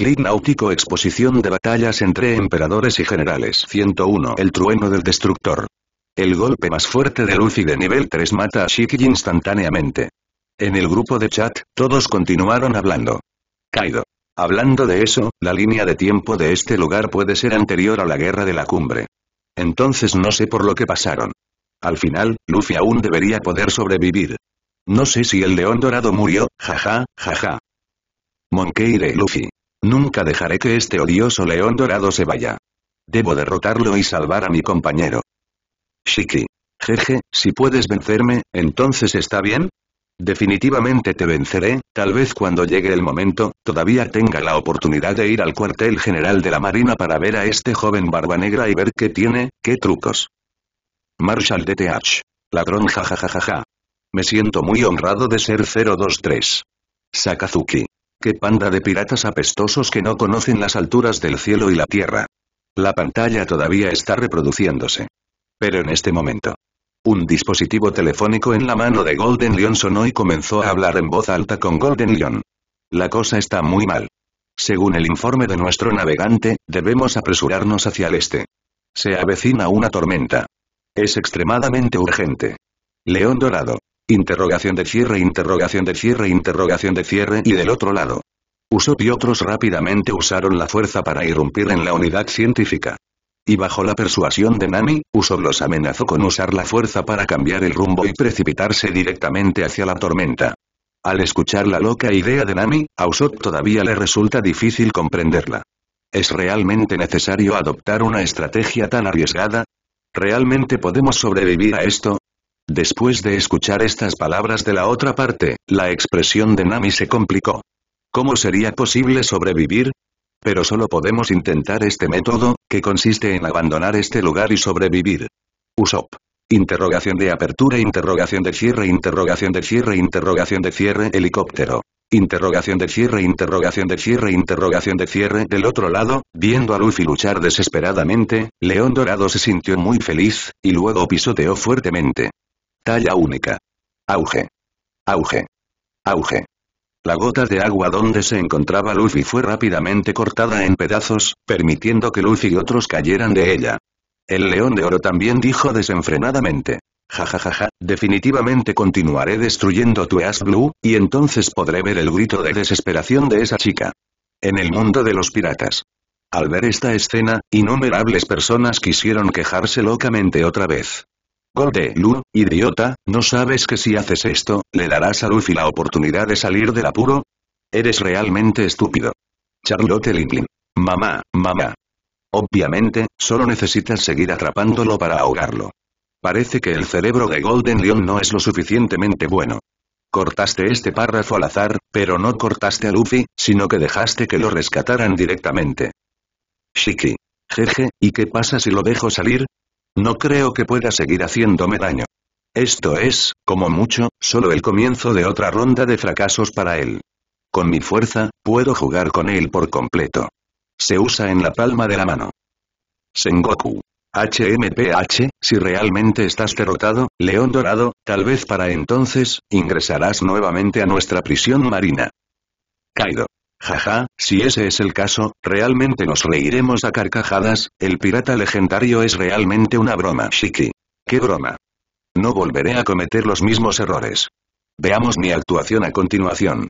Clip Náutico Exposición de batallas entre emperadores y generales 101 El trueno del destructor. El golpe más fuerte de Luffy de nivel 3 mata a Shiki instantáneamente. En el grupo de chat, todos continuaron hablando. Kaido. Hablando de eso, la línea de tiempo de este lugar puede ser anterior a la guerra de la cumbre. Entonces no sé por lo que pasaron. Al final, Luffy aún debería poder sobrevivir. No sé si el león dorado murió, jaja, jaja. Monkey de Luffy. Nunca dejaré que este odioso león dorado se vaya. Debo derrotarlo y salvar a mi compañero. Shiki. Jeje, si puedes vencerme, entonces está bien. Definitivamente te venceré, tal vez cuando llegue el momento, todavía tenga la oportunidad de ir al cuartel general de la Marina para ver a este joven barba negra y ver qué tiene, qué trucos. Marshall DTH. Ladrón jajajajaja. Me siento muy honrado de ser 023. Sakazuki. ¡Qué panda de piratas apestosos que no conocen las alturas del cielo y la tierra! La pantalla todavía está reproduciéndose. Pero en este momento. Un dispositivo telefónico en la mano de Golden Leon sonó y comenzó a hablar en voz alta con Golden Leon. La cosa está muy mal. Según el informe de nuestro navegante, debemos apresurarnos hacia el este. Se avecina una tormenta. Es extremadamente urgente. León Dorado. Interrogación de cierre, interrogación de cierre, interrogación de cierre y del otro lado. Usopp y otros rápidamente usaron la fuerza para irrumpir en la unidad científica. Y bajo la persuasión de Nami, Usopp los amenazó con usar la fuerza para cambiar el rumbo y precipitarse directamente hacia la tormenta. Al escuchar la loca idea de Nami, a Usopp todavía le resulta difícil comprenderla. ¿Es realmente necesario adoptar una estrategia tan arriesgada? ¿Realmente podemos sobrevivir a esto? Después de escuchar estas palabras de la otra parte, la expresión de Nami se complicó. ¿Cómo sería posible sobrevivir? Pero solo podemos intentar este método, que consiste en abandonar este lugar y sobrevivir. Usopp. Interrogación de apertura, interrogación de cierre, interrogación de cierre, interrogación de cierre, helicóptero. Interrogación de cierre, interrogación de cierre, interrogación de cierre. Del otro lado, viendo a Luffy luchar desesperadamente, León Dorado se sintió muy feliz, y luego pisoteó fuertemente. Talla única. Auge. Auge. Auge. La gota de agua donde se encontraba Luffy fue rápidamente cortada en pedazos, permitiendo que Luffy y otros cayeran de ella. El león de oro también dijo desenfrenadamente. Jajajaja, definitivamente continuaré destruyendo tu Ash Blue, y entonces podré ver el grito de desesperación de esa chica. En el mundo de los piratas. Al ver esta escena, innumerables personas quisieron quejarse locamente otra vez. «Golden lu idiota, ¿no sabes que si haces esto, le darás a Luffy la oportunidad de salir del apuro? Eres realmente estúpido. Charlotte Linklin. Mamá, mamá. Obviamente, solo necesitas seguir atrapándolo para ahogarlo. Parece que el cerebro de Golden Leon no es lo suficientemente bueno. Cortaste este párrafo al azar, pero no cortaste a Luffy, sino que dejaste que lo rescataran directamente. Shiki. Jeje, ¿y qué pasa si lo dejo salir? No creo que pueda seguir haciéndome daño. Esto es, como mucho, solo el comienzo de otra ronda de fracasos para él. Con mi fuerza, puedo jugar con él por completo. Se usa en la palma de la mano. Sengoku. HMPH, si realmente estás derrotado, León Dorado, tal vez para entonces, ingresarás nuevamente a nuestra prisión marina. Kaido. Jaja, si ese es el caso, realmente nos reiremos a carcajadas, el pirata legendario es realmente una broma. Shiki. ¿Qué broma? No volveré a cometer los mismos errores. Veamos mi actuación a continuación.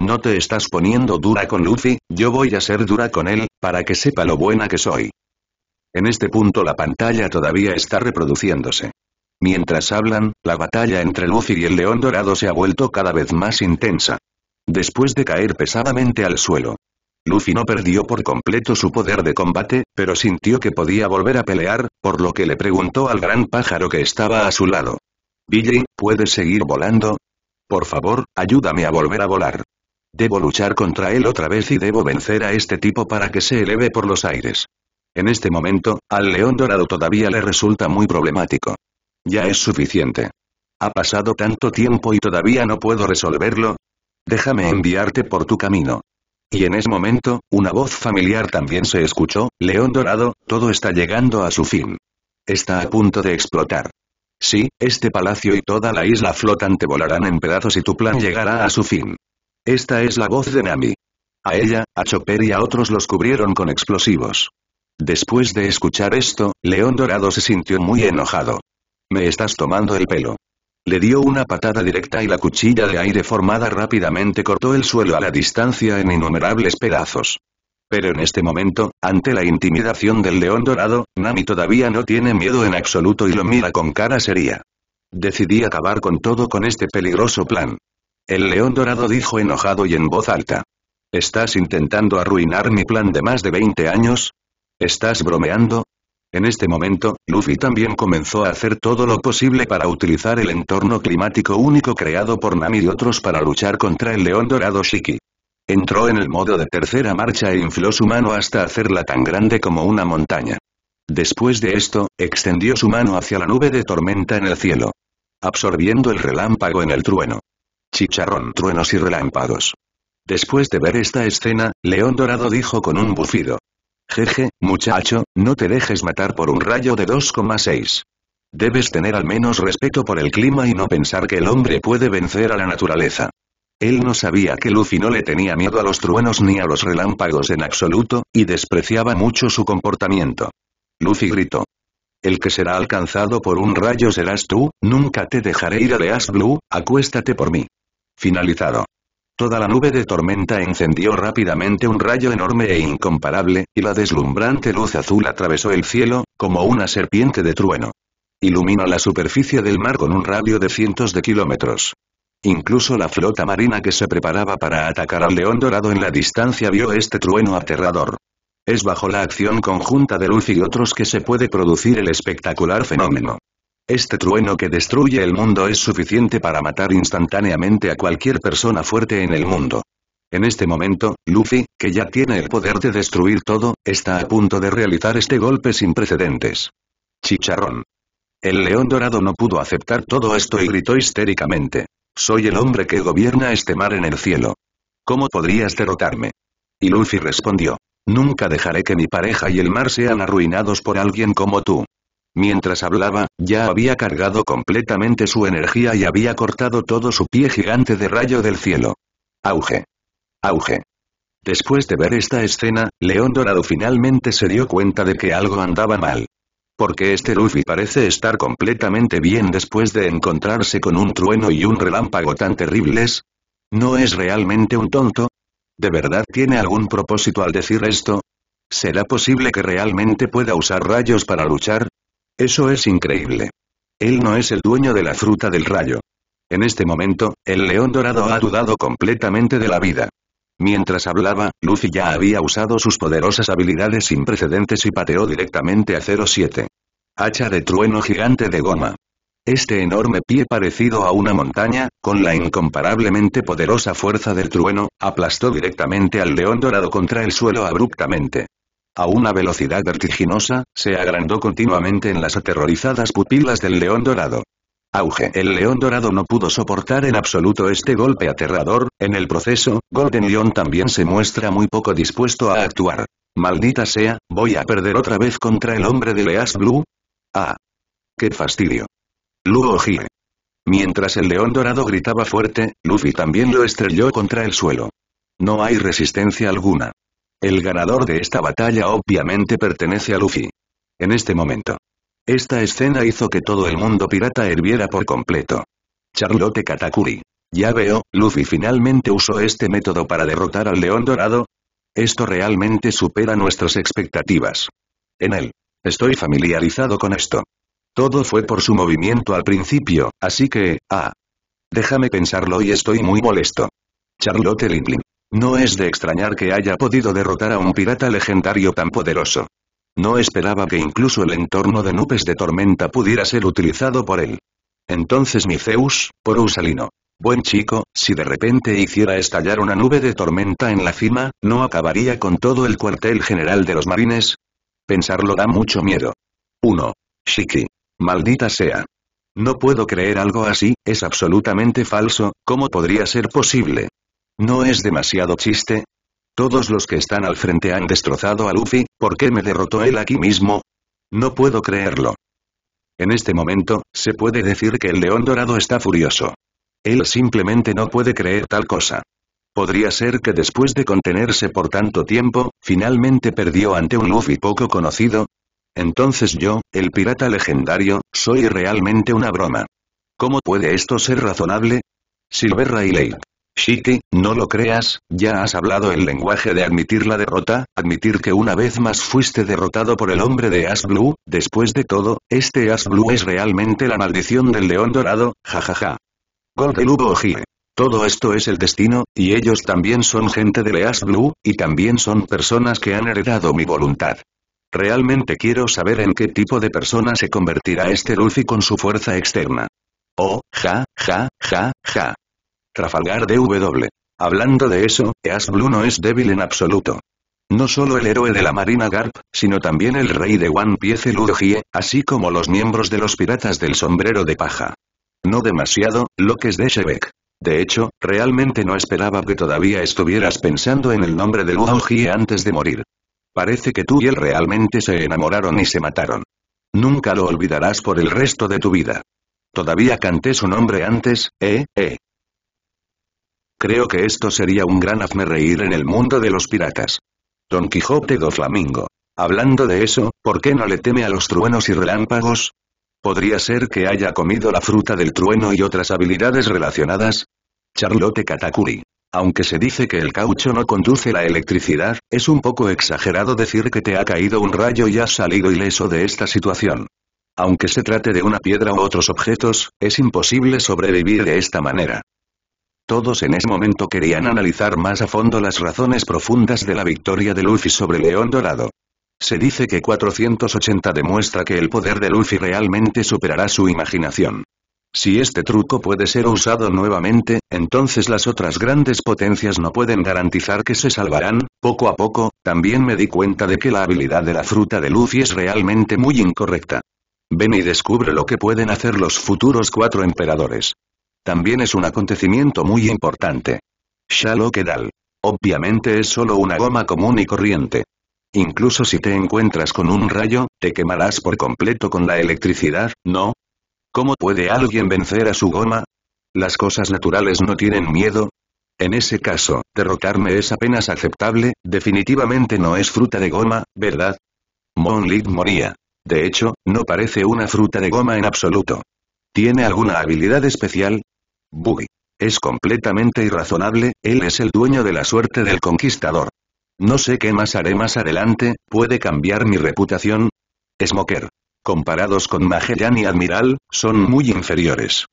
No te estás poniendo dura con Luffy, yo voy a ser dura con él, para que sepa lo buena que soy. En este punto la pantalla todavía está reproduciéndose. Mientras hablan, la batalla entre Luffy y el León Dorado se ha vuelto cada vez más intensa después de caer pesadamente al suelo. Luffy no perdió por completo su poder de combate, pero sintió que podía volver a pelear, por lo que le preguntó al gran pájaro que estaba a su lado. «Billy, ¿puedes seguir volando? Por favor, ayúdame a volver a volar. Debo luchar contra él otra vez y debo vencer a este tipo para que se eleve por los aires». En este momento, al león dorado todavía le resulta muy problemático. Ya es suficiente. Ha pasado tanto tiempo y todavía no puedo resolverlo, Déjame enviarte por tu camino. Y en ese momento, una voz familiar también se escuchó, León Dorado, todo está llegando a su fin. Está a punto de explotar. Sí, este palacio y toda la isla flotante volarán en pedazos y tu plan llegará a su fin. Esta es la voz de Nami. A ella, a Chopper y a otros los cubrieron con explosivos. Después de escuchar esto, León Dorado se sintió muy enojado. Me estás tomando el pelo. Le dio una patada directa y la cuchilla de aire formada rápidamente cortó el suelo a la distancia en innumerables pedazos. Pero en este momento, ante la intimidación del león dorado, Nami todavía no tiene miedo en absoluto y lo mira con cara seria. Decidí acabar con todo con este peligroso plan. El león dorado dijo enojado y en voz alta. ¿Estás intentando arruinar mi plan de más de 20 años? ¿Estás bromeando? En este momento, Luffy también comenzó a hacer todo lo posible para utilizar el entorno climático único creado por Nami y otros para luchar contra el león dorado Shiki. Entró en el modo de tercera marcha e infló su mano hasta hacerla tan grande como una montaña. Después de esto, extendió su mano hacia la nube de tormenta en el cielo. Absorbiendo el relámpago en el trueno. Chicharrón truenos y relámpagos. Después de ver esta escena, León Dorado dijo con un bufido. Jeje, muchacho, no te dejes matar por un rayo de 2,6. Debes tener al menos respeto por el clima y no pensar que el hombre puede vencer a la naturaleza. Él no sabía que Luffy no le tenía miedo a los truenos ni a los relámpagos en absoluto, y despreciaba mucho su comportamiento. Luffy gritó. El que será alcanzado por un rayo serás tú, nunca te dejaré ir a Leas Blue, acuéstate por mí. Finalizado. Toda la nube de tormenta encendió rápidamente un rayo enorme e incomparable, y la deslumbrante luz azul atravesó el cielo, como una serpiente de trueno. Ilumina la superficie del mar con un radio de cientos de kilómetros. Incluso la flota marina que se preparaba para atacar al león dorado en la distancia vio este trueno aterrador. Es bajo la acción conjunta de luz y otros que se puede producir el espectacular fenómeno. Este trueno que destruye el mundo es suficiente para matar instantáneamente a cualquier persona fuerte en el mundo. En este momento, Luffy, que ya tiene el poder de destruir todo, está a punto de realizar este golpe sin precedentes. Chicharrón. El león dorado no pudo aceptar todo esto y gritó histéricamente. Soy el hombre que gobierna este mar en el cielo. ¿Cómo podrías derrotarme? Y Luffy respondió. Nunca dejaré que mi pareja y el mar sean arruinados por alguien como tú. Mientras hablaba, ya había cargado completamente su energía y había cortado todo su pie gigante de rayo del cielo. Auge. Auge. Después de ver esta escena, León Dorado finalmente se dio cuenta de que algo andaba mal. Porque este Luffy parece estar completamente bien después de encontrarse con un trueno y un relámpago tan terribles. ¿No es realmente un tonto? ¿De verdad tiene algún propósito al decir esto? ¿Será posible que realmente pueda usar rayos para luchar? Eso es increíble. Él no es el dueño de la fruta del rayo. En este momento, el león dorado ha dudado completamente de la vida. Mientras hablaba, Lucy ya había usado sus poderosas habilidades sin precedentes y pateó directamente a 07. Hacha de trueno gigante de goma. Este enorme pie parecido a una montaña, con la incomparablemente poderosa fuerza del trueno, aplastó directamente al león dorado contra el suelo abruptamente. A una velocidad vertiginosa, se agrandó continuamente en las aterrorizadas pupilas del león dorado. Auge. El león dorado no pudo soportar en absoluto este golpe aterrador, en el proceso, Golden León también se muestra muy poco dispuesto a actuar. Maldita sea, voy a perder otra vez contra el hombre de Leas Blue. Ah. Qué fastidio. Lugo gire. Mientras el león dorado gritaba fuerte, Luffy también lo estrelló contra el suelo. No hay resistencia alguna. El ganador de esta batalla obviamente pertenece a Luffy. En este momento. Esta escena hizo que todo el mundo pirata herviera por completo. Charlotte Katakuri. Ya veo, Luffy finalmente usó este método para derrotar al León Dorado. Esto realmente supera nuestras expectativas. En él. Estoy familiarizado con esto. Todo fue por su movimiento al principio, así que, ah. Déjame pensarlo y estoy muy molesto. Charlotte Lindley. No es de extrañar que haya podido derrotar a un pirata legendario tan poderoso. No esperaba que incluso el entorno de nubes de tormenta pudiera ser utilizado por él. Entonces mi Zeus, por Usalino. Buen chico, si de repente hiciera estallar una nube de tormenta en la cima, ¿no acabaría con todo el cuartel general de los marines? Pensarlo da mucho miedo. 1. Shiki. Maldita sea. No puedo creer algo así, es absolutamente falso, ¿cómo podría ser posible? ¿No es demasiado chiste? Todos los que están al frente han destrozado a Luffy, ¿por qué me derrotó él aquí mismo? No puedo creerlo. En este momento, se puede decir que el león dorado está furioso. Él simplemente no puede creer tal cosa. Podría ser que después de contenerse por tanto tiempo, finalmente perdió ante un Luffy poco conocido. Entonces yo, el pirata legendario, soy realmente una broma. ¿Cómo puede esto ser razonable? Silver rayleigh Shiki, no lo creas, ya has hablado el lenguaje de admitir la derrota, admitir que una vez más fuiste derrotado por el hombre de Ash Blue, después de todo, este Ash Blue es realmente la maldición del león dorado, jajaja. Gol de Todo esto es el destino, y ellos también son gente de Leas Blue, y también son personas que han heredado mi voluntad. Realmente quiero saber en qué tipo de persona se convertirá este Luffy con su fuerza externa. Oh, ja, ja, ja, ja. Trafalgar DW. Hablando de eso, Eas Blue no es débil en absoluto. No solo el héroe de la Marina Garp, sino también el rey de One Piece Ludogie, así como los miembros de los piratas del sombrero de paja. No demasiado, lo que es de Shebek. De hecho, realmente no esperaba que todavía estuvieras pensando en el nombre de Ludogie antes de morir. Parece que tú y él realmente se enamoraron y se mataron. Nunca lo olvidarás por el resto de tu vida. Todavía canté su nombre antes, eh, eh. Creo que esto sería un gran hazme reír en el mundo de los piratas. Don Quijote do Flamingo. Hablando de eso, ¿por qué no le teme a los truenos y relámpagos? ¿Podría ser que haya comido la fruta del trueno y otras habilidades relacionadas? Charlotte Katakuri. Aunque se dice que el caucho no conduce la electricidad, es un poco exagerado decir que te ha caído un rayo y has salido ileso de esta situación. Aunque se trate de una piedra u otros objetos, es imposible sobrevivir de esta manera. Todos en ese momento querían analizar más a fondo las razones profundas de la victoria de Luffy sobre León Dorado. Se dice que 480 demuestra que el poder de Luffy realmente superará su imaginación. Si este truco puede ser usado nuevamente, entonces las otras grandes potencias no pueden garantizar que se salvarán, poco a poco, también me di cuenta de que la habilidad de la fruta de Luffy es realmente muy incorrecta. Ven y descubre lo que pueden hacer los futuros cuatro emperadores. También es un acontecimiento muy importante. Shalokedal, Kedal. Obviamente es solo una goma común y corriente. Incluso si te encuentras con un rayo, te quemarás por completo con la electricidad, ¿no? ¿Cómo puede alguien vencer a su goma? ¿Las cosas naturales no tienen miedo? En ese caso, derrotarme es apenas aceptable, definitivamente no es fruta de goma, ¿verdad? Monlit moría. De hecho, no parece una fruta de goma en absoluto. ¿Tiene alguna habilidad especial? Buggy. Es completamente irrazonable, él es el dueño de la suerte del conquistador. No sé qué más haré más adelante, ¿puede cambiar mi reputación? Smoker. Comparados con Magellan y Admiral, son muy inferiores.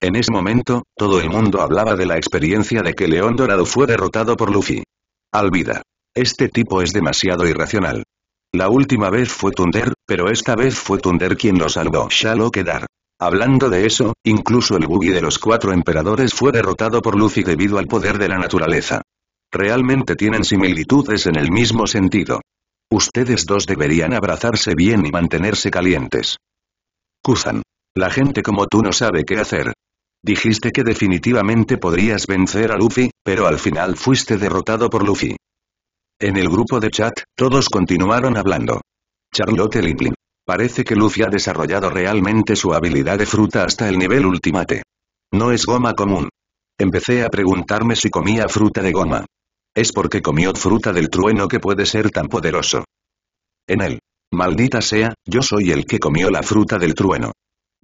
En ese momento, todo el mundo hablaba de la experiencia de que León Dorado fue derrotado por Luffy. Alvida. Este tipo es demasiado irracional. La última vez fue Tunder, pero esta vez fue Tunder quien lo salvó. Shallow quedar. Hablando de eso, incluso el Bugi de los cuatro emperadores fue derrotado por Luffy debido al poder de la naturaleza. Realmente tienen similitudes en el mismo sentido. Ustedes dos deberían abrazarse bien y mantenerse calientes. Kuzan. La gente como tú no sabe qué hacer. Dijiste que definitivamente podrías vencer a Luffy, pero al final fuiste derrotado por Luffy. En el grupo de chat, todos continuaron hablando. Charlotte Linklin. Parece que Luffy ha desarrollado realmente su habilidad de fruta hasta el nivel ultimate. No es goma común. Empecé a preguntarme si comía fruta de goma. Es porque comió fruta del trueno que puede ser tan poderoso. En él. Maldita sea, yo soy el que comió la fruta del trueno.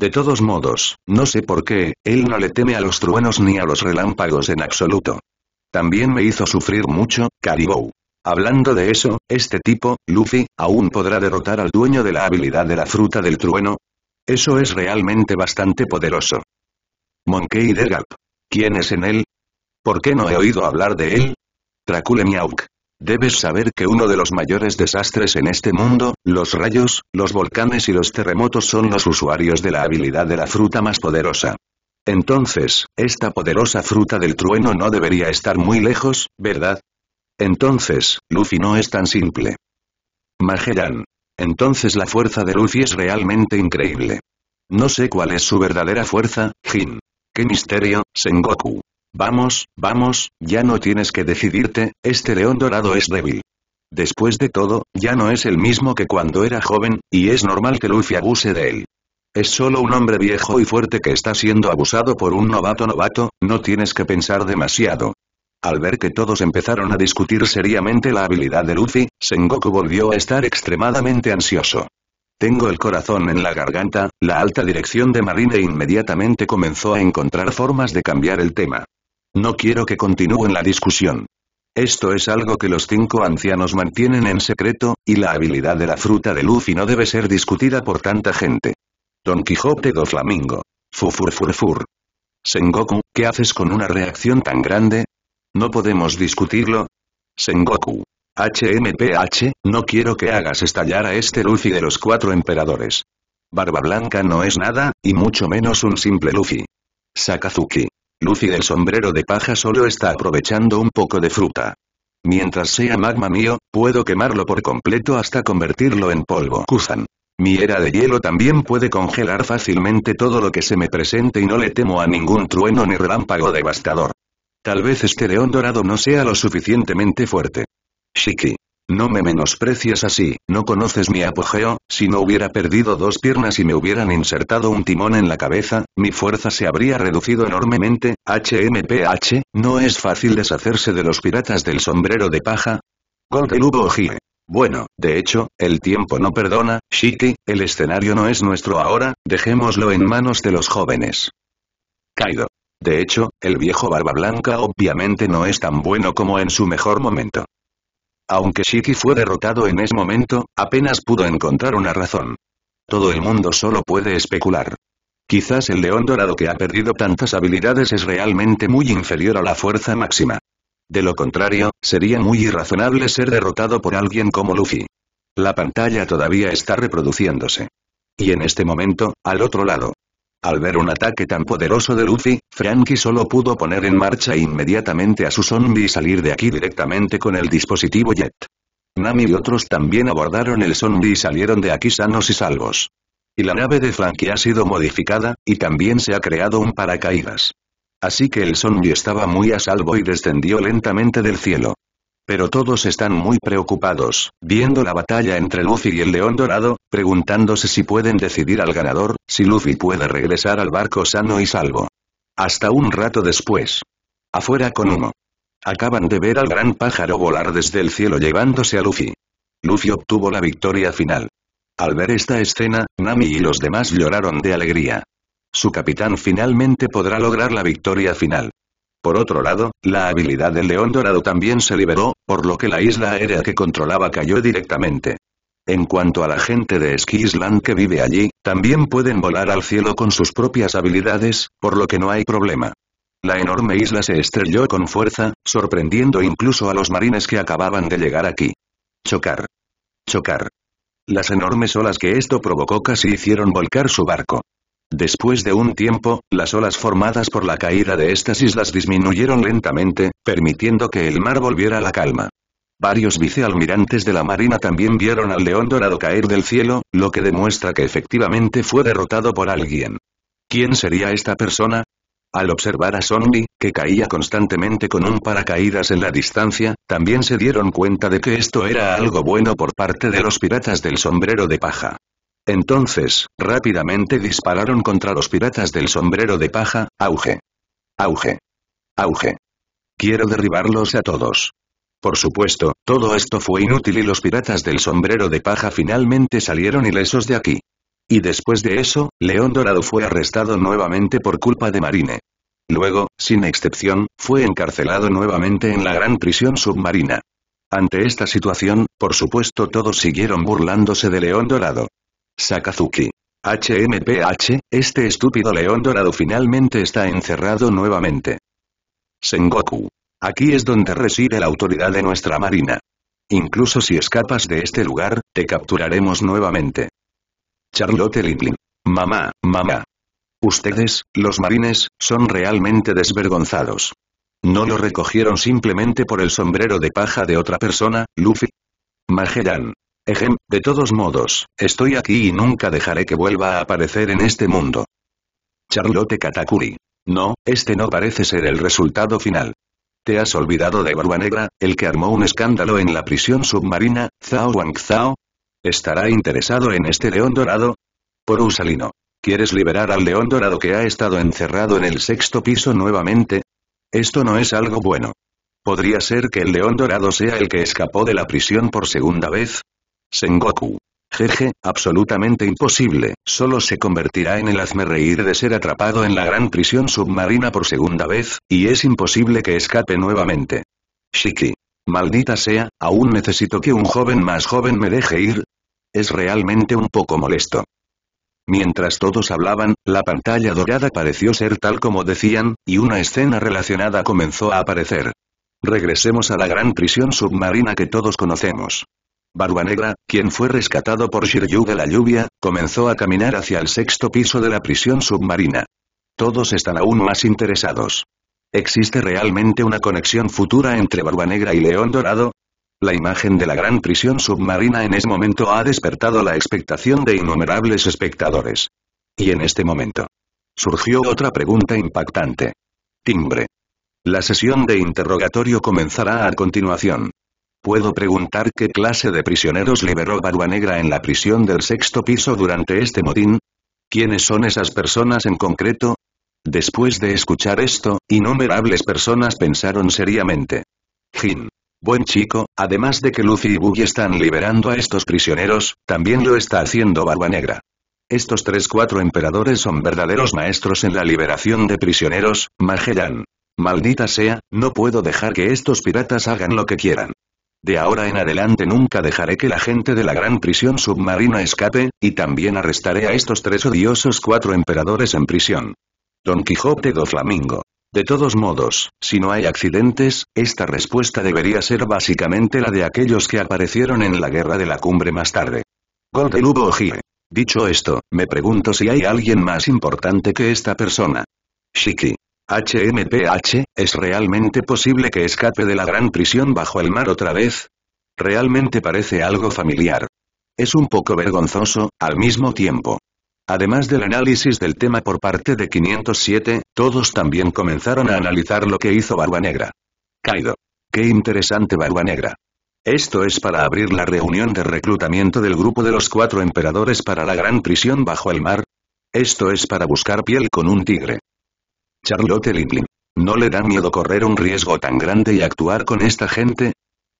De todos modos, no sé por qué, él no le teme a los truenos ni a los relámpagos en absoluto. También me hizo sufrir mucho, Caribou. Hablando de eso, este tipo, Luffy, aún podrá derrotar al dueño de la habilidad de la fruta del trueno. Eso es realmente bastante poderoso. Monkey D. Garp, ¿Quién es en él? ¿Por qué no he oído hablar de él? Tracule Debes saber que uno de los mayores desastres en este mundo, los rayos, los volcanes y los terremotos son los usuarios de la habilidad de la fruta más poderosa. Entonces, esta poderosa fruta del trueno no debería estar muy lejos, ¿verdad? Entonces, Luffy no es tan simple. Majeran. Entonces la fuerza de Luffy es realmente increíble. No sé cuál es su verdadera fuerza, Jin. ¡Qué misterio, Sengoku! Vamos, vamos, ya no tienes que decidirte, este león dorado es débil. Después de todo, ya no es el mismo que cuando era joven, y es normal que Luffy abuse de él. Es solo un hombre viejo y fuerte que está siendo abusado por un novato novato, no tienes que pensar demasiado. Al ver que todos empezaron a discutir seriamente la habilidad de Luffy, Sengoku volvió a estar extremadamente ansioso. Tengo el corazón en la garganta, la alta dirección de Marine inmediatamente comenzó a encontrar formas de cambiar el tema. No quiero que continúen la discusión. Esto es algo que los cinco ancianos mantienen en secreto, y la habilidad de la fruta de Luffy no debe ser discutida por tanta gente. Don Quijote do Flamingo. Fufurfurfur. Sengoku, ¿qué haces con una reacción tan grande? No podemos discutirlo. Sengoku. HMPH, no quiero que hagas estallar a este Luffy de los cuatro emperadores. Barba Blanca no es nada, y mucho menos un simple Luffy. Sakazuki. Luffy del sombrero de paja solo está aprovechando un poco de fruta. Mientras sea magma mío, puedo quemarlo por completo hasta convertirlo en polvo. Kuzan. Mi era de hielo también puede congelar fácilmente todo lo que se me presente y no le temo a ningún trueno ni relámpago devastador. Tal vez este león dorado no sea lo suficientemente fuerte. Shiki. No me menosprecias así, no conoces mi apogeo, si no hubiera perdido dos piernas y me hubieran insertado un timón en la cabeza, mi fuerza se habría reducido enormemente, HMPH, ¿no es fácil deshacerse de los piratas del sombrero de paja? Goldelubo Ojie. Bueno, de hecho, el tiempo no perdona, Shiki, el escenario no es nuestro ahora, dejémoslo en manos de los jóvenes. Kaido. De hecho, el viejo Barba Blanca obviamente no es tan bueno como en su mejor momento. Aunque Shiki fue derrotado en ese momento, apenas pudo encontrar una razón. Todo el mundo solo puede especular. Quizás el león dorado que ha perdido tantas habilidades es realmente muy inferior a la fuerza máxima. De lo contrario, sería muy irrazonable ser derrotado por alguien como Luffy. La pantalla todavía está reproduciéndose. Y en este momento, al otro lado, al ver un ataque tan poderoso de Luffy, Frankie solo pudo poner en marcha inmediatamente a su zombie y salir de aquí directamente con el dispositivo Jet. Nami y otros también abordaron el zombie y salieron de aquí sanos y salvos. Y la nave de Frankie ha sido modificada, y también se ha creado un paracaídas. Así que el zombie estaba muy a salvo y descendió lentamente del cielo. Pero todos están muy preocupados, viendo la batalla entre Luffy y el León Dorado, preguntándose si pueden decidir al ganador, si Luffy puede regresar al barco sano y salvo. Hasta un rato después. Afuera con humo. Acaban de ver al gran pájaro volar desde el cielo llevándose a Luffy. Luffy obtuvo la victoria final. Al ver esta escena, Nami y los demás lloraron de alegría. Su capitán finalmente podrá lograr la victoria final. Por otro lado, la habilidad del león dorado también se liberó, por lo que la isla aérea que controlaba cayó directamente. En cuanto a la gente de Skisland que vive allí, también pueden volar al cielo con sus propias habilidades, por lo que no hay problema. La enorme isla se estrelló con fuerza, sorprendiendo incluso a los marines que acababan de llegar aquí. Chocar. Chocar. Las enormes olas que esto provocó casi hicieron volcar su barco. Después de un tiempo, las olas formadas por la caída de estas islas disminuyeron lentamente, permitiendo que el mar volviera a la calma. Varios vicealmirantes de la Marina también vieron al león dorado caer del cielo, lo que demuestra que efectivamente fue derrotado por alguien. ¿Quién sería esta persona? Al observar a Sonny, que caía constantemente con un paracaídas en la distancia, también se dieron cuenta de que esto era algo bueno por parte de los piratas del sombrero de paja. Entonces, rápidamente dispararon contra los piratas del sombrero de paja, auge. Auge. Auge. Quiero derribarlos a todos. Por supuesto, todo esto fue inútil y los piratas del sombrero de paja finalmente salieron ilesos de aquí. Y después de eso, León Dorado fue arrestado nuevamente por culpa de Marine. Luego, sin excepción, fue encarcelado nuevamente en la gran prisión submarina. Ante esta situación, por supuesto todos siguieron burlándose de León Dorado. Sakazuki. HMPH, este estúpido león dorado finalmente está encerrado nuevamente. Sengoku. Aquí es donde reside la autoridad de nuestra marina. Incluso si escapas de este lugar, te capturaremos nuevamente. Charlotte Liplin. Mamá, mamá. Ustedes, los marines, son realmente desvergonzados. ¿No lo recogieron simplemente por el sombrero de paja de otra persona, Luffy? Magellan. Ejem, de todos modos, estoy aquí y nunca dejaré que vuelva a aparecer en este mundo. Charlotte Katakuri. No, este no parece ser el resultado final. Te has olvidado de Barba Negra, el que armó un escándalo en la prisión submarina, Zhao Wang Zhao. ¿Estará interesado en este león dorado? Por Usalino. ¿Quieres liberar al león dorado que ha estado encerrado en el sexto piso nuevamente? Esto no es algo bueno. ¿Podría ser que el león dorado sea el que escapó de la prisión por segunda vez? Sengoku. Jeje, absolutamente imposible, solo se convertirá en el hazme reír de ser atrapado en la gran prisión submarina por segunda vez, y es imposible que escape nuevamente. Shiki. Maldita sea, aún necesito que un joven más joven me deje ir. Es realmente un poco molesto. Mientras todos hablaban, la pantalla dorada pareció ser tal como decían, y una escena relacionada comenzó a aparecer. Regresemos a la gran prisión submarina que todos conocemos. Barba Negra, quien fue rescatado por Shiryu de la lluvia, comenzó a caminar hacia el sexto piso de la prisión submarina. Todos están aún más interesados. ¿Existe realmente una conexión futura entre Barba Negra y León Dorado? La imagen de la gran prisión submarina en ese momento ha despertado la expectación de innumerables espectadores. Y en este momento. Surgió otra pregunta impactante. Timbre. La sesión de interrogatorio comenzará a continuación. Puedo preguntar qué clase de prisioneros liberó Negra en la prisión del sexto piso durante este motín. ¿Quiénes son esas personas en concreto? Después de escuchar esto, innumerables personas pensaron seriamente. Jim. Buen chico, además de que Lucy y Buggy están liberando a estos prisioneros, también lo está haciendo Barbanegra. Estos tres cuatro emperadores son verdaderos maestros en la liberación de prisioneros, Magellan. Maldita sea, no puedo dejar que estos piratas hagan lo que quieran. De ahora en adelante nunca dejaré que la gente de la gran prisión submarina escape, y también arrestaré a estos tres odiosos cuatro emperadores en prisión. Don Quijote do Flamingo. De todos modos, si no hay accidentes, esta respuesta debería ser básicamente la de aquellos que aparecieron en la guerra de la cumbre más tarde. lobo Ojie. Dicho esto, me pregunto si hay alguien más importante que esta persona. Shiki. HMPH, ¿es realmente posible que escape de la gran prisión bajo el mar otra vez? Realmente parece algo familiar. Es un poco vergonzoso, al mismo tiempo. Además del análisis del tema por parte de 507, todos también comenzaron a analizar lo que hizo Barba Negra. Kaido. Qué interesante Barba Negra. Esto es para abrir la reunión de reclutamiento del grupo de los cuatro emperadores para la gran prisión bajo el mar. Esto es para buscar piel con un tigre. Charlotte Liplin. ¿No le da miedo correr un riesgo tan grande y actuar con esta gente?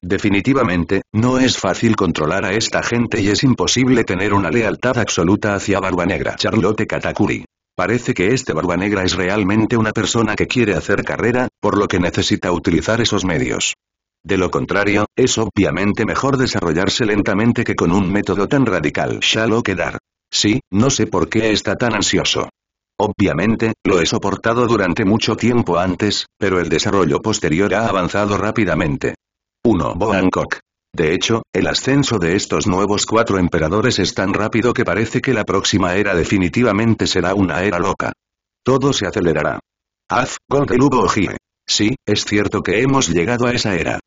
Definitivamente, no es fácil controlar a esta gente y es imposible tener una lealtad absoluta hacia Barba Negra. Charlotte Katakuri. Parece que este Barba Negra es realmente una persona que quiere hacer carrera, por lo que necesita utilizar esos medios. De lo contrario, es obviamente mejor desarrollarse lentamente que con un método tan radical. Shallow quedar. Sí, no sé por qué está tan ansioso. Obviamente, lo he soportado durante mucho tiempo antes, pero el desarrollo posterior ha avanzado rápidamente. 1. Bo De hecho, el ascenso de estos nuevos cuatro emperadores es tan rápido que parece que la próxima era definitivamente será una era loca. Todo se acelerará. Af, Godelubo Sí, es cierto que hemos llegado a esa era.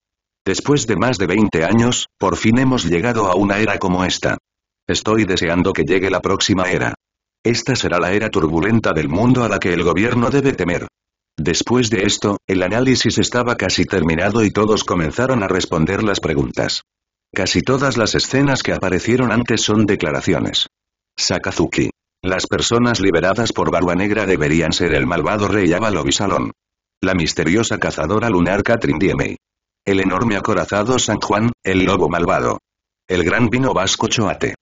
Después de más de 20 años, por fin hemos llegado a una era como esta. Estoy deseando que llegue la próxima era. Esta será la era turbulenta del mundo a la que el gobierno debe temer. Después de esto, el análisis estaba casi terminado y todos comenzaron a responder las preguntas. Casi todas las escenas que aparecieron antes son declaraciones. Sakazuki. Las personas liberadas por Barba Negra deberían ser el malvado rey Avalovisalón. La misteriosa cazadora lunar Katrin Diemey. El enorme acorazado San Juan, el lobo malvado. El gran vino vasco Choate.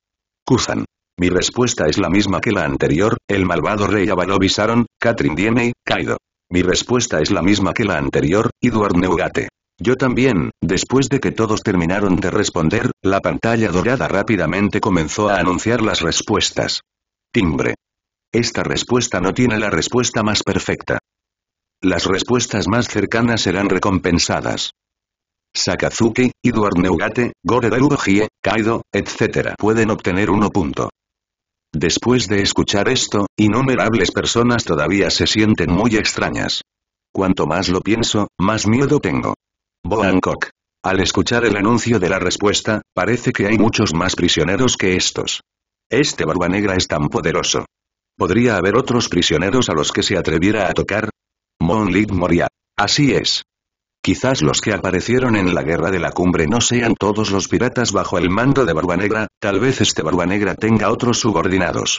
Kuzan. Mi respuesta es la misma que la anterior, el malvado rey Avalovisaron, Katrin Diemey, Kaido. Mi respuesta es la misma que la anterior, Eduard Neugate. Yo también, después de que todos terminaron de responder, la pantalla dorada rápidamente comenzó a anunciar las respuestas. Timbre. Esta respuesta no tiene la respuesta más perfecta. Las respuestas más cercanas serán recompensadas. Sakazuki, Eduard Neugate, Gore Hie, Kaido, etc. pueden obtener uno punto. Después de escuchar esto, innumerables personas todavía se sienten muy extrañas. Cuanto más lo pienso, más miedo tengo. Hancock, Al escuchar el anuncio de la respuesta, parece que hay muchos más prisioneros que estos. Este barba negra es tan poderoso. ¿Podría haber otros prisioneros a los que se atreviera a tocar? Monlit Moria. Así es. Quizás los que aparecieron en la guerra de la cumbre no sean todos los piratas bajo el mando de Barba Negra, tal vez este Barbanegra tenga otros subordinados.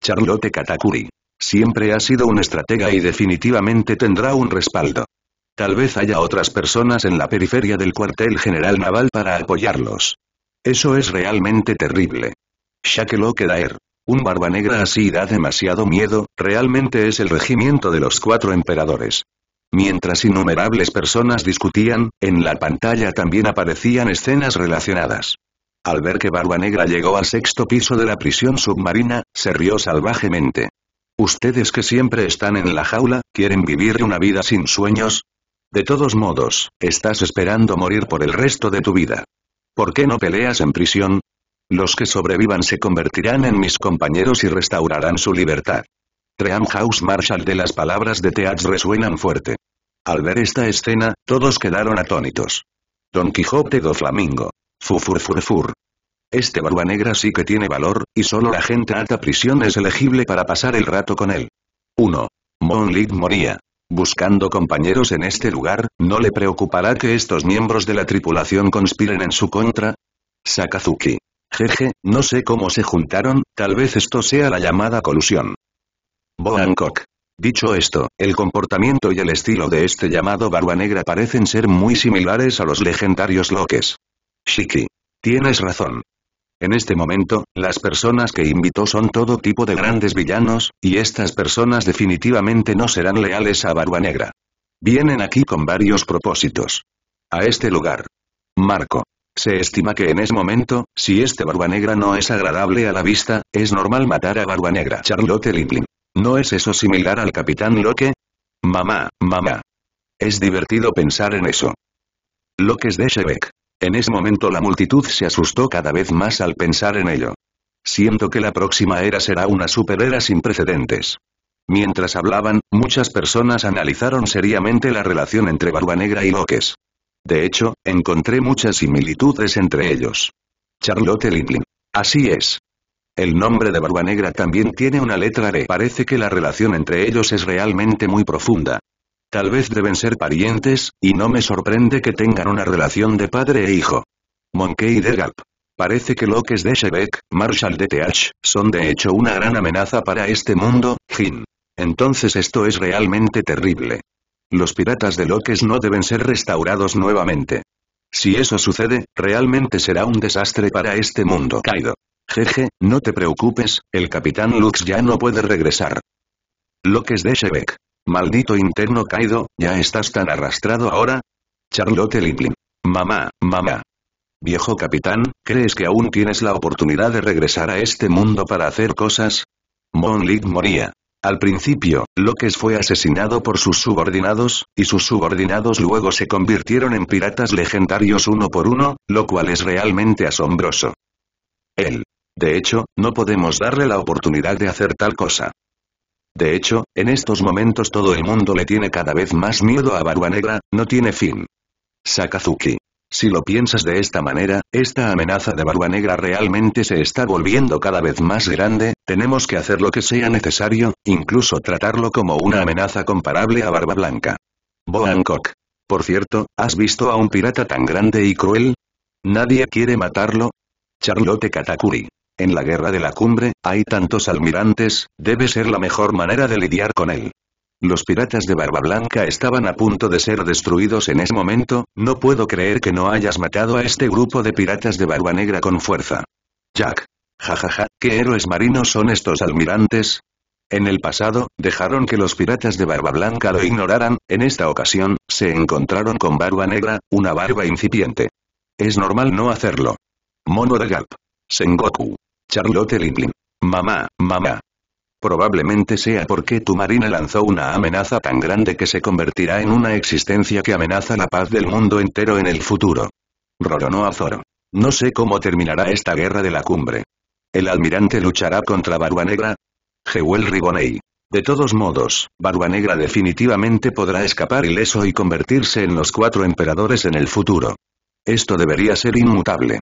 Charlotte Katakuri. Siempre ha sido un estratega y definitivamente tendrá un respaldo. Tal vez haya otras personas en la periferia del cuartel general naval para apoyarlos. Eso es realmente terrible. Shakeloke Daer. Un barba negra así da demasiado miedo, realmente es el regimiento de los cuatro emperadores. Mientras innumerables personas discutían, en la pantalla también aparecían escenas relacionadas. Al ver que Barba Negra llegó al sexto piso de la prisión submarina, se rió salvajemente. Ustedes que siempre están en la jaula, ¿quieren vivir una vida sin sueños? De todos modos, estás esperando morir por el resto de tu vida. ¿Por qué no peleas en prisión? Los que sobrevivan se convertirán en mis compañeros y restaurarán su libertad. Trem House Marshall de las palabras de Teats resuenan fuerte. Al ver esta escena, todos quedaron atónitos. Don Quijote do Flamingo. Fufurfurfur. Este barba negra sí que tiene valor, y solo la gente alta prisión es elegible para pasar el rato con él. 1. Monlit moría. Buscando compañeros en este lugar, ¿no le preocupará que estos miembros de la tripulación conspiren en su contra? Sakazuki. Jeje, no sé cómo se juntaron, tal vez esto sea la llamada colusión. Boancock. Dicho esto, el comportamiento y el estilo de este llamado Barba Negra parecen ser muy similares a los legendarios loques. Shiki. Tienes razón. En este momento, las personas que invitó son todo tipo de grandes villanos, y estas personas definitivamente no serán leales a Barba Negra. Vienen aquí con varios propósitos. A este lugar. Marco. Se estima que en ese momento, si este Barba Negra no es agradable a la vista, es normal matar a Barba Negra. Charlotte ¿No es eso similar al Capitán Loque? Mamá, mamá. Es divertido pensar en eso. Loques de Shebeck. En ese momento la multitud se asustó cada vez más al pensar en ello. Siento que la próxima era será una superera sin precedentes. Mientras hablaban, muchas personas analizaron seriamente la relación entre Barba Negra y Loques. De hecho, encontré muchas similitudes entre ellos. Charlotte Lindlin. Así es. El nombre de Barba Negra también tiene una letra R. E. Parece que la relación entre ellos es realmente muy profunda. Tal vez deben ser parientes, y no me sorprende que tengan una relación de padre e hijo. Monkey de Gap. Parece que Lokes de Shebek, Marshall de TH, son de hecho una gran amenaza para este mundo, Jin. Entonces esto es realmente terrible. Los piratas de Lokes no deben ser restaurados nuevamente. Si eso sucede, realmente será un desastre para este mundo. Kaido. Jeje, no te preocupes, el Capitán Lux ya no puede regresar. Loques de Shebek. Maldito interno caído, ¿ya estás tan arrastrado ahora? Charlotte Liplin. Mamá, mamá. Viejo capitán, ¿crees que aún tienes la oportunidad de regresar a este mundo para hacer cosas? Monlik moría. Al principio, López fue asesinado por sus subordinados, y sus subordinados luego se convirtieron en piratas legendarios uno por uno, lo cual es realmente asombroso. Él de hecho, no podemos darle la oportunidad de hacer tal cosa. De hecho, en estos momentos todo el mundo le tiene cada vez más miedo a Barba Negra, no tiene fin. Sakazuki. Si lo piensas de esta manera, esta amenaza de Barba Negra realmente se está volviendo cada vez más grande, tenemos que hacer lo que sea necesario, incluso tratarlo como una amenaza comparable a Barba Blanca. Kok. Por cierto, ¿has visto a un pirata tan grande y cruel? ¿Nadie quiere matarlo? Charlotte Katakuri. En la guerra de la cumbre, hay tantos almirantes, debe ser la mejor manera de lidiar con él. Los piratas de Barba Blanca estaban a punto de ser destruidos en ese momento, no puedo creer que no hayas matado a este grupo de piratas de Barba Negra con fuerza. Jack. Jajaja, ja, ja, ¿qué héroes marinos son estos almirantes? En el pasado, dejaron que los piratas de Barba Blanca lo ignoraran, en esta ocasión, se encontraron con Barba Negra, una barba incipiente. Es normal no hacerlo. Mono de Gap. Sengoku. Charlotte Lindlin. Mamá, mamá. Probablemente sea porque tu marina lanzó una amenaza tan grande que se convertirá en una existencia que amenaza la paz del mundo entero en el futuro. Roronó a Zoro. No sé cómo terminará esta guerra de la cumbre. ¿El almirante luchará contra Barba Negra? Jewel Riboney. De todos modos, Barba Negra definitivamente podrá escapar ileso y convertirse en los cuatro emperadores en el futuro. Esto debería ser inmutable.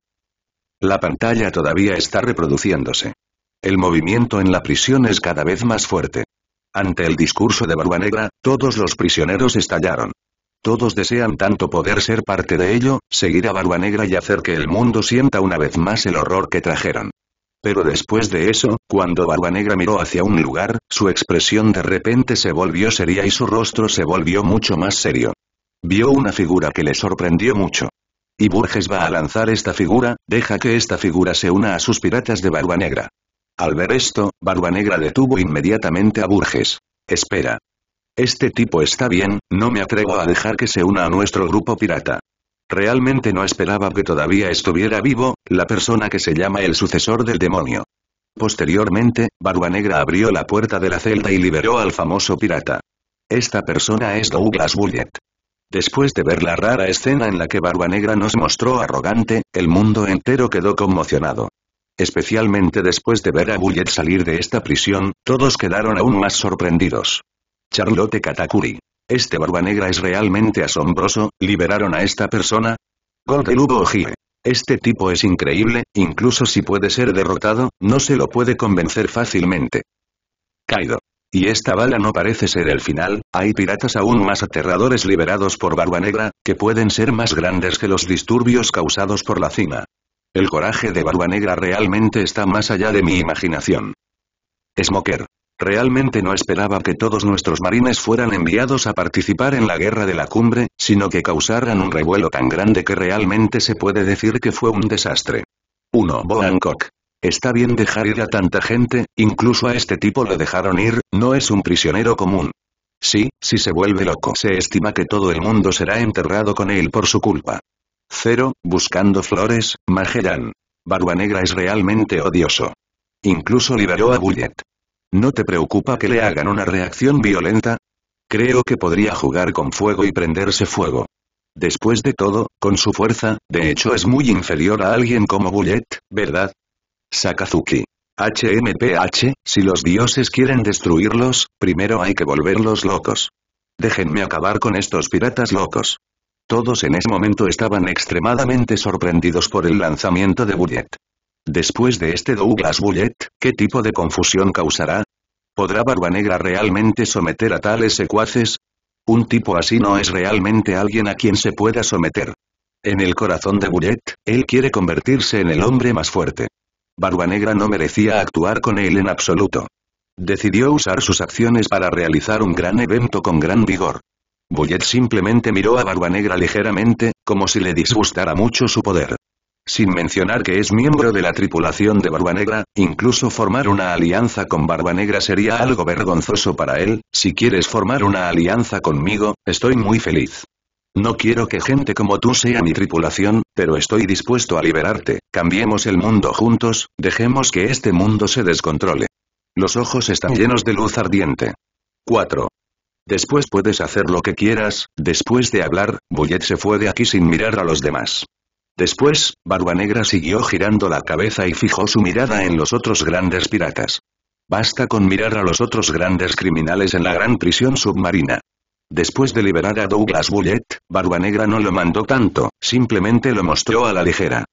La pantalla todavía está reproduciéndose. El movimiento en la prisión es cada vez más fuerte. Ante el discurso de Barba Negra, todos los prisioneros estallaron. Todos desean tanto poder ser parte de ello, seguir a Barba Negra y hacer que el mundo sienta una vez más el horror que trajeron. Pero después de eso, cuando Barba Negra miró hacia un lugar, su expresión de repente se volvió seria y su rostro se volvió mucho más serio. Vio una figura que le sorprendió mucho. Y Burges va a lanzar esta figura, deja que esta figura se una a sus piratas de Barba Negra. Al ver esto, Barba Negra detuvo inmediatamente a Burges. Espera. Este tipo está bien, no me atrevo a dejar que se una a nuestro grupo pirata. Realmente no esperaba que todavía estuviera vivo, la persona que se llama el sucesor del demonio. Posteriormente, Barba Negra abrió la puerta de la celda y liberó al famoso pirata. Esta persona es Douglas Bullet. Después de ver la rara escena en la que Barbanegra nos mostró arrogante, el mundo entero quedó conmocionado. Especialmente después de ver a Bullet salir de esta prisión, todos quedaron aún más sorprendidos. Charlotte Katakuri. Este Barba Negra es realmente asombroso, ¿liberaron a esta persona? Goldelubo Ojie. Este tipo es increíble, incluso si puede ser derrotado, no se lo puede convencer fácilmente. Kaido. Y esta bala no parece ser el final, hay piratas aún más aterradores liberados por Barba Negra, que pueden ser más grandes que los disturbios causados por la cima. El coraje de Barba Negra realmente está más allá de mi imaginación. Smoker. Realmente no esperaba que todos nuestros marines fueran enviados a participar en la guerra de la cumbre, sino que causaran un revuelo tan grande que realmente se puede decir que fue un desastre. 1. Boangkok. Está bien dejar ir a tanta gente, incluso a este tipo lo dejaron ir, no es un prisionero común. Sí, si se vuelve loco se estima que todo el mundo será enterrado con él por su culpa. Cero, buscando flores, Magellan. Barba Negra es realmente odioso. Incluso liberó a Bullet. ¿No te preocupa que le hagan una reacción violenta? Creo que podría jugar con fuego y prenderse fuego. Después de todo, con su fuerza, de hecho es muy inferior a alguien como Bullet, ¿verdad? Sakazuki. HMPH, si los dioses quieren destruirlos, primero hay que volverlos locos. Déjenme acabar con estos piratas locos. Todos en ese momento estaban extremadamente sorprendidos por el lanzamiento de Bullet. Después de este Douglas Bullet, ¿qué tipo de confusión causará? ¿Podrá Barba Negra realmente someter a tales secuaces? Un tipo así no es realmente alguien a quien se pueda someter. En el corazón de Bullet, él quiere convertirse en el hombre más fuerte. Barbanegra no merecía actuar con él en absoluto. Decidió usar sus acciones para realizar un gran evento con gran vigor. Bullet simplemente miró a Barbanegra ligeramente, como si le disgustara mucho su poder. Sin mencionar que es miembro de la tripulación de Barbanegra, incluso formar una alianza con Barbanegra sería algo vergonzoso para él, si quieres formar una alianza conmigo, estoy muy feliz. No quiero que gente como tú sea mi tripulación, pero estoy dispuesto a liberarte, cambiemos el mundo juntos, dejemos que este mundo se descontrole. Los ojos están llenos de luz ardiente. 4. Después puedes hacer lo que quieras, después de hablar, Bullet se fue de aquí sin mirar a los demás. Después, Barba Negra siguió girando la cabeza y fijó su mirada en los otros grandes piratas. Basta con mirar a los otros grandes criminales en la gran prisión submarina. Después de liberar a Douglas Bullet, Barbanegra no lo mandó tanto, simplemente lo mostró a la ligera.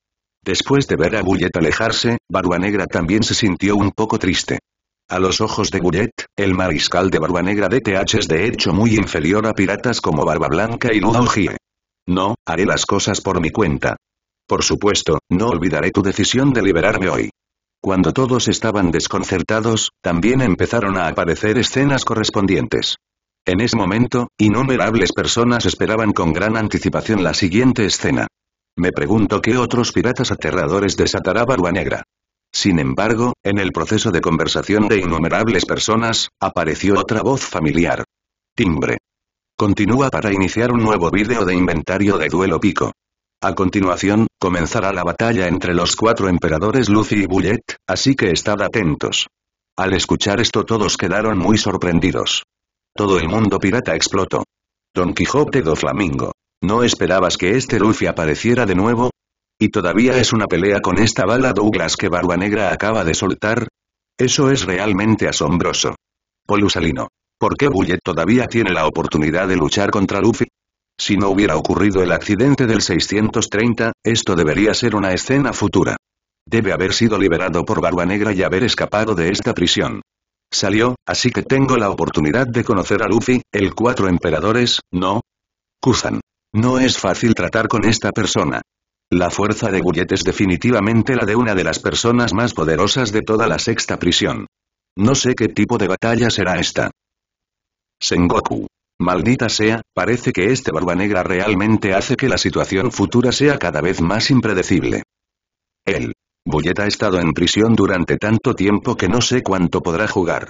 Después de ver a Bullet alejarse, Barbanegra también se sintió un poco triste. A los ojos de Bullet, el mariscal de Barbanegra DTH es de hecho muy inferior a piratas como Barba Blanca y Gie. No, haré las cosas por mi cuenta. Por supuesto, no olvidaré tu decisión de liberarme hoy. Cuando todos estaban desconcertados, también empezaron a aparecer escenas correspondientes. En ese momento, innumerables personas esperaban con gran anticipación la siguiente escena. Me pregunto qué otros piratas aterradores desatará Barba Negra. Sin embargo, en el proceso de conversación de innumerables personas, apareció otra voz familiar. Timbre. Continúa para iniciar un nuevo vídeo de inventario de duelo pico. A continuación, comenzará la batalla entre los cuatro emperadores Lucy y Bullet, así que estad atentos. Al escuchar esto todos quedaron muy sorprendidos. Todo el mundo pirata explotó. Don Quijote do Flamingo. ¿No esperabas que este Luffy apareciera de nuevo? ¿Y todavía es una pelea con esta bala Douglas que Barba Negra acaba de soltar? Eso es realmente asombroso. Polusalino. ¿Por qué Bullet todavía tiene la oportunidad de luchar contra Luffy? Si no hubiera ocurrido el accidente del 630, esto debería ser una escena futura. Debe haber sido liberado por Barba Negra y haber escapado de esta prisión. Salió, así que tengo la oportunidad de conocer a Luffy, el cuatro emperadores, ¿no? Kuzan. No es fácil tratar con esta persona. La fuerza de Gullet es definitivamente la de una de las personas más poderosas de toda la sexta prisión. No sé qué tipo de batalla será esta. Sengoku. Maldita sea, parece que este barba negra realmente hace que la situación futura sea cada vez más impredecible. Él. Bullet ha estado en prisión durante tanto tiempo que no sé cuánto podrá jugar.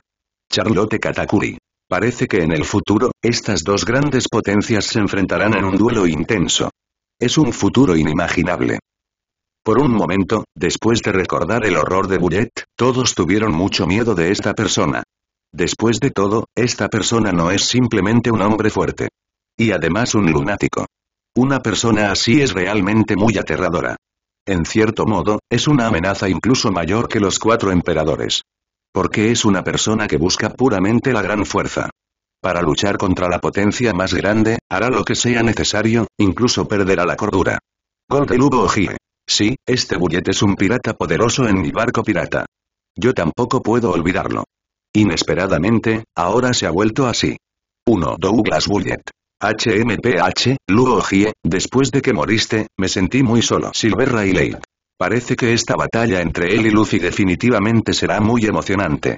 Charlotte Katakuri. Parece que en el futuro, estas dos grandes potencias se enfrentarán en un duelo intenso. Es un futuro inimaginable. Por un momento, después de recordar el horror de Bullet, todos tuvieron mucho miedo de esta persona. Después de todo, esta persona no es simplemente un hombre fuerte. Y además un lunático. Una persona así es realmente muy aterradora. En cierto modo, es una amenaza incluso mayor que los cuatro emperadores. Porque es una persona que busca puramente la gran fuerza. Para luchar contra la potencia más grande, hará lo que sea necesario, incluso perderá la cordura. Gol de Sí, este Bullet es un pirata poderoso en mi barco pirata. Yo tampoco puedo olvidarlo. Inesperadamente, ahora se ha vuelto así. 1. Douglas Bullet. HMPH, Lugo después de que moriste, me sentí muy solo. Silver Rayleigh. Parece que esta batalla entre él y Lucy definitivamente será muy emocionante.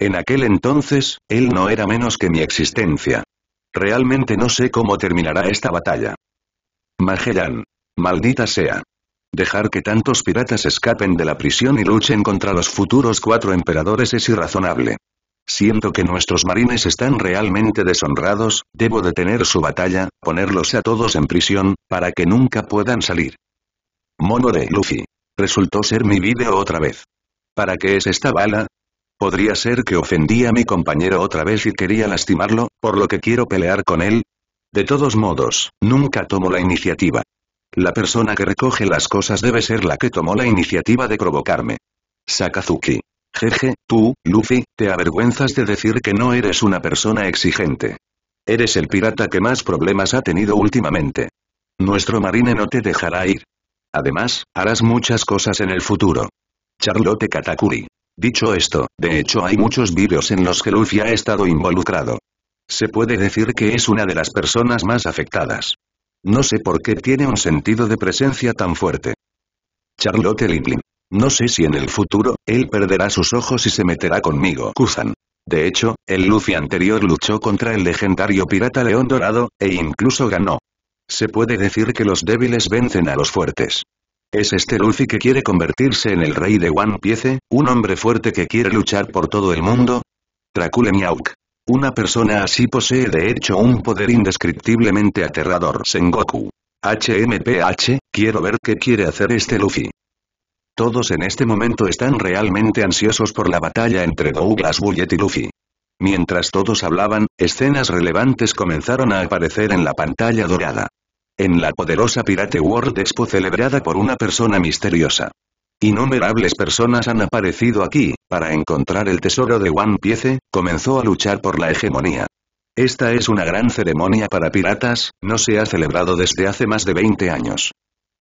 En aquel entonces, él no era menos que mi existencia. Realmente no sé cómo terminará esta batalla. Magellan. Maldita sea. Dejar que tantos piratas escapen de la prisión y luchen contra los futuros cuatro emperadores es irrazonable. Siento que nuestros marines están realmente deshonrados, debo detener su batalla, ponerlos a todos en prisión, para que nunca puedan salir. Mono de Luffy. Resultó ser mi vídeo otra vez. ¿Para qué es esta bala? Podría ser que ofendí a mi compañero otra vez y quería lastimarlo, por lo que quiero pelear con él. De todos modos, nunca tomo la iniciativa. La persona que recoge las cosas debe ser la que tomó la iniciativa de provocarme. Sakazuki. Jeje, tú, Luffy, te avergüenzas de decir que no eres una persona exigente. Eres el pirata que más problemas ha tenido últimamente. Nuestro marine no te dejará ir. Además, harás muchas cosas en el futuro. Charlotte Katakuri. Dicho esto, de hecho hay muchos vídeos en los que Luffy ha estado involucrado. Se puede decir que es una de las personas más afectadas. No sé por qué tiene un sentido de presencia tan fuerte. Charlotte Linklin. No sé si en el futuro, él perderá sus ojos y se meterá conmigo Kuzan. De hecho, el Luffy anterior luchó contra el legendario pirata León Dorado, e incluso ganó. Se puede decir que los débiles vencen a los fuertes. Es este Luffy que quiere convertirse en el rey de One Piece, un hombre fuerte que quiere luchar por todo el mundo. Dracula Miauk. Una persona así posee de hecho un poder indescriptiblemente aterrador. Sengoku. HMPH, quiero ver qué quiere hacer este Luffy. Todos en este momento están realmente ansiosos por la batalla entre Douglas Bullet y Luffy. Mientras todos hablaban, escenas relevantes comenzaron a aparecer en la pantalla dorada. En la poderosa Pirate World Expo celebrada por una persona misteriosa. Innumerables personas han aparecido aquí, para encontrar el tesoro de One Piece, comenzó a luchar por la hegemonía. Esta es una gran ceremonia para piratas, no se ha celebrado desde hace más de 20 años.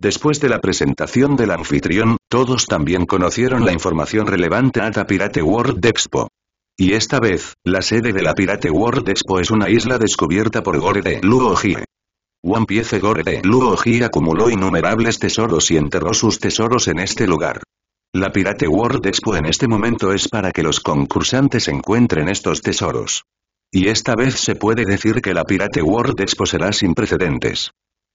Después de la presentación del anfitrión, todos también conocieron la información relevante a la Pirate World Expo. Y esta vez, la sede de la Pirate World Expo es una isla descubierta por Gore de Luogie. One Piece Gore de Luogie acumuló innumerables tesoros y enterró sus tesoros en este lugar. La Pirate World Expo en este momento es para que los concursantes encuentren estos tesoros. Y esta vez se puede decir que la Pirate World Expo será sin precedentes.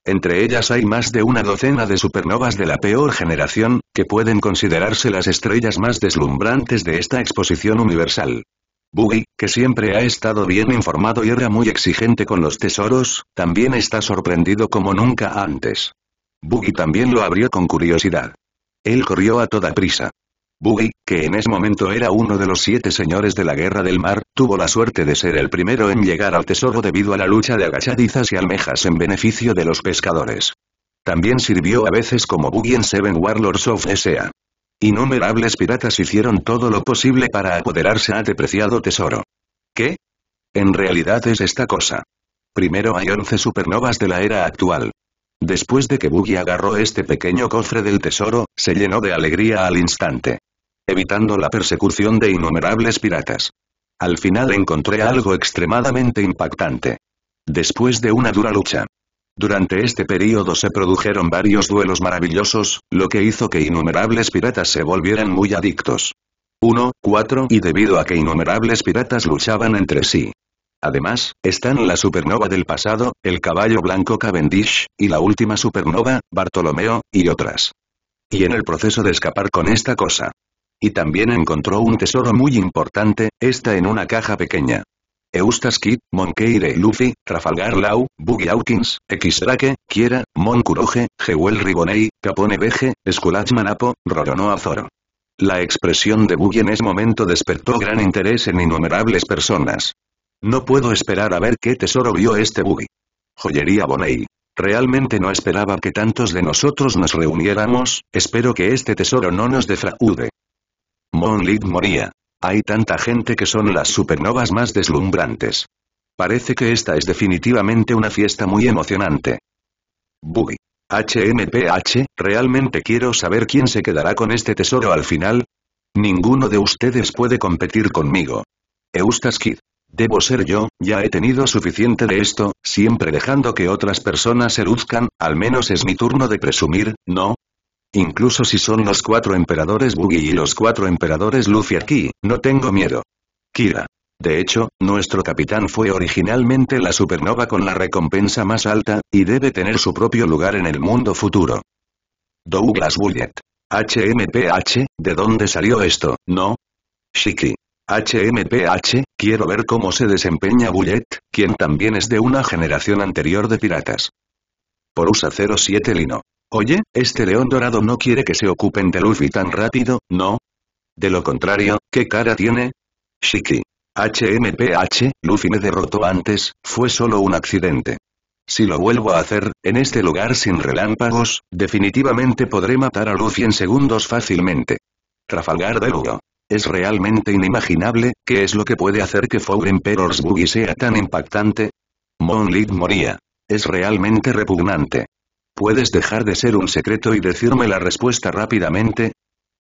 Entre ellas hay más de una docena de supernovas de la peor generación, que pueden considerarse las estrellas más deslumbrantes de esta exposición universal. Bugi, que siempre ha estado bien informado y era muy exigente con los tesoros, también está sorprendido como nunca antes. Buggy también lo abrió con curiosidad. Él corrió a toda prisa. Buggy, que en ese momento era uno de los siete señores de la Guerra del Mar, tuvo la suerte de ser el primero en llegar al tesoro debido a la lucha de agachadizas y almejas en beneficio de los pescadores. También sirvió a veces como Buggy en Seven Warlords of Sea. Innumerables piratas hicieron todo lo posible para apoderarse a depreciado tesoro. ¿Qué? En realidad es esta cosa. Primero hay 11 supernovas de la era actual. Después de que Buggy agarró este pequeño cofre del tesoro, se llenó de alegría al instante evitando la persecución de innumerables piratas. Al final encontré algo extremadamente impactante. Después de una dura lucha. Durante este periodo se produjeron varios duelos maravillosos, lo que hizo que innumerables piratas se volvieran muy adictos. 1, 4 y debido a que innumerables piratas luchaban entre sí. Además, están la supernova del pasado, el caballo blanco Cavendish, y la última supernova, Bartolomeo, y otras. Y en el proceso de escapar con esta cosa, y también encontró un tesoro muy importante, esta en una caja pequeña. Eustace Kid, Monkeire Luffy, Trafalgar Lau, Buggy Hawkins, X-Drake, Kiera, Mon Kuroge, Jewel Riboney, Capone Bege, Skulach Manapo, Roronoa Zoro. La expresión de Buggy en ese momento despertó gran interés en innumerables personas. No puedo esperar a ver qué tesoro vio este Buggy. Joyería Bonney. Realmente no esperaba que tantos de nosotros nos reuniéramos, espero que este tesoro no nos defraude. Moonlit moría. Hay tanta gente que son las supernovas más deslumbrantes. Parece que esta es definitivamente una fiesta muy emocionante. Buggy. HMPH, realmente quiero saber quién se quedará con este tesoro al final. Ninguno de ustedes puede competir conmigo. Eustace Kid. Debo ser yo, ya he tenido suficiente de esto, siempre dejando que otras personas se al menos es mi turno de presumir, ¿no? Incluso si son los cuatro emperadores Buggy y los cuatro emperadores Luffy aquí, no tengo miedo. Kira. De hecho, nuestro capitán fue originalmente la supernova con la recompensa más alta, y debe tener su propio lugar en el mundo futuro. Douglas Bullet. HMPH, ¿de dónde salió esto, no? Shiki. HMPH, quiero ver cómo se desempeña Bullet, quien también es de una generación anterior de piratas. Por 07 Lino. Oye, este león dorado no quiere que se ocupen de Luffy tan rápido, ¿no? De lo contrario, ¿qué cara tiene? Shiki. HMPH, Luffy me derrotó antes, fue solo un accidente. Si lo vuelvo a hacer, en este lugar sin relámpagos, definitivamente podré matar a Luffy en segundos fácilmente. Trafalgar de Lugo. Es realmente inimaginable, ¿qué es lo que puede hacer que Four Emperor's Boogie sea tan impactante? Monlit moría. Es realmente repugnante. ¿Puedes dejar de ser un secreto y decirme la respuesta rápidamente?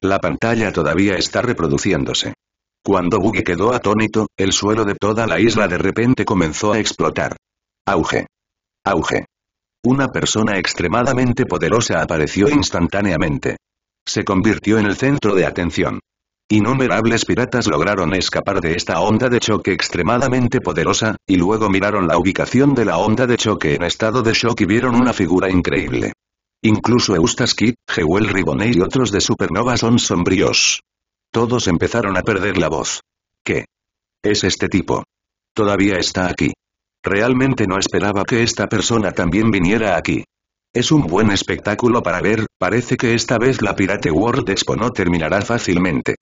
La pantalla todavía está reproduciéndose. Cuando Buggy quedó atónito, el suelo de toda la isla de repente comenzó a explotar. Auge. Auge. Una persona extremadamente poderosa apareció instantáneamente. Se convirtió en el centro de atención. Innumerables piratas lograron escapar de esta onda de choque extremadamente poderosa, y luego miraron la ubicación de la onda de choque en estado de shock y vieron una figura increíble. Incluso Eustace Kitt, Jewel Ribonet y otros de Supernova son sombríos. Todos empezaron a perder la voz. ¿Qué? Es este tipo. Todavía está aquí. Realmente no esperaba que esta persona también viniera aquí. Es un buen espectáculo para ver, parece que esta vez la Pirate World Expo no terminará fácilmente.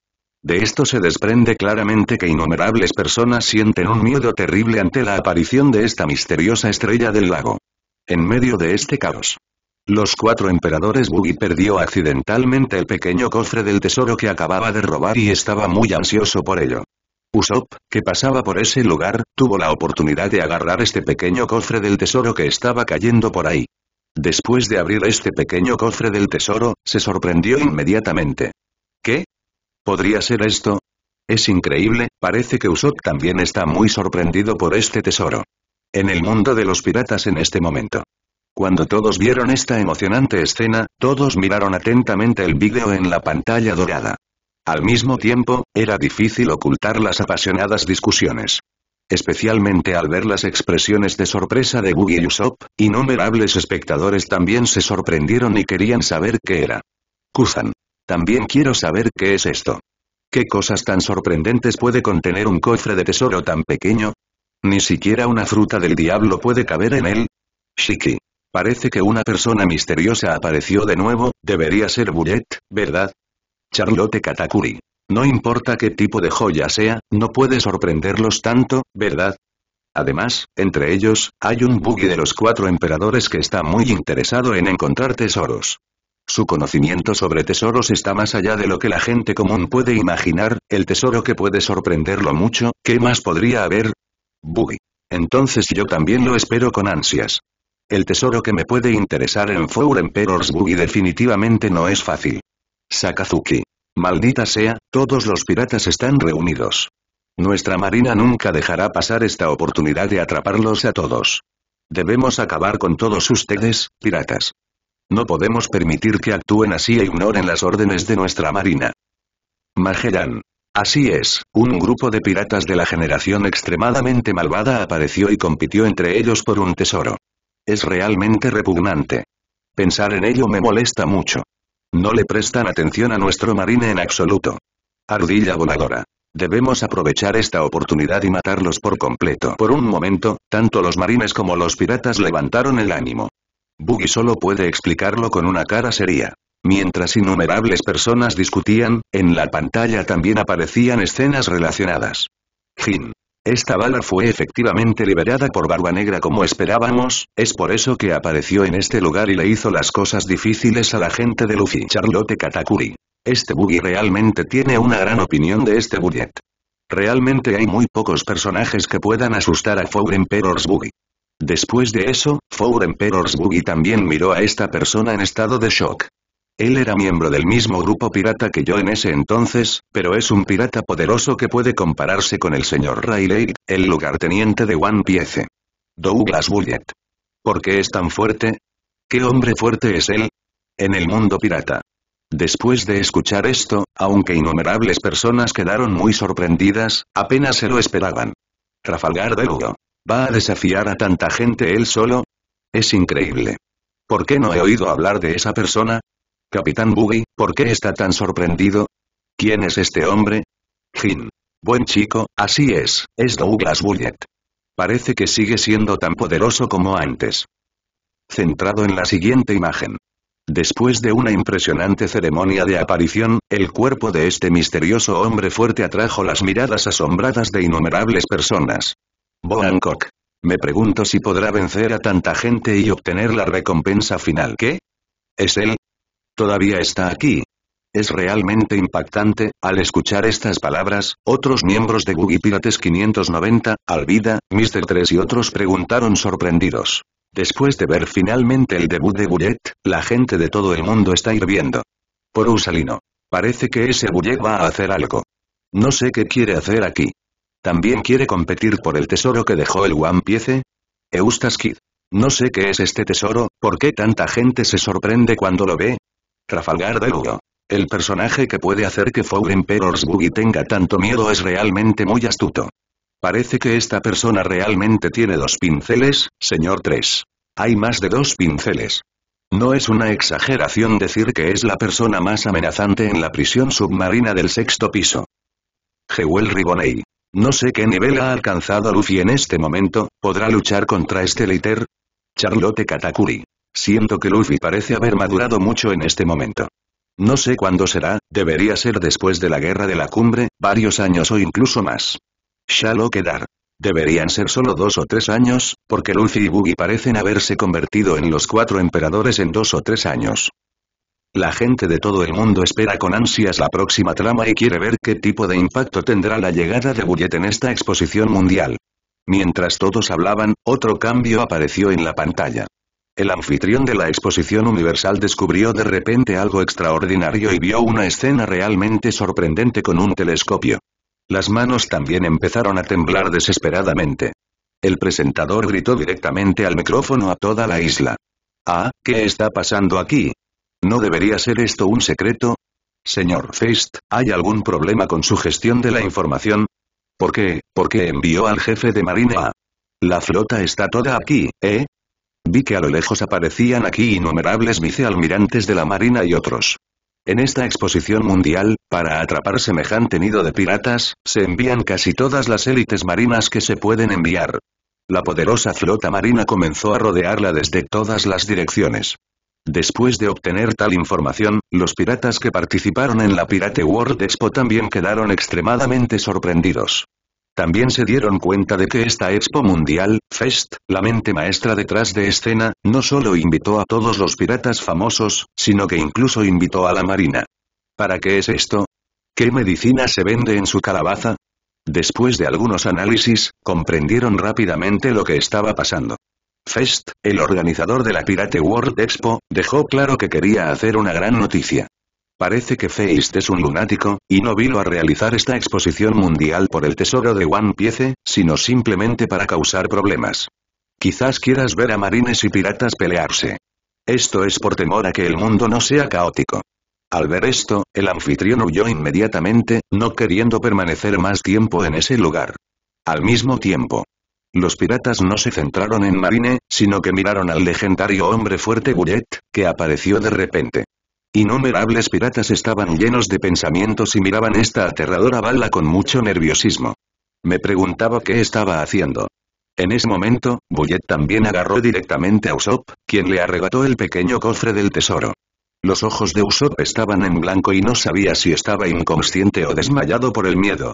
De esto se desprende claramente que innumerables personas sienten un miedo terrible ante la aparición de esta misteriosa estrella del lago. En medio de este caos, los cuatro emperadores Buggy perdió accidentalmente el pequeño cofre del tesoro que acababa de robar y estaba muy ansioso por ello. Usopp, que pasaba por ese lugar, tuvo la oportunidad de agarrar este pequeño cofre del tesoro que estaba cayendo por ahí. Después de abrir este pequeño cofre del tesoro, se sorprendió inmediatamente. ¿Qué? ¿Podría ser esto? Es increíble, parece que Usopp también está muy sorprendido por este tesoro. En el mundo de los piratas en este momento. Cuando todos vieron esta emocionante escena, todos miraron atentamente el vídeo en la pantalla dorada. Al mismo tiempo, era difícil ocultar las apasionadas discusiones especialmente al ver las expresiones de sorpresa de Buggy y Usopp, innumerables espectadores también se sorprendieron y querían saber qué era. Kuzan. También quiero saber qué es esto. ¿Qué cosas tan sorprendentes puede contener un cofre de tesoro tan pequeño? Ni siquiera una fruta del diablo puede caber en él. Shiki. Parece que una persona misteriosa apareció de nuevo, debería ser Bullet, ¿verdad? Charlotte Katakuri. No importa qué tipo de joya sea, no puede sorprenderlos tanto, ¿verdad? Además, entre ellos, hay un buggy de los cuatro emperadores que está muy interesado en encontrar tesoros. Su conocimiento sobre tesoros está más allá de lo que la gente común puede imaginar, el tesoro que puede sorprenderlo mucho, ¿qué más podría haber? Buggy. Entonces yo también lo espero con ansias. El tesoro que me puede interesar en Four Emperors Buggy definitivamente no es fácil. Sakazuki. Maldita sea, todos los piratas están reunidos. Nuestra marina nunca dejará pasar esta oportunidad de atraparlos a todos. Debemos acabar con todos ustedes, piratas. No podemos permitir que actúen así e ignoren las órdenes de nuestra marina. Magellan. Así es, un grupo de piratas de la generación extremadamente malvada apareció y compitió entre ellos por un tesoro. Es realmente repugnante. Pensar en ello me molesta mucho. No le prestan atención a nuestro marine en absoluto. Ardilla voladora. Debemos aprovechar esta oportunidad y matarlos por completo. Por un momento, tanto los marines como los piratas levantaron el ánimo. Buggy solo puede explicarlo con una cara seria. Mientras innumerables personas discutían, en la pantalla también aparecían escenas relacionadas. Jin. Esta bala fue efectivamente liberada por Barba Negra como esperábamos, es por eso que apareció en este lugar y le hizo las cosas difíciles a la gente de Luffy Charlotte Katakuri. Este Buggy realmente tiene una gran opinión de este Bullet. Realmente hay muy pocos personajes que puedan asustar a Four Emperor's Buggy. Después de eso, Four Emperors Boogie también miró a esta persona en estado de shock. Él era miembro del mismo grupo pirata que yo en ese entonces, pero es un pirata poderoso que puede compararse con el señor Rayleigh, el lugarteniente de One Piece. Douglas Bullet. ¿Por qué es tan fuerte? ¿Qué hombre fuerte es él? En el mundo pirata. Después de escuchar esto, aunque innumerables personas quedaron muy sorprendidas, apenas se lo esperaban. Trafalgar de Hugo. ¿Va a desafiar a tanta gente él solo? Es increíble. ¿Por qué no he oído hablar de esa persona? Capitán Buggy, ¿por qué está tan sorprendido? ¿Quién es este hombre? Jin. Buen chico, así es, es Douglas Bullet. Parece que sigue siendo tan poderoso como antes. Centrado en la siguiente imagen. Después de una impresionante ceremonia de aparición, el cuerpo de este misterioso hombre fuerte atrajo las miradas asombradas de innumerables personas. Bangkok. Me pregunto si podrá vencer a tanta gente y obtener la recompensa final. ¿Qué? ¿Es él? Todavía está aquí. Es realmente impactante, al escuchar estas palabras, otros miembros de Boogie Pirates 590, Alvida, Mr. 3 y otros preguntaron sorprendidos. Después de ver finalmente el debut de Bullet, la gente de todo el mundo está hirviendo. Por Usalino. Parece que ese Bullet va a hacer algo. No sé qué quiere hacer aquí. ¿También quiere competir por el tesoro que dejó el One Piece? Eustace Kid. No sé qué es este tesoro, ¿por qué tanta gente se sorprende cuando lo ve? Trafalgar de Lugo. El personaje que puede hacer que Four Emperor's Boogie tenga tanto miedo es realmente muy astuto. Parece que esta persona realmente tiene dos pinceles, señor 3. Hay más de dos pinceles. No es una exageración decir que es la persona más amenazante en la prisión submarina del sexto piso. Jewel Riboney. No sé qué nivel ha alcanzado Luffy en este momento, ¿podrá luchar contra este líder, Charlotte Katakuri. Siento que Luffy parece haber madurado mucho en este momento. No sé cuándo será, debería ser después de la guerra de la cumbre, varios años o incluso más. Shallow quedar. Deberían ser solo dos o tres años, porque Luffy y Buggy parecen haberse convertido en los cuatro emperadores en dos o tres años. La gente de todo el mundo espera con ansias la próxima trama y quiere ver qué tipo de impacto tendrá la llegada de Bullet en esta exposición mundial. Mientras todos hablaban, otro cambio apareció en la pantalla. El anfitrión de la exposición universal descubrió de repente algo extraordinario y vio una escena realmente sorprendente con un telescopio. Las manos también empezaron a temblar desesperadamente. El presentador gritó directamente al micrófono a toda la isla. Ah, ¿qué está pasando aquí? ¿No debería ser esto un secreto? Señor Feist, ¿hay algún problema con su gestión de la información? ¿Por qué, por qué envió al jefe de marina a... La flota está toda aquí, ¿eh? Vi que a lo lejos aparecían aquí innumerables vicealmirantes de la marina y otros. En esta exposición mundial, para atrapar semejante nido de piratas, se envían casi todas las élites marinas que se pueden enviar. La poderosa flota marina comenzó a rodearla desde todas las direcciones. Después de obtener tal información, los piratas que participaron en la Pirate World Expo también quedaron extremadamente sorprendidos. También se dieron cuenta de que esta Expo Mundial, Fest, la mente maestra detrás de escena, no solo invitó a todos los piratas famosos, sino que incluso invitó a la Marina. ¿Para qué es esto? ¿Qué medicina se vende en su calabaza? Después de algunos análisis, comprendieron rápidamente lo que estaba pasando. Fest, el organizador de la Pirate World Expo, dejó claro que quería hacer una gran noticia. Parece que Feist es un lunático, y no vino a realizar esta exposición mundial por el tesoro de One Piece, sino simplemente para causar problemas. Quizás quieras ver a marines y piratas pelearse. Esto es por temor a que el mundo no sea caótico. Al ver esto, el anfitrión huyó inmediatamente, no queriendo permanecer más tiempo en ese lugar. Al mismo tiempo, los piratas no se centraron en Marine, sino que miraron al legendario hombre fuerte Bullet, que apareció de repente. Innumerables piratas estaban llenos de pensamientos y miraban esta aterradora bala con mucho nerviosismo. Me preguntaba qué estaba haciendo. En ese momento, Bullet también agarró directamente a Usopp, quien le arrebató el pequeño cofre del tesoro. Los ojos de Usopp estaban en blanco y no sabía si estaba inconsciente o desmayado por el miedo.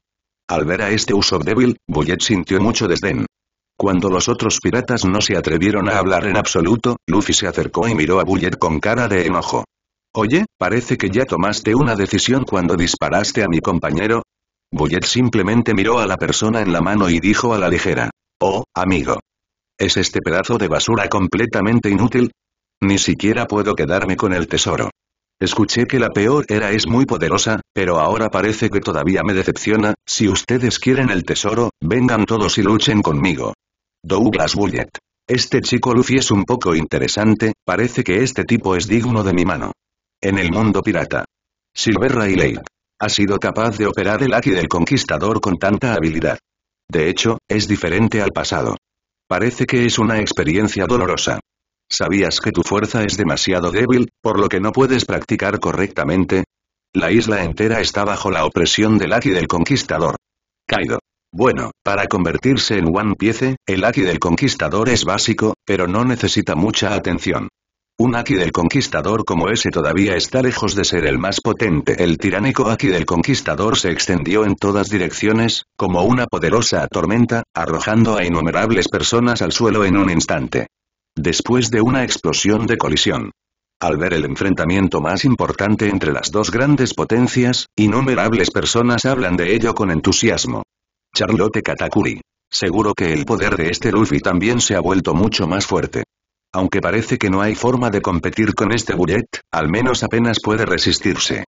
Al ver a este Usopp débil, Bullet sintió mucho desdén. Cuando los otros piratas no se atrevieron a hablar en absoluto, Luffy se acercó y miró a Bullet con cara de enojo. Oye, parece que ya tomaste una decisión cuando disparaste a mi compañero. Bullet simplemente miró a la persona en la mano y dijo a la ligera. Oh, amigo. ¿Es este pedazo de basura completamente inútil? Ni siquiera puedo quedarme con el tesoro. Escuché que la peor era es muy poderosa, pero ahora parece que todavía me decepciona, si ustedes quieren el tesoro, vengan todos y luchen conmigo. Douglas Bullet. Este chico Luffy es un poco interesante, parece que este tipo es digno de mi mano. En el mundo pirata. Silver Rayleigh. Ha sido capaz de operar el Aki del Conquistador con tanta habilidad. De hecho, es diferente al pasado. Parece que es una experiencia dolorosa. ¿Sabías que tu fuerza es demasiado débil, por lo que no puedes practicar correctamente? La isla entera está bajo la opresión del Aki del Conquistador. Kaido. Bueno, para convertirse en One Piece, el Aki del Conquistador es básico, pero no necesita mucha atención. Un Aki del Conquistador como ese todavía está lejos de ser el más potente. El tiránico Aki del Conquistador se extendió en todas direcciones, como una poderosa tormenta, arrojando a innumerables personas al suelo en un instante. Después de una explosión de colisión, al ver el enfrentamiento más importante entre las dos grandes potencias, innumerables personas hablan de ello con entusiasmo. Charlotte Katakuri. Seguro que el poder de este Luffy también se ha vuelto mucho más fuerte. Aunque parece que no hay forma de competir con este Bullet, al menos apenas puede resistirse.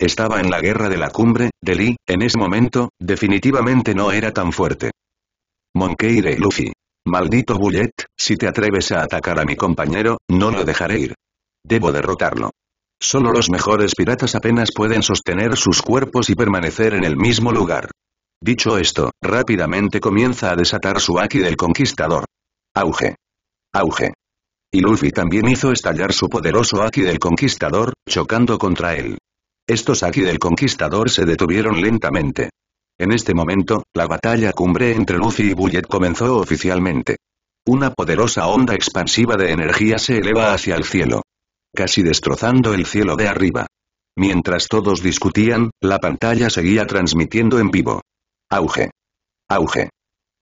Estaba en la guerra de la cumbre, de Lee, en ese momento, definitivamente no era tan fuerte. Monkey de Luffy. Maldito Bullet, si te atreves a atacar a mi compañero, no lo dejaré ir. Debo derrotarlo. Solo los mejores piratas apenas pueden sostener sus cuerpos y permanecer en el mismo lugar. Dicho esto, rápidamente comienza a desatar su Aki del Conquistador. Auge. Auge. Y Luffy también hizo estallar su poderoso Aki del Conquistador, chocando contra él. Estos Aki del Conquistador se detuvieron lentamente. En este momento, la batalla cumbre entre Luffy y Bullet comenzó oficialmente. Una poderosa onda expansiva de energía se eleva hacia el cielo. Casi destrozando el cielo de arriba. Mientras todos discutían, la pantalla seguía transmitiendo en vivo. Auge. Auge.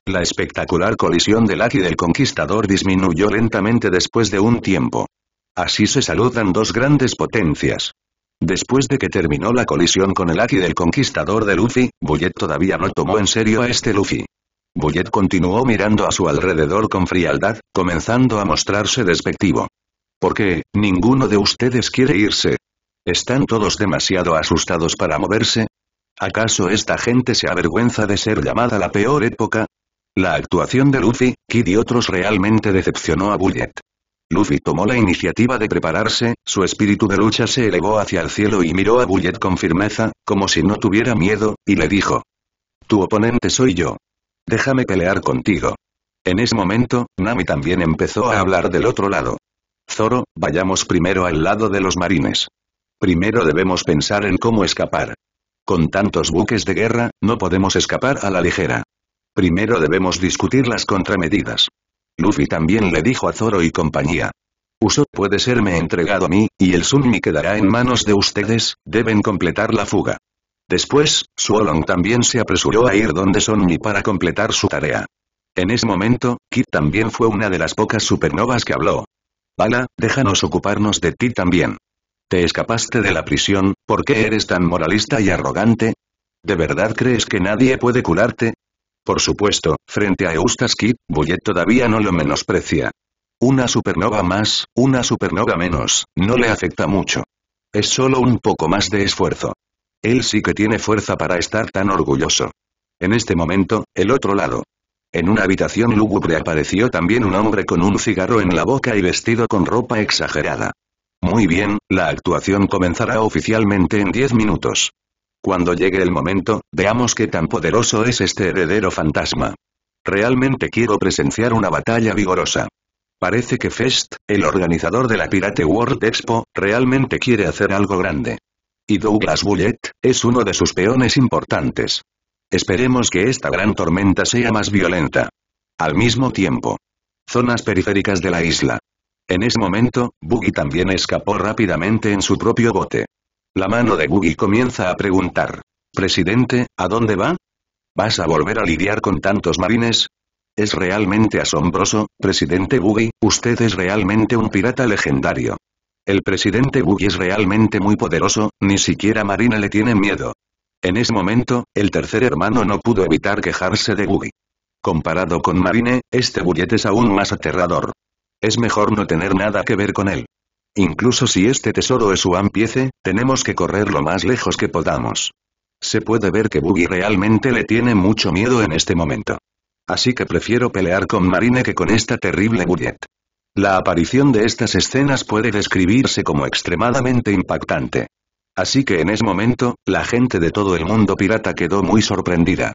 La espectacular colisión del Aki del Conquistador disminuyó lentamente después de un tiempo. Así se saludan dos grandes potencias. Después de que terminó la colisión con el Aki del Conquistador de Luffy, Bullet todavía no tomó en serio a este Luffy. Bullet continuó mirando a su alrededor con frialdad, comenzando a mostrarse despectivo. Porque, ninguno de ustedes quiere irse. Están todos demasiado asustados para moverse, ¿Acaso esta gente se avergüenza de ser llamada la peor época? La actuación de Luffy, Kid y otros realmente decepcionó a Bullet. Luffy tomó la iniciativa de prepararse, su espíritu de lucha se elevó hacia el cielo y miró a Bullet con firmeza, como si no tuviera miedo, y le dijo. Tu oponente soy yo. Déjame pelear contigo. En ese momento, Nami también empezó a hablar del otro lado. Zoro, vayamos primero al lado de los marines. Primero debemos pensar en cómo escapar. Con tantos buques de guerra, no podemos escapar a la ligera. Primero debemos discutir las contramedidas. Luffy también le dijo a Zoro y compañía. Uso puede serme entregado a mí, y el Sunmi quedará en manos de ustedes, deben completar la fuga. Después, Suolong también se apresuró a ir donde Sunmi para completar su tarea. En ese momento, Kid también fue una de las pocas supernovas que habló. Bala, déjanos ocuparnos de ti también. Te escapaste de la prisión, ¿por qué eres tan moralista y arrogante? ¿De verdad crees que nadie puede curarte? Por supuesto, frente a Eustaski, Bullet todavía no lo menosprecia. Una supernova más, una supernova menos, no le afecta mucho. Es solo un poco más de esfuerzo. Él sí que tiene fuerza para estar tan orgulloso. En este momento, el otro lado. En una habitación lúgubre apareció también un hombre con un cigarro en la boca y vestido con ropa exagerada. Muy bien, la actuación comenzará oficialmente en 10 minutos. Cuando llegue el momento, veamos qué tan poderoso es este heredero fantasma. Realmente quiero presenciar una batalla vigorosa. Parece que Fest, el organizador de la Pirate World Expo, realmente quiere hacer algo grande. Y Douglas Bullet, es uno de sus peones importantes. Esperemos que esta gran tormenta sea más violenta. Al mismo tiempo. Zonas periféricas de la isla. En ese momento, Buggy también escapó rápidamente en su propio bote. La mano de Buggy comienza a preguntar. Presidente, ¿a dónde va? ¿Vas a volver a lidiar con tantos marines? Es realmente asombroso, presidente Buggy, usted es realmente un pirata legendario. El presidente Buggy es realmente muy poderoso, ni siquiera Marina le tiene miedo. En ese momento, el tercer hermano no pudo evitar quejarse de Buggy. Comparado con Marine, este Buggy es aún más aterrador. Es mejor no tener nada que ver con él. Incluso si este tesoro es su ampiece, tenemos que correr lo más lejos que podamos. Se puede ver que Buggy realmente le tiene mucho miedo en este momento. Así que prefiero pelear con Marine que con esta terrible Bullet. La aparición de estas escenas puede describirse como extremadamente impactante. Así que en ese momento, la gente de todo el mundo pirata quedó muy sorprendida.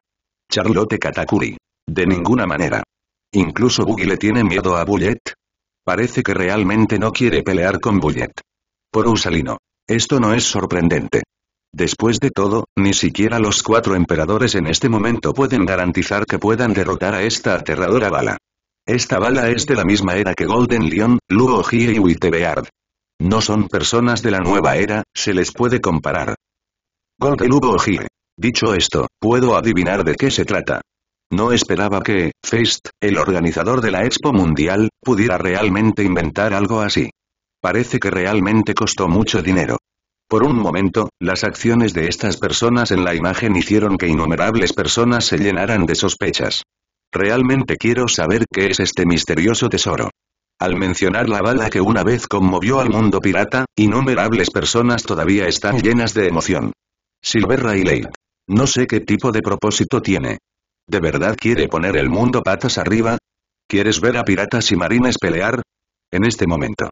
Charlotte Katakuri. De ninguna manera. Incluso Buggy le tiene miedo a Bullet, Parece que realmente no quiere pelear con Bullet. Por Usalino. Esto no es sorprendente. Después de todo, ni siquiera los cuatro emperadores en este momento pueden garantizar que puedan derrotar a esta aterradora bala. Esta bala es de la misma era que Golden Lion, Lugo Hie y Beard. No son personas de la nueva era, se les puede comparar. Golden Lugo Hie. Dicho esto, puedo adivinar de qué se trata. No esperaba que, Feist, el organizador de la Expo Mundial, pudiera realmente inventar algo así. Parece que realmente costó mucho dinero. Por un momento, las acciones de estas personas en la imagen hicieron que innumerables personas se llenaran de sospechas. Realmente quiero saber qué es este misterioso tesoro. Al mencionar la bala que una vez conmovió al mundo pirata, innumerables personas todavía están llenas de emoción. Silver Riley. No sé qué tipo de propósito tiene. ¿De verdad quiere poner el mundo patas arriba? ¿Quieres ver a piratas y marines pelear? En este momento.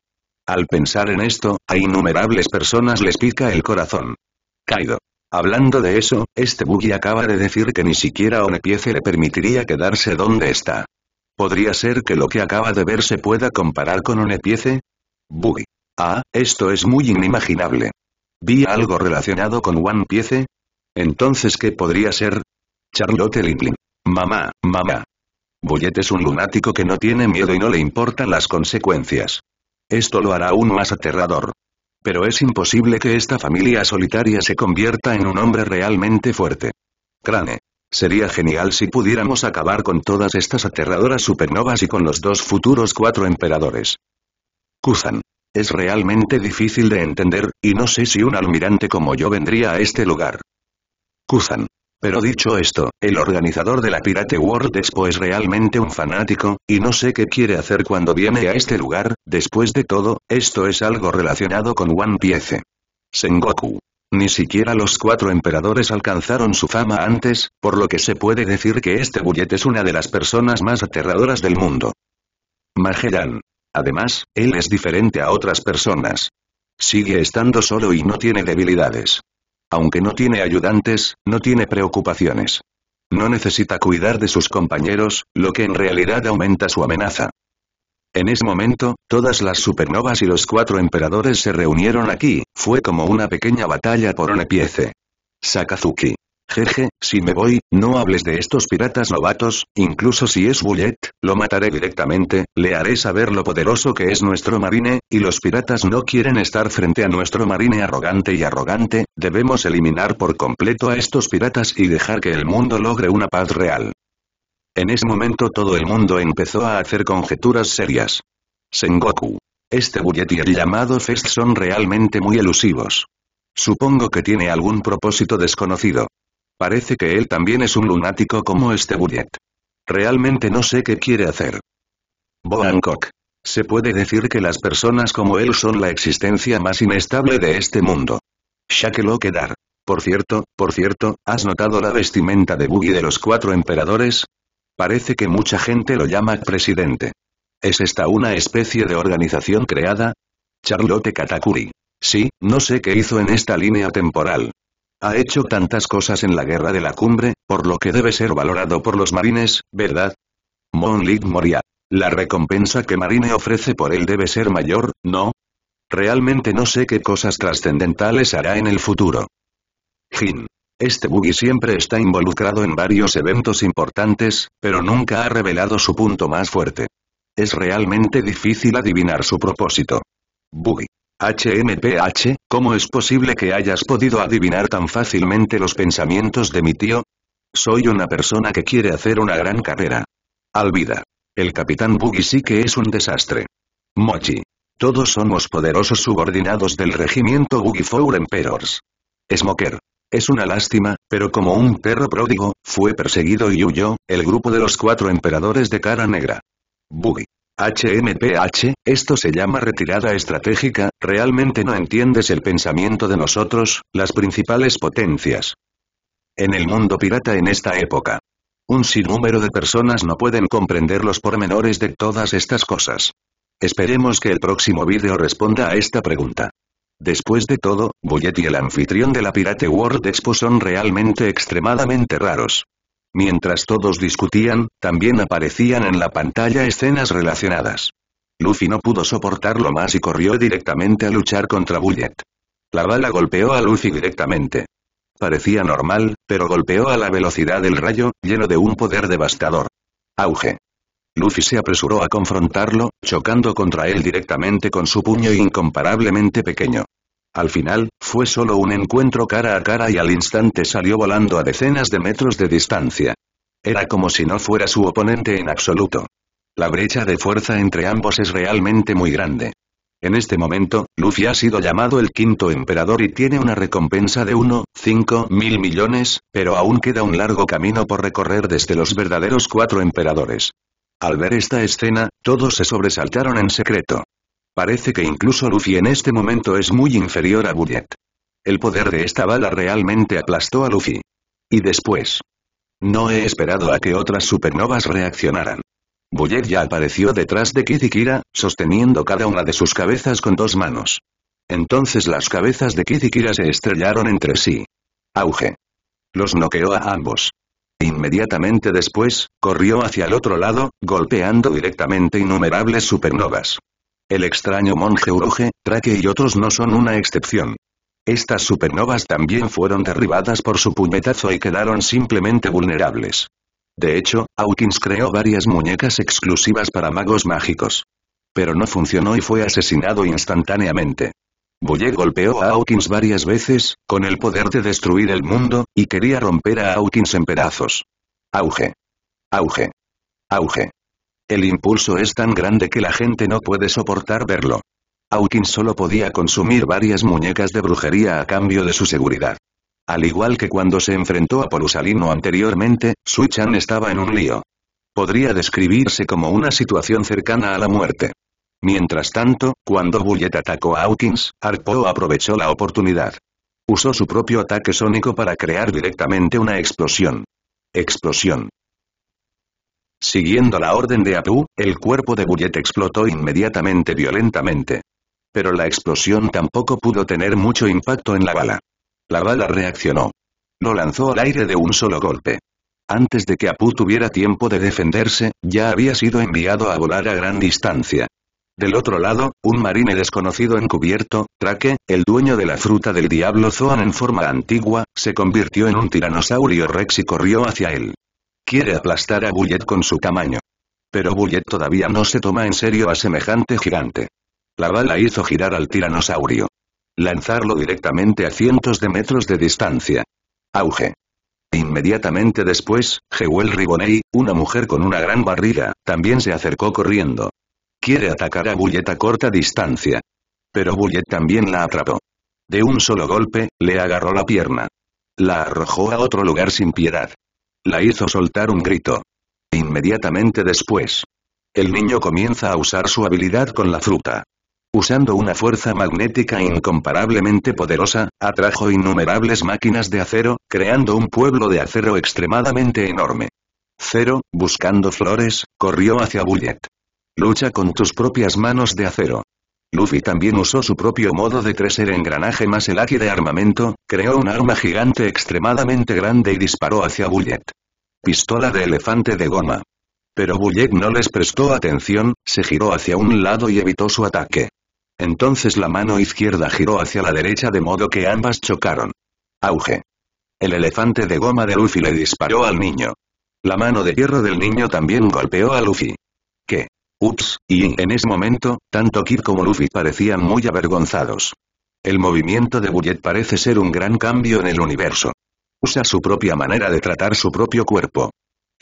Al pensar en esto, a innumerables personas les pica el corazón. Kaido. Hablando de eso, este Buggy acaba de decir que ni siquiera Piece le permitiría quedarse donde está. ¿Podría ser que lo que acaba de ver se pueda comparar con Piece? Buggy. Ah, esto es muy inimaginable. ¿Vi algo relacionado con One Piece? Entonces ¿qué podría ser? Charlotte Mamá, mamá. Bullet es un lunático que no tiene miedo y no le importan las consecuencias. Esto lo hará aún más aterrador. Pero es imposible que esta familia solitaria se convierta en un hombre realmente fuerte. Crane. Sería genial si pudiéramos acabar con todas estas aterradoras supernovas y con los dos futuros cuatro emperadores. Kuzan. Es realmente difícil de entender, y no sé si un almirante como yo vendría a este lugar. Kuzan. Pero dicho esto, el organizador de la Pirate World Expo es realmente un fanático, y no sé qué quiere hacer cuando viene a este lugar, después de todo, esto es algo relacionado con One Piece. Sengoku. Ni siquiera los cuatro emperadores alcanzaron su fama antes, por lo que se puede decir que este bullete es una de las personas más aterradoras del mundo. Magellan. Además, él es diferente a otras personas. Sigue estando solo y no tiene debilidades. Aunque no tiene ayudantes, no tiene preocupaciones. No necesita cuidar de sus compañeros, lo que en realidad aumenta su amenaza. En ese momento, todas las supernovas y los cuatro emperadores se reunieron aquí, fue como una pequeña batalla por una pieza. Sakazuki. Jeje, si me voy, no hables de estos piratas novatos, incluso si es Bullet, lo mataré directamente, le haré saber lo poderoso que es nuestro marine, y los piratas no quieren estar frente a nuestro marine arrogante y arrogante, debemos eliminar por completo a estos piratas y dejar que el mundo logre una paz real. En ese momento todo el mundo empezó a hacer conjeturas serias. Sengoku. Este Bullet y el llamado Fest son realmente muy elusivos. Supongo que tiene algún propósito desconocido. Parece que él también es un lunático como este Budget. Realmente no sé qué quiere hacer. Bo Hancock. Se puede decir que las personas como él son la existencia más inestable de este mundo. que dar Por cierto, por cierto, ¿has notado la vestimenta de Boogie de los cuatro emperadores? Parece que mucha gente lo llama presidente. ¿Es esta una especie de organización creada? Charlotte Katakuri. Sí, no sé qué hizo en esta línea temporal, ha hecho tantas cosas en la guerra de la cumbre, por lo que debe ser valorado por los marines, ¿verdad? Monlit Moria. La recompensa que Marine ofrece por él debe ser mayor, ¿no? Realmente no sé qué cosas trascendentales hará en el futuro. Jin. Este Buggy siempre está involucrado en varios eventos importantes, pero nunca ha revelado su punto más fuerte. Es realmente difícil adivinar su propósito. Buggy. HMPH, ¿cómo es posible que hayas podido adivinar tan fácilmente los pensamientos de mi tío? Soy una persona que quiere hacer una gran carrera. Alvida. El Capitán Buggy sí que es un desastre. Mochi. Todos somos poderosos subordinados del regimiento Buggy Four Emperors. Smoker. Es una lástima, pero como un perro pródigo, fue perseguido y huyó, el grupo de los cuatro emperadores de cara negra. Buggy. HMPH, esto se llama retirada estratégica, realmente no entiendes el pensamiento de nosotros, las principales potencias. En el mundo pirata en esta época. Un sinnúmero de personas no pueden comprender los pormenores de todas estas cosas. Esperemos que el próximo vídeo responda a esta pregunta. Después de todo, Bullet y el anfitrión de la Pirate World Expo son realmente extremadamente raros. Mientras todos discutían, también aparecían en la pantalla escenas relacionadas. Luffy no pudo soportarlo más y corrió directamente a luchar contra Bullet. La bala golpeó a Luffy directamente. Parecía normal, pero golpeó a la velocidad del rayo, lleno de un poder devastador. Auge. Luffy se apresuró a confrontarlo, chocando contra él directamente con su puño incomparablemente pequeño. Al final, fue solo un encuentro cara a cara y al instante salió volando a decenas de metros de distancia. Era como si no fuera su oponente en absoluto. La brecha de fuerza entre ambos es realmente muy grande. En este momento, Luffy ha sido llamado el quinto emperador y tiene una recompensa de 1,5 mil millones, pero aún queda un largo camino por recorrer desde los verdaderos cuatro emperadores. Al ver esta escena, todos se sobresaltaron en secreto. Parece que incluso Luffy en este momento es muy inferior a Bullet. El poder de esta bala realmente aplastó a Luffy. Y después. No he esperado a que otras supernovas reaccionaran. Bullet ya apareció detrás de Kid y Kira, sosteniendo cada una de sus cabezas con dos manos. Entonces las cabezas de Kid y Kira se estrellaron entre sí. Auge. Los noqueó a ambos. Inmediatamente después, corrió hacia el otro lado, golpeando directamente innumerables supernovas. El extraño monje Uruge, Traque y otros no son una excepción. Estas supernovas también fueron derribadas por su puñetazo y quedaron simplemente vulnerables. De hecho, Hawkins creó varias muñecas exclusivas para magos mágicos. Pero no funcionó y fue asesinado instantáneamente. Bulle golpeó a Hawkins varias veces, con el poder de destruir el mundo, y quería romper a Hawkins en pedazos. Auge. Auge. Auge. El impulso es tan grande que la gente no puede soportar verlo. Hawkins solo podía consumir varias muñecas de brujería a cambio de su seguridad. Al igual que cuando se enfrentó a Polusalino anteriormente, Sui-chan estaba en un lío. Podría describirse como una situación cercana a la muerte. Mientras tanto, cuando Bullet atacó a Hawkins, Arpo aprovechó la oportunidad. Usó su propio ataque sónico para crear directamente una explosión. Explosión. Siguiendo la orden de Apu, el cuerpo de Bullet explotó inmediatamente violentamente. Pero la explosión tampoco pudo tener mucho impacto en la bala. La bala reaccionó. Lo lanzó al aire de un solo golpe. Antes de que Apu tuviera tiempo de defenderse, ya había sido enviado a volar a gran distancia. Del otro lado, un marine desconocido encubierto, Traque, el dueño de la fruta del diablo Zoan en forma antigua, se convirtió en un tiranosaurio rex y corrió hacia él. Quiere aplastar a Bullet con su tamaño. Pero Bullet todavía no se toma en serio a semejante gigante. La bala hizo girar al tiranosaurio. Lanzarlo directamente a cientos de metros de distancia. Auge. Inmediatamente después, Jewel Riboney, una mujer con una gran barriga, también se acercó corriendo. Quiere atacar a Bullet a corta distancia. Pero Bullet también la atrapó. De un solo golpe, le agarró la pierna. La arrojó a otro lugar sin piedad. La hizo soltar un grito. Inmediatamente después. El niño comienza a usar su habilidad con la fruta. Usando una fuerza magnética incomparablemente poderosa, atrajo innumerables máquinas de acero, creando un pueblo de acero extremadamente enorme. Cero, buscando flores, corrió hacia Bullet. Lucha con tus propias manos de acero. Luffy también usó su propio modo de treser engranaje más el águila de armamento, creó un arma gigante extremadamente grande y disparó hacia Bullet. Pistola de elefante de goma. Pero Bullet no les prestó atención, se giró hacia un lado y evitó su ataque. Entonces la mano izquierda giró hacia la derecha de modo que ambas chocaron. Auge. El elefante de goma de Luffy le disparó al niño. La mano de hierro del niño también golpeó a Luffy. ¿Qué? Ups, y en ese momento, tanto Kid como Luffy parecían muy avergonzados. El movimiento de Bullet parece ser un gran cambio en el universo. Usa su propia manera de tratar su propio cuerpo.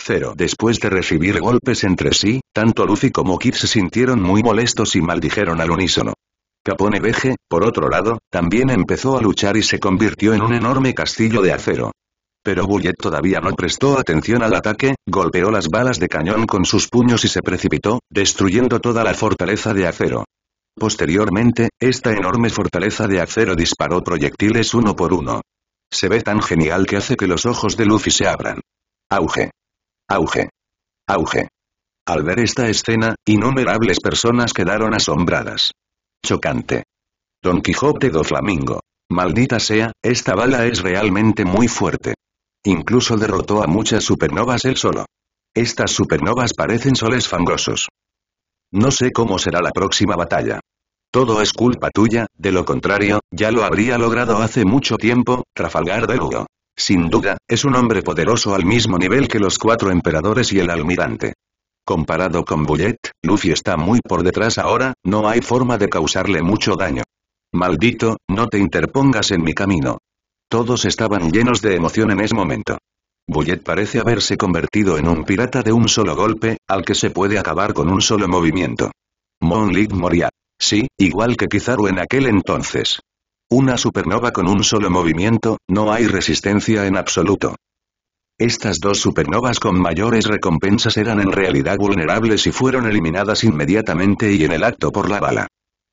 Cero. Después de recibir golpes entre sí, tanto Luffy como Kid se sintieron muy molestos y maldijeron al unísono. Capone Veje, por otro lado, también empezó a luchar y se convirtió en un enorme castillo de acero pero Bullet todavía no prestó atención al ataque, golpeó las balas de cañón con sus puños y se precipitó, destruyendo toda la fortaleza de acero. Posteriormente, esta enorme fortaleza de acero disparó proyectiles uno por uno. Se ve tan genial que hace que los ojos de Luffy se abran. Auge. Auge. Auge. Al ver esta escena, innumerables personas quedaron asombradas. Chocante. Don Quijote do Flamingo. Maldita sea, esta bala es realmente muy fuerte. Incluso derrotó a muchas supernovas él solo. Estas supernovas parecen soles fangosos. No sé cómo será la próxima batalla. Todo es culpa tuya, de lo contrario, ya lo habría logrado hace mucho tiempo, Rafalgar de Hugo. Sin duda, es un hombre poderoso al mismo nivel que los cuatro emperadores y el almirante. Comparado con Bullet, Luffy está muy por detrás ahora, no hay forma de causarle mucho daño. Maldito, no te interpongas en mi camino. Todos estaban llenos de emoción en ese momento. Bullet parece haberse convertido en un pirata de un solo golpe, al que se puede acabar con un solo movimiento. Moonlit moría. Sí, igual que Kizaru en aquel entonces. Una supernova con un solo movimiento, no hay resistencia en absoluto. Estas dos supernovas con mayores recompensas eran en realidad vulnerables y fueron eliminadas inmediatamente y en el acto por la bala.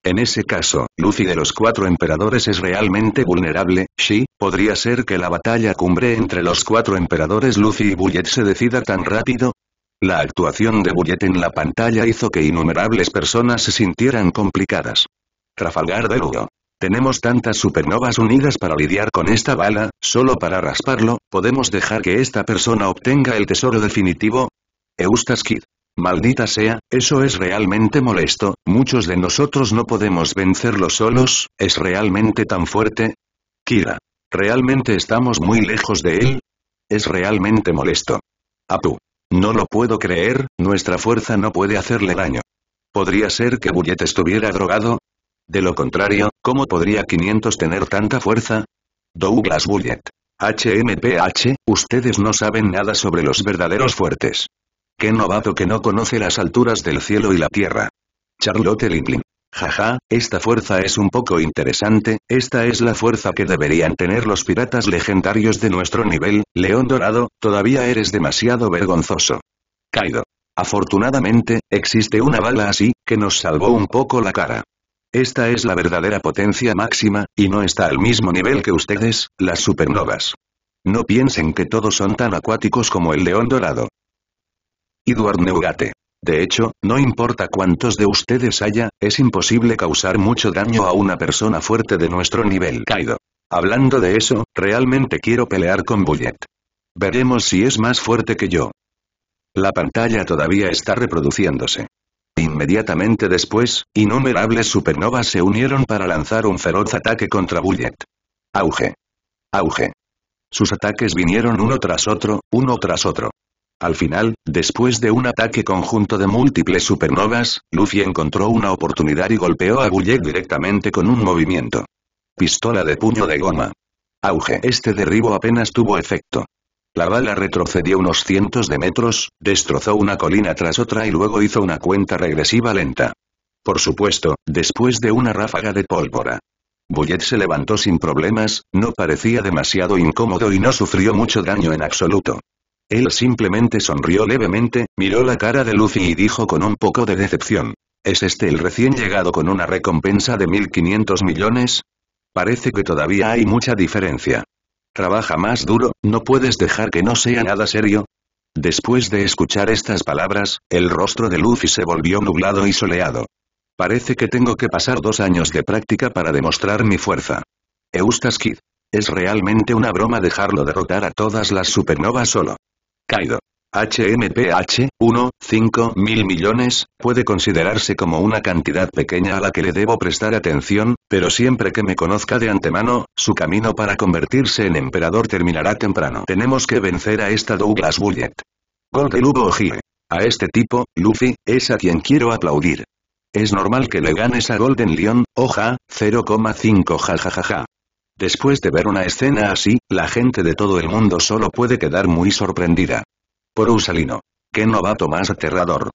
En ese caso, Lucy de los cuatro emperadores es realmente vulnerable, sí, podría ser que la batalla cumbre entre los cuatro emperadores Lucy y Bullet se decida tan rápido. La actuación de Bullet en la pantalla hizo que innumerables personas se sintieran complicadas. Trafalgar de Lugo. Tenemos tantas supernovas unidas para lidiar con esta bala, solo para rasparlo, ¿podemos dejar que esta persona obtenga el tesoro definitivo? Eustace Maldita sea, eso es realmente molesto, muchos de nosotros no podemos vencerlo solos, ¿es realmente tan fuerte? Kira. ¿Realmente estamos muy lejos de él? Es realmente molesto. Apu. No lo puedo creer, nuestra fuerza no puede hacerle daño. ¿Podría ser que Bullet estuviera drogado? De lo contrario, ¿cómo podría 500 tener tanta fuerza? Douglas Bullet. HMPH, ustedes no saben nada sobre los verdaderos fuertes. Qué novato que no conoce las alturas del cielo y la tierra. Charlotte ¡Ja Jaja, esta fuerza es un poco interesante, esta es la fuerza que deberían tener los piratas legendarios de nuestro nivel, León Dorado, todavía eres demasiado vergonzoso. Kaido. Afortunadamente, existe una bala así, que nos salvó un poco la cara. Esta es la verdadera potencia máxima, y no está al mismo nivel que ustedes, las supernovas. No piensen que todos son tan acuáticos como el león dorado. Edward Neugate. De hecho, no importa cuántos de ustedes haya, es imposible causar mucho daño a una persona fuerte de nuestro nivel. Kaido. Hablando de eso, realmente quiero pelear con Bullet. Veremos si es más fuerte que yo. La pantalla todavía está reproduciéndose. Inmediatamente después, innumerables supernovas se unieron para lanzar un feroz ataque contra Bullet. Auge. Auge. Sus ataques vinieron uno tras otro, uno tras otro. Al final, después de un ataque conjunto de múltiples supernovas, Luffy encontró una oportunidad y golpeó a Bullet directamente con un movimiento. Pistola de puño de goma. Auge. Este derribo apenas tuvo efecto. La bala retrocedió unos cientos de metros, destrozó una colina tras otra y luego hizo una cuenta regresiva lenta. Por supuesto, después de una ráfaga de pólvora. Bullet se levantó sin problemas, no parecía demasiado incómodo y no sufrió mucho daño en absoluto. Él simplemente sonrió levemente, miró la cara de Luffy y dijo con un poco de decepción. ¿Es este el recién llegado con una recompensa de 1.500 millones? Parece que todavía hay mucha diferencia. Trabaja más duro, no puedes dejar que no sea nada serio. Después de escuchar estas palabras, el rostro de Luffy se volvió nublado y soleado. Parece que tengo que pasar dos años de práctica para demostrar mi fuerza. Eustace Kid. Es realmente una broma dejarlo derrotar a todas las supernovas solo. Kaido. HMPH, 1, 5 mil millones, puede considerarse como una cantidad pequeña a la que le debo prestar atención, pero siempre que me conozca de antemano, su camino para convertirse en emperador terminará temprano. Tenemos que vencer a esta Douglas Bullet. Gol de Lugo A este tipo, Luffy, es a quien quiero aplaudir. Es normal que le ganes a Golden Leon, Oja. 0,5 jajajaja. Después de ver una escena así, la gente de todo el mundo solo puede quedar muy sorprendida. Por Usalino. Qué novato más aterrador.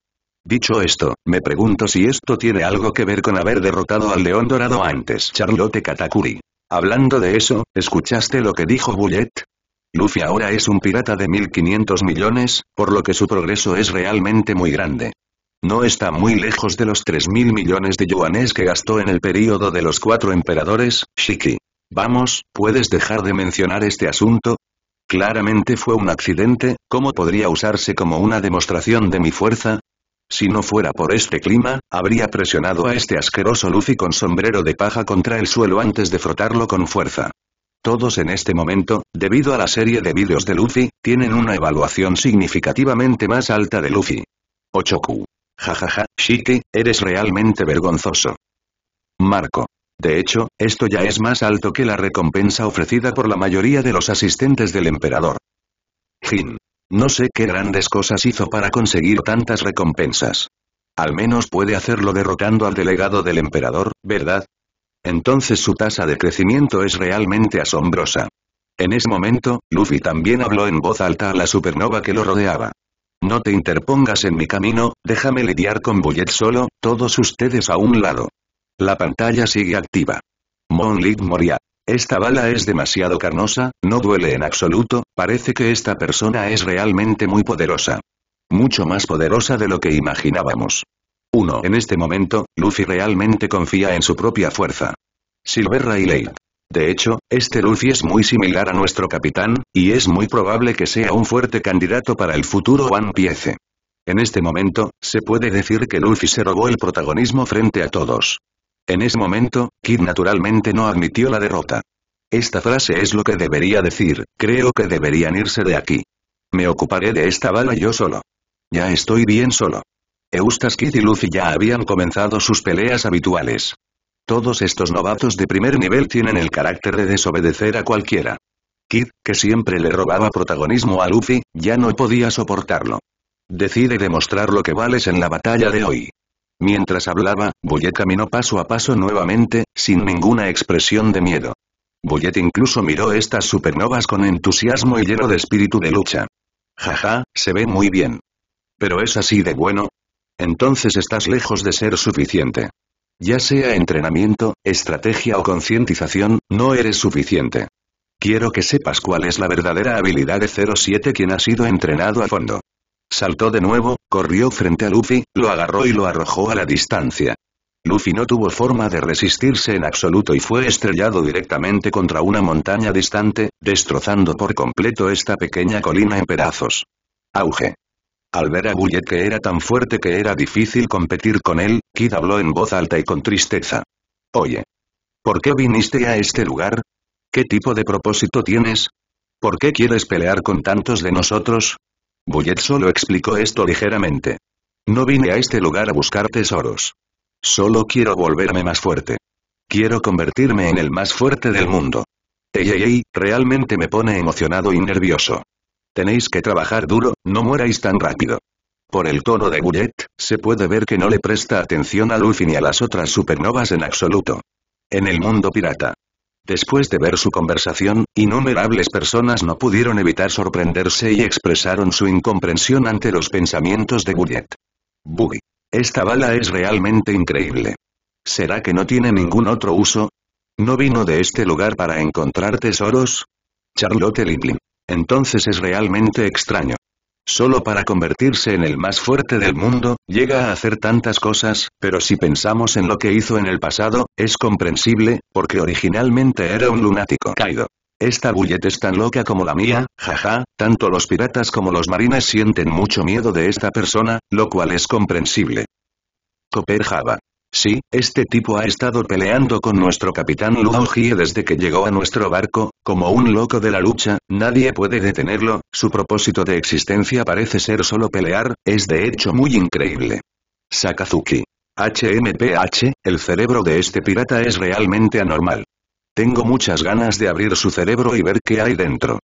Dicho esto, me pregunto si esto tiene algo que ver con haber derrotado al león dorado antes Charlotte Katakuri. Hablando de eso, ¿escuchaste lo que dijo Bullet? Luffy ahora es un pirata de 1500 millones, por lo que su progreso es realmente muy grande. No está muy lejos de los 3000 millones de yuanes que gastó en el período de los cuatro emperadores, Shiki. Vamos, ¿puedes dejar de mencionar este asunto? Claramente fue un accidente, ¿cómo podría usarse como una demostración de mi fuerza? Si no fuera por este clima, habría presionado a este asqueroso Luffy con sombrero de paja contra el suelo antes de frotarlo con fuerza. Todos en este momento, debido a la serie de vídeos de Luffy, tienen una evaluación significativamente más alta de Luffy. Ochoku. Jajaja, Shiki, eres realmente vergonzoso. Marco. De hecho, esto ya es más alto que la recompensa ofrecida por la mayoría de los asistentes del emperador. Jin. No sé qué grandes cosas hizo para conseguir tantas recompensas. Al menos puede hacerlo derrotando al delegado del emperador, ¿verdad? Entonces su tasa de crecimiento es realmente asombrosa. En ese momento, Luffy también habló en voz alta a la supernova que lo rodeaba. No te interpongas en mi camino, déjame lidiar con Bullet solo, todos ustedes a un lado. La pantalla sigue activa. Monlit Moria, Esta bala es demasiado carnosa, no duele en absoluto, parece que esta persona es realmente muy poderosa. Mucho más poderosa de lo que imaginábamos. 1. En este momento, Luffy realmente confía en su propia fuerza. Silver Rayleigh. De hecho, este Luffy es muy similar a nuestro capitán, y es muy probable que sea un fuerte candidato para el futuro One Piece. En este momento, se puede decir que Luffy se robó el protagonismo frente a todos. En ese momento, Kid naturalmente no admitió la derrota. Esta frase es lo que debería decir, creo que deberían irse de aquí. Me ocuparé de esta bala yo solo. Ya estoy bien solo. Eustace Kid y Luffy ya habían comenzado sus peleas habituales. Todos estos novatos de primer nivel tienen el carácter de desobedecer a cualquiera. Kid, que siempre le robaba protagonismo a Luffy, ya no podía soportarlo. Decide demostrar lo que vales en la batalla de hoy. Mientras hablaba, Boyet caminó paso a paso nuevamente, sin ninguna expresión de miedo. Boyet incluso miró estas supernovas con entusiasmo y lleno de espíritu de lucha. Jaja, se ve muy bien. Pero es así de bueno. Entonces estás lejos de ser suficiente. Ya sea entrenamiento, estrategia o concientización, no eres suficiente. Quiero que sepas cuál es la verdadera habilidad de 07 quien ha sido entrenado a fondo. Saltó de nuevo, corrió frente a Luffy, lo agarró y lo arrojó a la distancia. Luffy no tuvo forma de resistirse en absoluto y fue estrellado directamente contra una montaña distante, destrozando por completo esta pequeña colina en pedazos. Auge. Al ver a Bullet que era tan fuerte que era difícil competir con él, Kid habló en voz alta y con tristeza. Oye. ¿Por qué viniste a este lugar? ¿Qué tipo de propósito tienes? ¿Por qué quieres pelear con tantos de nosotros? Bullet solo explicó esto ligeramente. No vine a este lugar a buscar tesoros. Solo quiero volverme más fuerte. Quiero convertirme en el más fuerte del mundo. Ey, ey, ey, realmente me pone emocionado y nervioso. Tenéis que trabajar duro, no mueráis tan rápido. Por el tono de Bullet, se puede ver que no le presta atención a Luffy ni a las otras supernovas en absoluto. En el mundo pirata, Después de ver su conversación, innumerables personas no pudieron evitar sorprenderse y expresaron su incomprensión ante los pensamientos de Bullet. Buggy. Esta bala es realmente increíble. ¿Será que no tiene ningún otro uso? ¿No vino de este lugar para encontrar tesoros? Charlotte Liplin. Entonces es realmente extraño. Solo para convertirse en el más fuerte del mundo, llega a hacer tantas cosas, pero si pensamos en lo que hizo en el pasado, es comprensible, porque originalmente era un lunático. Kaido. Esta bullet es tan loca como la mía, jaja, tanto los piratas como los marines sienten mucho miedo de esta persona, lo cual es comprensible. Copper Java. Sí, este tipo ha estado peleando con nuestro capitán Jie desde que llegó a nuestro barco, como un loco de la lucha, nadie puede detenerlo, su propósito de existencia parece ser solo pelear, es de hecho muy increíble. Sakazuki. HMPH, el cerebro de este pirata es realmente anormal. Tengo muchas ganas de abrir su cerebro y ver qué hay dentro.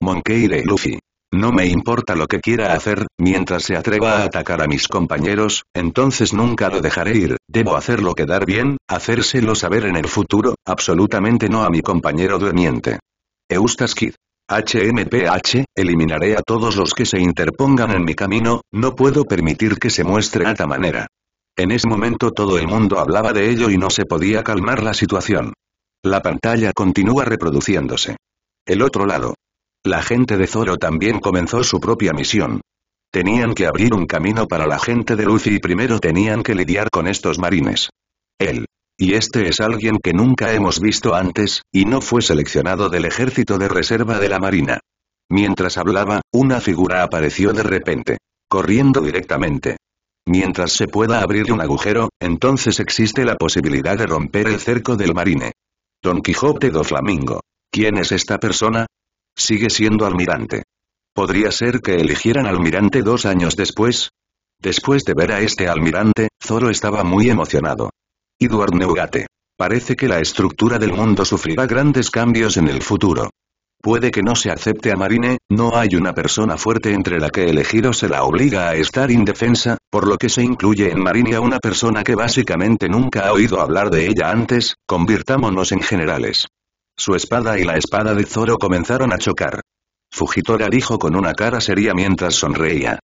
Monkey de Luffy. No me importa lo que quiera hacer, mientras se atreva a atacar a mis compañeros, entonces nunca lo dejaré ir, debo hacerlo quedar bien, hacérselo saber en el futuro, absolutamente no a mi compañero durmiente. Eustace Kid. HMPH, eliminaré a todos los que se interpongan en mi camino, no puedo permitir que se muestre de esta manera. En ese momento todo el mundo hablaba de ello y no se podía calmar la situación. La pantalla continúa reproduciéndose. El otro lado la gente de Zoro también comenzó su propia misión. Tenían que abrir un camino para la gente de Luffy y primero tenían que lidiar con estos marines. Él. Y este es alguien que nunca hemos visto antes, y no fue seleccionado del ejército de reserva de la marina. Mientras hablaba, una figura apareció de repente. Corriendo directamente. Mientras se pueda abrir un agujero, entonces existe la posibilidad de romper el cerco del marine. Don Quijote do Flamingo. ¿Quién es esta persona? Sigue siendo almirante. ¿Podría ser que eligieran almirante dos años después? Después de ver a este almirante, Zoro estaba muy emocionado. Edward Neugate. Parece que la estructura del mundo sufrirá grandes cambios en el futuro. Puede que no se acepte a Marine, no hay una persona fuerte entre la que elegir o se la obliga a estar indefensa, por lo que se incluye en Marine a una persona que básicamente nunca ha oído hablar de ella antes, convirtámonos en generales. Su espada y la espada de Zoro comenzaron a chocar. Fujitora dijo con una cara seria mientras sonreía.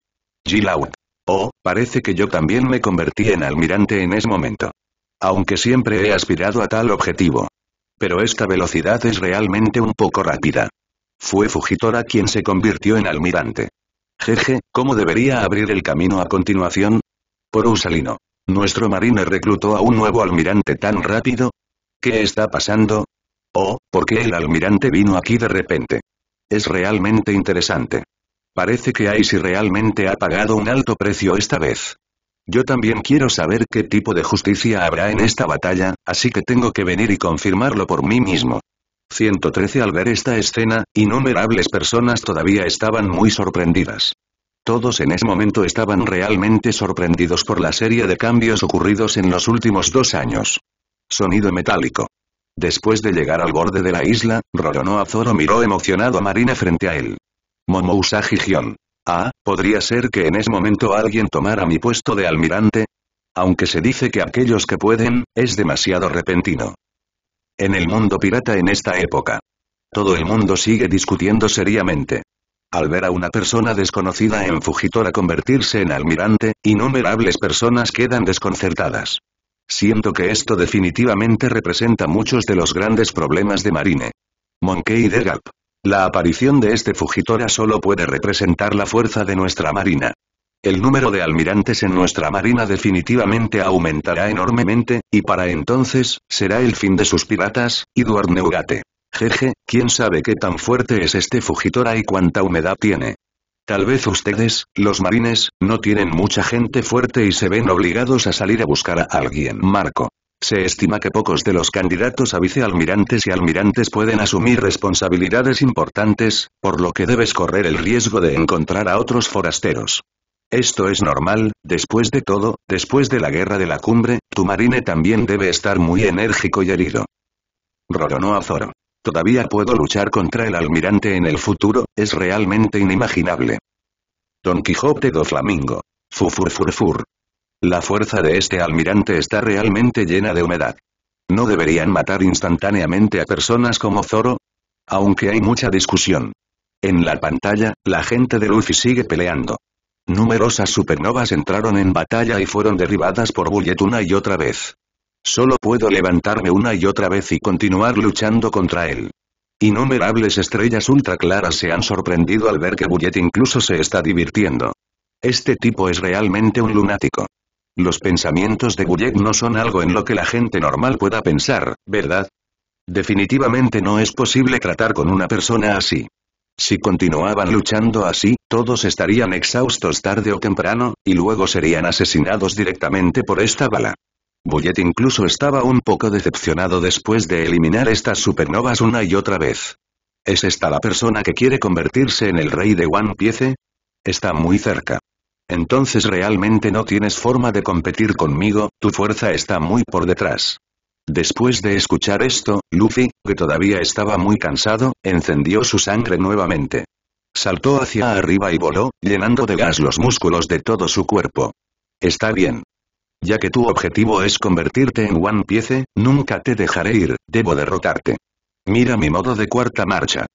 Jilaut, Oh, parece que yo también me convertí en almirante en ese momento. Aunque siempre he aspirado a tal objetivo. Pero esta velocidad es realmente un poco rápida. Fue Fujitora quien se convirtió en almirante. Jeje, ¿cómo debería abrir el camino a continuación? Por Usalino. Nuestro marine reclutó a un nuevo almirante tan rápido. ¿Qué está pasando? Oh, ¿por qué el almirante vino aquí de repente? Es realmente interesante. Parece que Aisy realmente ha pagado un alto precio esta vez. Yo también quiero saber qué tipo de justicia habrá en esta batalla, así que tengo que venir y confirmarlo por mí mismo. 113 Al ver esta escena, innumerables personas todavía estaban muy sorprendidas. Todos en ese momento estaban realmente sorprendidos por la serie de cambios ocurridos en los últimos dos años. Sonido metálico. Después de llegar al borde de la isla, Roronoa Zoro miró emocionado a Marina frente a él. Momousagi Gion. Ah, ¿podría ser que en ese momento alguien tomara mi puesto de almirante? Aunque se dice que aquellos que pueden, es demasiado repentino. En el mundo pirata en esta época. Todo el mundo sigue discutiendo seriamente. Al ver a una persona desconocida en Fujitora convertirse en almirante, innumerables personas quedan desconcertadas. Siento que esto definitivamente representa muchos de los grandes problemas de Marine. Monkey de Gap. La aparición de este Fujitora solo puede representar la fuerza de nuestra marina. El número de almirantes en nuestra marina definitivamente aumentará enormemente, y para entonces, será el fin de sus piratas, Edward Neugate. Jeje, quién sabe qué tan fuerte es este Fujitora y cuánta humedad tiene. Tal vez ustedes, los marines, no tienen mucha gente fuerte y se ven obligados a salir a buscar a alguien. Marco. Se estima que pocos de los candidatos a vicealmirantes y almirantes pueden asumir responsabilidades importantes, por lo que debes correr el riesgo de encontrar a otros forasteros. Esto es normal, después de todo, después de la guerra de la cumbre, tu marine también debe estar muy enérgico y herido. a Zoro. Todavía puedo luchar contra el almirante en el futuro, es realmente inimaginable. Don Quijote do Flamingo. Fufurfurfur. La fuerza de este almirante está realmente llena de humedad. ¿No deberían matar instantáneamente a personas como Zoro? Aunque hay mucha discusión. En la pantalla, la gente de Luffy sigue peleando. Numerosas supernovas entraron en batalla y fueron derribadas por Bulletuna y otra vez. Solo puedo levantarme una y otra vez y continuar luchando contra él. Innumerables estrellas ultra claras se han sorprendido al ver que Bullet incluso se está divirtiendo. Este tipo es realmente un lunático. Los pensamientos de Bullet no son algo en lo que la gente normal pueda pensar, ¿verdad? Definitivamente no es posible tratar con una persona así. Si continuaban luchando así, todos estarían exhaustos tarde o temprano, y luego serían asesinados directamente por esta bala. Bullet incluso estaba un poco decepcionado después de eliminar estas supernovas una y otra vez. ¿Es esta la persona que quiere convertirse en el rey de One Piece? Está muy cerca. Entonces realmente no tienes forma de competir conmigo, tu fuerza está muy por detrás. Después de escuchar esto, Luffy, que todavía estaba muy cansado, encendió su sangre nuevamente. Saltó hacia arriba y voló, llenando de gas los músculos de todo su cuerpo. Está bien. Ya que tu objetivo es convertirte en One Piece, nunca te dejaré ir, debo derrotarte. Mira mi modo de cuarta marcha.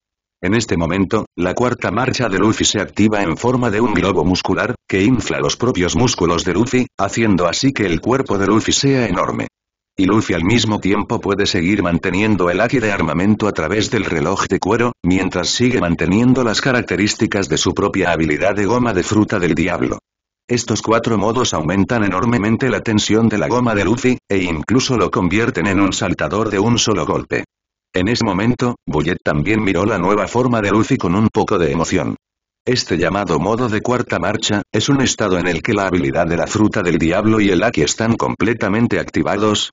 En este momento, la cuarta marcha de Luffy se activa en forma de un globo muscular, que infla los propios músculos de Luffy, haciendo así que el cuerpo de Luffy sea enorme. Y Luffy al mismo tiempo puede seguir manteniendo el haki de armamento a través del reloj de cuero, mientras sigue manteniendo las características de su propia habilidad de goma de fruta del diablo. Estos cuatro modos aumentan enormemente la tensión de la goma de Luffy, e incluso lo convierten en un saltador de un solo golpe. En ese momento, Bullet también miró la nueva forma de Luffy con un poco de emoción. Este llamado modo de cuarta marcha, es un estado en el que la habilidad de la fruta del diablo y el Aki están completamente activados.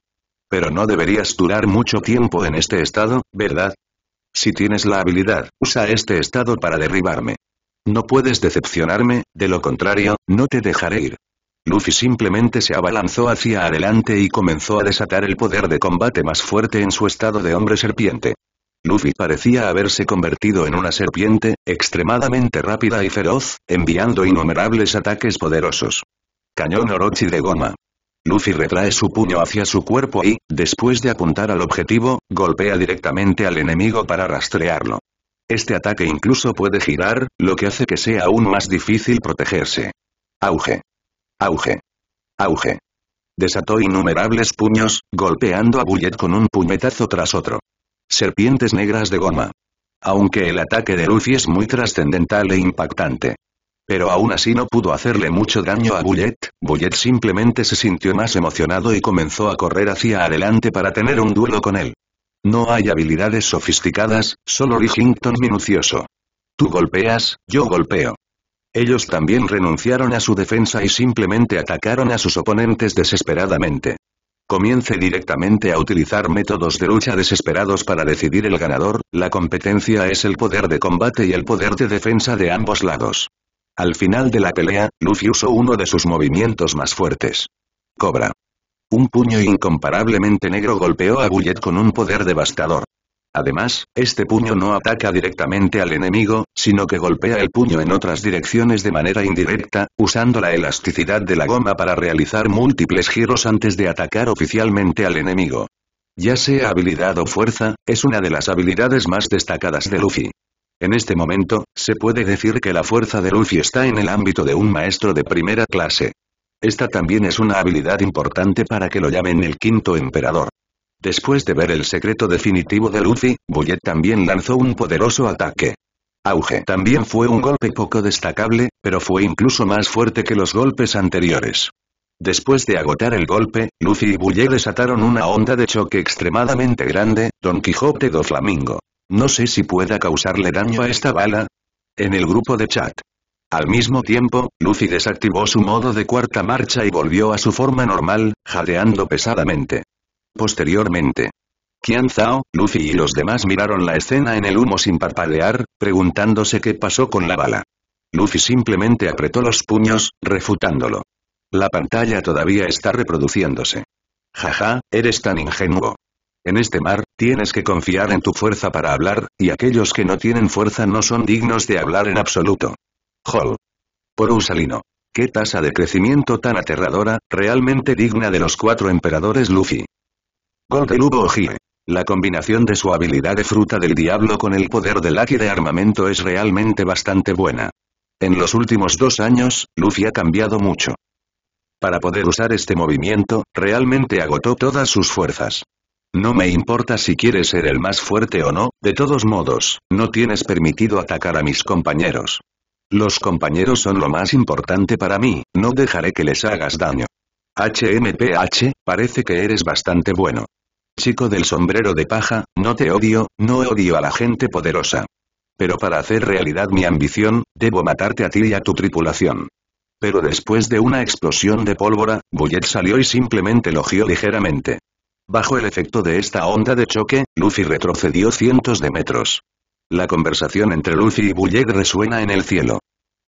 Pero no deberías durar mucho tiempo en este estado, ¿verdad? Si tienes la habilidad, usa este estado para derribarme. No puedes decepcionarme, de lo contrario, no te dejaré ir. Luffy simplemente se abalanzó hacia adelante y comenzó a desatar el poder de combate más fuerte en su estado de hombre serpiente. Luffy parecía haberse convertido en una serpiente, extremadamente rápida y feroz, enviando innumerables ataques poderosos. Cañón Orochi de goma. Luffy retrae su puño hacia su cuerpo y, después de apuntar al objetivo, golpea directamente al enemigo para rastrearlo. Este ataque incluso puede girar, lo que hace que sea aún más difícil protegerse. Auge. Auge. Auge. Desató innumerables puños, golpeando a Bullet con un puñetazo tras otro. Serpientes negras de goma. Aunque el ataque de Luffy es muy trascendental e impactante. Pero aún así no pudo hacerle mucho daño a Bullet, Bullet simplemente se sintió más emocionado y comenzó a correr hacia adelante para tener un duelo con él. No hay habilidades sofisticadas, solo Rigington minucioso. Tú golpeas, yo golpeo. Ellos también renunciaron a su defensa y simplemente atacaron a sus oponentes desesperadamente. Comience directamente a utilizar métodos de lucha desesperados para decidir el ganador, la competencia es el poder de combate y el poder de defensa de ambos lados. Al final de la pelea, Luffy usó uno de sus movimientos más fuertes. Cobra. Un puño incomparablemente negro golpeó a Bullet con un poder devastador. Además, este puño no ataca directamente al enemigo, sino que golpea el puño en otras direcciones de manera indirecta, usando la elasticidad de la goma para realizar múltiples giros antes de atacar oficialmente al enemigo. Ya sea habilidad o fuerza, es una de las habilidades más destacadas de Luffy. En este momento, se puede decir que la fuerza de Luffy está en el ámbito de un maestro de primera clase. Esta también es una habilidad importante para que lo llamen el quinto emperador. Después de ver el secreto definitivo de Luffy, Bullet también lanzó un poderoso ataque. Auge también fue un golpe poco destacable, pero fue incluso más fuerte que los golpes anteriores. Después de agotar el golpe, Luffy y Bullet desataron una onda de choque extremadamente grande, Don Quijote do Flamingo. No sé si pueda causarle daño a esta bala. En el grupo de chat, al mismo tiempo, Luffy desactivó su modo de cuarta marcha y volvió a su forma normal, jadeando pesadamente. Posteriormente, Qian Zhao, Luffy y los demás miraron la escena en el humo sin parpadear, preguntándose qué pasó con la bala. Luffy simplemente apretó los puños, refutándolo. La pantalla todavía está reproduciéndose. Jaja, eres tan ingenuo. En este mar, tienes que confiar en tu fuerza para hablar, y aquellos que no tienen fuerza no son dignos de hablar en absoluto. Hall. Por Usalino. Qué tasa de crecimiento tan aterradora, realmente digna de los cuatro emperadores Luffy. Gol de La combinación de su habilidad de fruta del diablo con el poder del Aki de armamento es realmente bastante buena. En los últimos dos años, Luffy ha cambiado mucho. Para poder usar este movimiento, realmente agotó todas sus fuerzas. No me importa si quieres ser el más fuerte o no, de todos modos, no tienes permitido atacar a mis compañeros. Los compañeros son lo más importante para mí, no dejaré que les hagas daño. HMPH, parece que eres bastante bueno. Chico del sombrero de paja, no te odio, no odio a la gente poderosa. Pero para hacer realidad mi ambición, debo matarte a ti y a tu tripulación. Pero después de una explosión de pólvora, Bullet salió y simplemente elogió ligeramente. Bajo el efecto de esta onda de choque, Luffy retrocedió cientos de metros. La conversación entre Luffy y Bullet resuena en el cielo.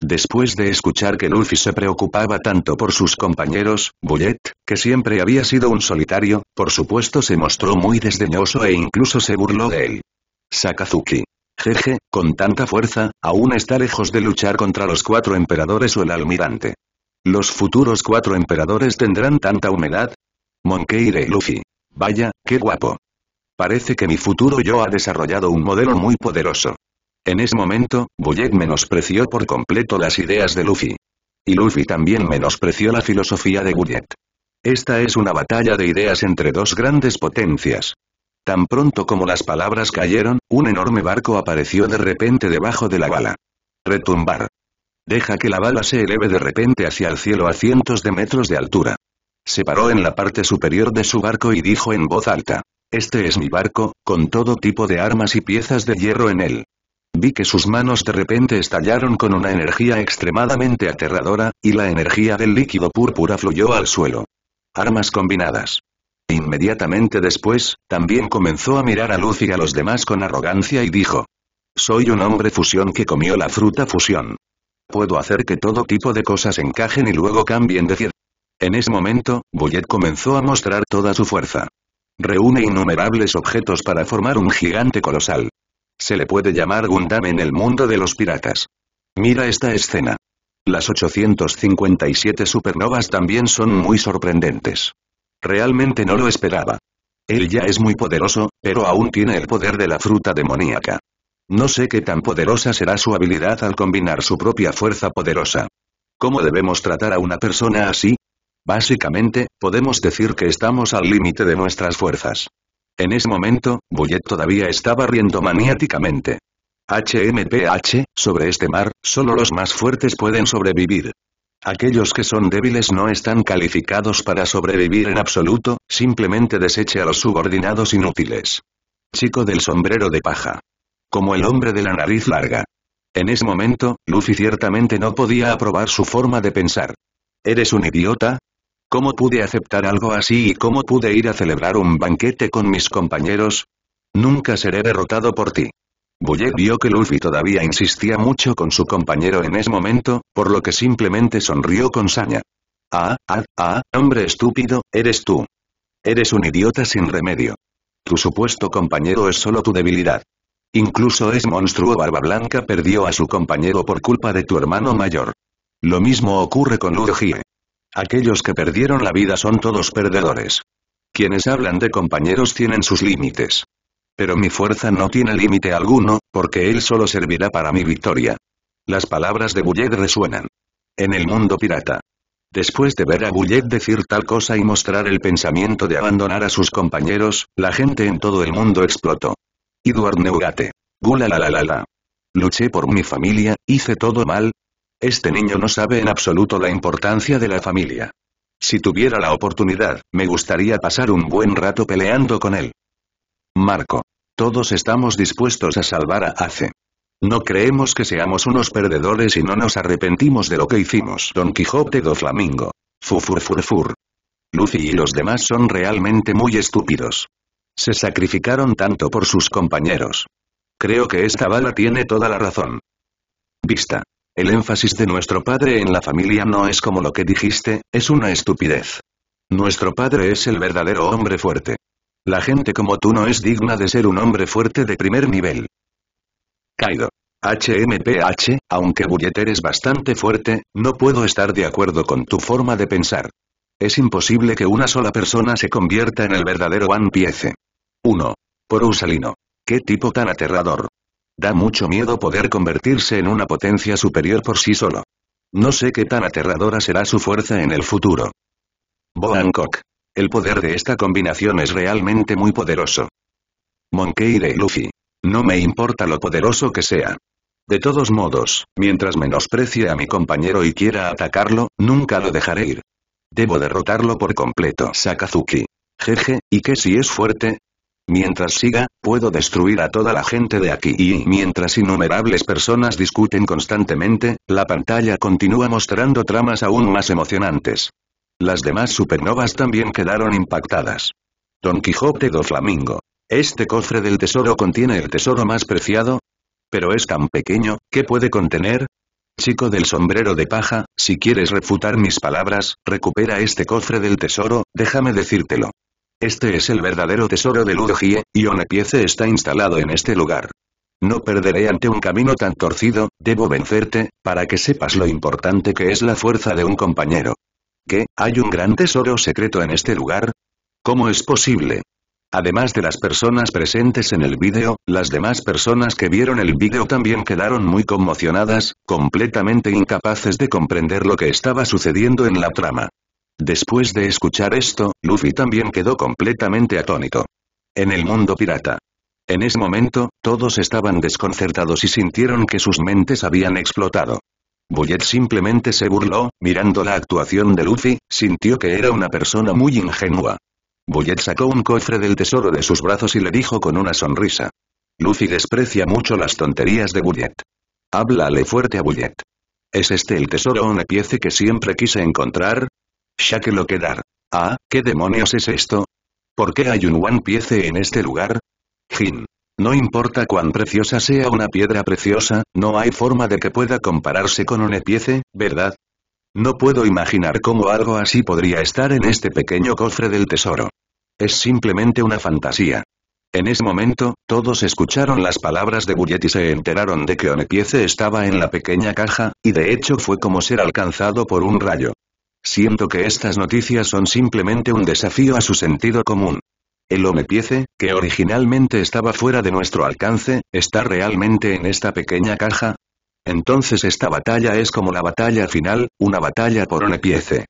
Después de escuchar que Luffy se preocupaba tanto por sus compañeros, Bullet, que siempre había sido un solitario, por supuesto se mostró muy desdeñoso e incluso se burló de él. Sakazuki. Jeje, con tanta fuerza, aún está lejos de luchar contra los cuatro emperadores o el almirante. ¿Los futuros cuatro emperadores tendrán tanta humedad? Monkey y Luffy. Vaya, qué guapo. Parece que mi futuro yo ha desarrollado un modelo muy poderoso. En ese momento, Bullet menospreció por completo las ideas de Luffy. Y Luffy también menospreció la filosofía de Bullet. Esta es una batalla de ideas entre dos grandes potencias. Tan pronto como las palabras cayeron, un enorme barco apareció de repente debajo de la bala. Retumbar. Deja que la bala se eleve de repente hacia el cielo a cientos de metros de altura. Se paró en la parte superior de su barco y dijo en voz alta. Este es mi barco, con todo tipo de armas y piezas de hierro en él. Vi que sus manos de repente estallaron con una energía extremadamente aterradora, y la energía del líquido púrpura fluyó al suelo. Armas combinadas. Inmediatamente después, también comenzó a mirar a Luz y a los demás con arrogancia y dijo. Soy un hombre fusión que comió la fruta fusión. Puedo hacer que todo tipo de cosas encajen y luego cambien de cierre. En ese momento, Bullet comenzó a mostrar toda su fuerza. Reúne innumerables objetos para formar un gigante colosal. Se le puede llamar Gundam en el mundo de los piratas. Mira esta escena. Las 857 supernovas también son muy sorprendentes. Realmente no lo esperaba. Él ya es muy poderoso, pero aún tiene el poder de la fruta demoníaca. No sé qué tan poderosa será su habilidad al combinar su propia fuerza poderosa. ¿Cómo debemos tratar a una persona así? Básicamente, podemos decir que estamos al límite de nuestras fuerzas. En ese momento, Bullet todavía estaba riendo maniáticamente. HMPH, sobre este mar, solo los más fuertes pueden sobrevivir. Aquellos que son débiles no están calificados para sobrevivir en absoluto, simplemente deseche a los subordinados inútiles. Chico del sombrero de paja. Como el hombre de la nariz larga. En ese momento, Lucy ciertamente no podía aprobar su forma de pensar. Eres un idiota, ¿Cómo pude aceptar algo así y cómo pude ir a celebrar un banquete con mis compañeros? Nunca seré derrotado por ti. Bullet vio que Luffy todavía insistía mucho con su compañero en ese momento, por lo que simplemente sonrió con saña. Ah, ah, ah, hombre estúpido, eres tú. Eres un idiota sin remedio. Tu supuesto compañero es solo tu debilidad. Incluso ese monstruo barba blanca perdió a su compañero por culpa de tu hermano mayor. Lo mismo ocurre con Luffy. Aquellos que perdieron la vida son todos perdedores. Quienes hablan de compañeros tienen sus límites. Pero mi fuerza no tiene límite alguno, porque él solo servirá para mi victoria. Las palabras de Bullet resuenan. En el mundo pirata. Después de ver a Bullet decir tal cosa y mostrar el pensamiento de abandonar a sus compañeros, la gente en todo el mundo explotó. Edward Neugate. Gula Luché por mi familia, hice todo mal, este niño no sabe en absoluto la importancia de la familia. Si tuviera la oportunidad, me gustaría pasar un buen rato peleando con él. Marco. Todos estamos dispuestos a salvar a Ace. No creemos que seamos unos perdedores y no nos arrepentimos de lo que hicimos. Don Quijote do Flamingo. furfur. Lucy y los demás son realmente muy estúpidos. Se sacrificaron tanto por sus compañeros. Creo que esta bala tiene toda la razón. Vista. El énfasis de nuestro padre en la familia no es como lo que dijiste, es una estupidez. Nuestro padre es el verdadero hombre fuerte. La gente como tú no es digna de ser un hombre fuerte de primer nivel. Kaido. HMPH, aunque Bulleter es bastante fuerte, no puedo estar de acuerdo con tu forma de pensar. Es imposible que una sola persona se convierta en el verdadero One Piece. 1. Por Usalino. Qué tipo tan aterrador. Da mucho miedo poder convertirse en una potencia superior por sí solo. No sé qué tan aterradora será su fuerza en el futuro. boancock El poder de esta combinación es realmente muy poderoso. Monkey de Luffy. No me importa lo poderoso que sea. De todos modos, mientras menosprecie a mi compañero y quiera atacarlo, nunca lo dejaré ir. Debo derrotarlo por completo. Sakazuki. Jeje, ¿y que si es fuerte? Mientras siga, puedo destruir a toda la gente de aquí y mientras innumerables personas discuten constantemente, la pantalla continúa mostrando tramas aún más emocionantes. Las demás supernovas también quedaron impactadas. Don Quijote do Flamingo. ¿Este cofre del tesoro contiene el tesoro más preciado? Pero es tan pequeño, ¿qué puede contener? Chico del sombrero de paja, si quieres refutar mis palabras, recupera este cofre del tesoro, déjame decírtelo. Este es el verdadero tesoro de Ludogie, y pieza está instalado en este lugar. No perderé ante un camino tan torcido, debo vencerte, para que sepas lo importante que es la fuerza de un compañero. ¿Qué? ¿Hay un gran tesoro secreto en este lugar? ¿Cómo es posible? Además de las personas presentes en el vídeo, las demás personas que vieron el vídeo también quedaron muy conmocionadas, completamente incapaces de comprender lo que estaba sucediendo en la trama. Después de escuchar esto, Luffy también quedó completamente atónito. En el mundo pirata. En ese momento, todos estaban desconcertados y sintieron que sus mentes habían explotado. Bullet simplemente se burló, mirando la actuación de Luffy, sintió que era una persona muy ingenua. Bullet sacó un cofre del tesoro de sus brazos y le dijo con una sonrisa. Luffy desprecia mucho las tonterías de Bullet. Háblale fuerte a Bullet. ¿Es este el tesoro o una pieza que siempre quise encontrar? lo quedar. Ah, ¿qué demonios es esto? ¿Por qué hay un One Piece en este lugar? Jin. No importa cuán preciosa sea una piedra preciosa, no hay forma de que pueda compararse con un Piece, ¿verdad? No puedo imaginar cómo algo así podría estar en este pequeño cofre del tesoro. Es simplemente una fantasía. En ese momento, todos escucharon las palabras de Bullet y se enteraron de que Piece estaba en la pequeña caja, y de hecho fue como ser alcanzado por un rayo. Siento que estas noticias son simplemente un desafío a su sentido común. El omepiece, que originalmente estaba fuera de nuestro alcance, está realmente en esta pequeña caja. Entonces esta batalla es como la batalla final, una batalla por Onepiece.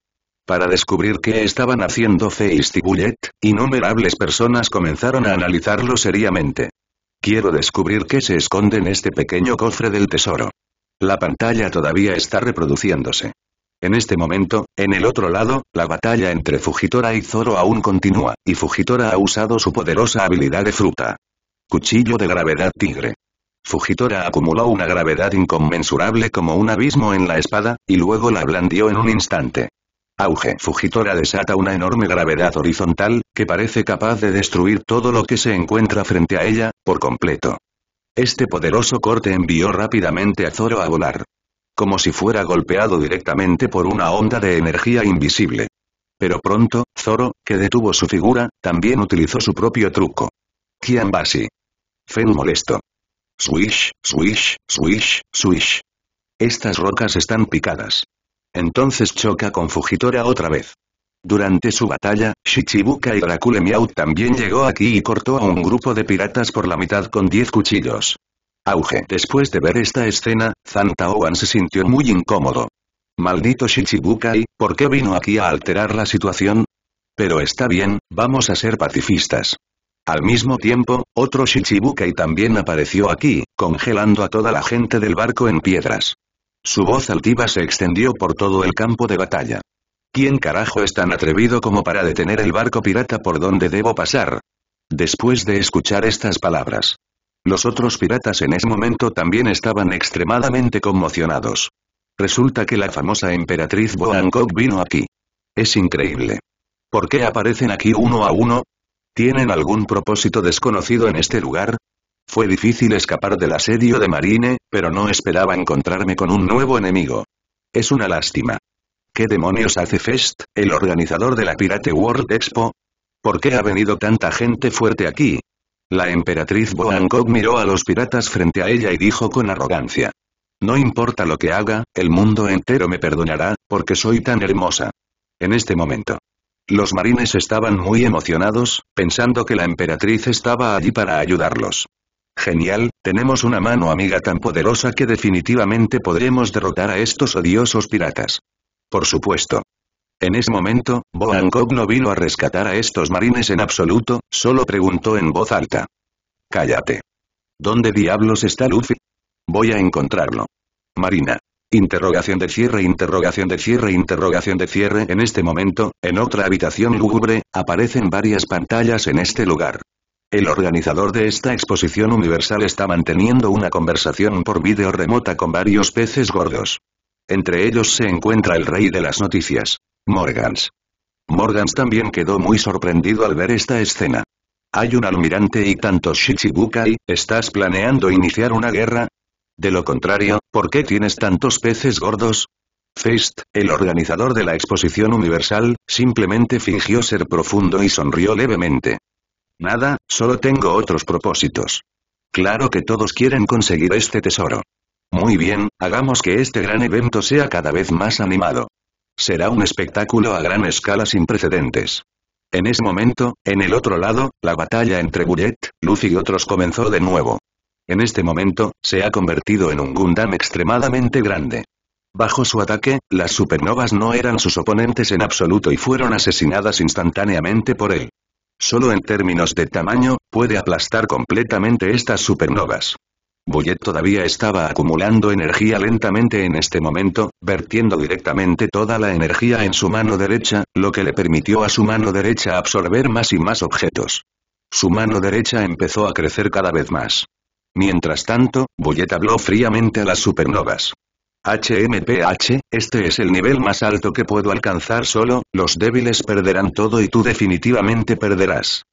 Para descubrir qué estaban haciendo Feist y Bullet, innumerables personas comenzaron a analizarlo seriamente. Quiero descubrir qué se esconde en este pequeño cofre del tesoro. La pantalla todavía está reproduciéndose. En este momento, en el otro lado, la batalla entre Fujitora y Zoro aún continúa, y Fujitora ha usado su poderosa habilidad de fruta. Cuchillo de gravedad tigre. Fujitora acumuló una gravedad inconmensurable como un abismo en la espada, y luego la blandió en un instante. Auge. Fujitora desata una enorme gravedad horizontal, que parece capaz de destruir todo lo que se encuentra frente a ella, por completo. Este poderoso corte envió rápidamente a Zoro a volar como si fuera golpeado directamente por una onda de energía invisible. Pero pronto, Zoro, que detuvo su figura, también utilizó su propio truco. Kianbasi. Fen molesto. Swish, swish, swish, swish. Estas rocas están picadas. Entonces choca con Fujitora otra vez. Durante su batalla, Shichibuka y Dracule también llegó aquí y cortó a un grupo de piratas por la mitad con 10 cuchillos. Auge. Después de ver esta escena, Zantaoan se sintió muy incómodo. Maldito Shichibukai, ¿por qué vino aquí a alterar la situación? Pero está bien, vamos a ser pacifistas. Al mismo tiempo, otro Shichibukai también apareció aquí, congelando a toda la gente del barco en piedras. Su voz altiva se extendió por todo el campo de batalla. ¿Quién carajo es tan atrevido como para detener el barco pirata por donde debo pasar? Después de escuchar estas palabras, los otros piratas en ese momento también estaban extremadamente conmocionados. Resulta que la famosa emperatriz Boangkok vino aquí. Es increíble. ¿Por qué aparecen aquí uno a uno? ¿Tienen algún propósito desconocido en este lugar? Fue difícil escapar del asedio de Marine, pero no esperaba encontrarme con un nuevo enemigo. Es una lástima. ¿Qué demonios hace Fest, el organizador de la Pirate World Expo? ¿Por qué ha venido tanta gente fuerte aquí? La emperatriz Boangkok miró a los piratas frente a ella y dijo con arrogancia. No importa lo que haga, el mundo entero me perdonará, porque soy tan hermosa. En este momento. Los marines estaban muy emocionados, pensando que la emperatriz estaba allí para ayudarlos. Genial, tenemos una mano amiga tan poderosa que definitivamente podremos derrotar a estos odiosos piratas. Por supuesto. En ese momento, Boangkok no vino a rescatar a estos marines en absoluto, solo preguntó en voz alta. Cállate. ¿Dónde diablos está Luffy? Voy a encontrarlo. Marina. Interrogación de cierre, interrogación de cierre, interrogación de cierre. En este momento, en otra habitación lúgubre, aparecen varias pantallas en este lugar. El organizador de esta exposición universal está manteniendo una conversación por vídeo remota con varios peces gordos. Entre ellos se encuentra el rey de las noticias. Morgans. Morgans también quedó muy sorprendido al ver esta escena. Hay un almirante y tantos Shichibukai, ¿estás planeando iniciar una guerra? De lo contrario, ¿por qué tienes tantos peces gordos? Feist, el organizador de la exposición universal, simplemente fingió ser profundo y sonrió levemente. Nada, solo tengo otros propósitos. Claro que todos quieren conseguir este tesoro. Muy bien, hagamos que este gran evento sea cada vez más animado. Será un espectáculo a gran escala sin precedentes. En ese momento, en el otro lado, la batalla entre Bullet, Luz y otros comenzó de nuevo. En este momento, se ha convertido en un Gundam extremadamente grande. Bajo su ataque, las supernovas no eran sus oponentes en absoluto y fueron asesinadas instantáneamente por él. Solo en términos de tamaño, puede aplastar completamente estas supernovas. Bullet todavía estaba acumulando energía lentamente en este momento, vertiendo directamente toda la energía en su mano derecha, lo que le permitió a su mano derecha absorber más y más objetos. Su mano derecha empezó a crecer cada vez más. Mientras tanto, Bullet habló fríamente a las supernovas. HMPH, este es el nivel más alto que puedo alcanzar solo, los débiles perderán todo y tú definitivamente perderás.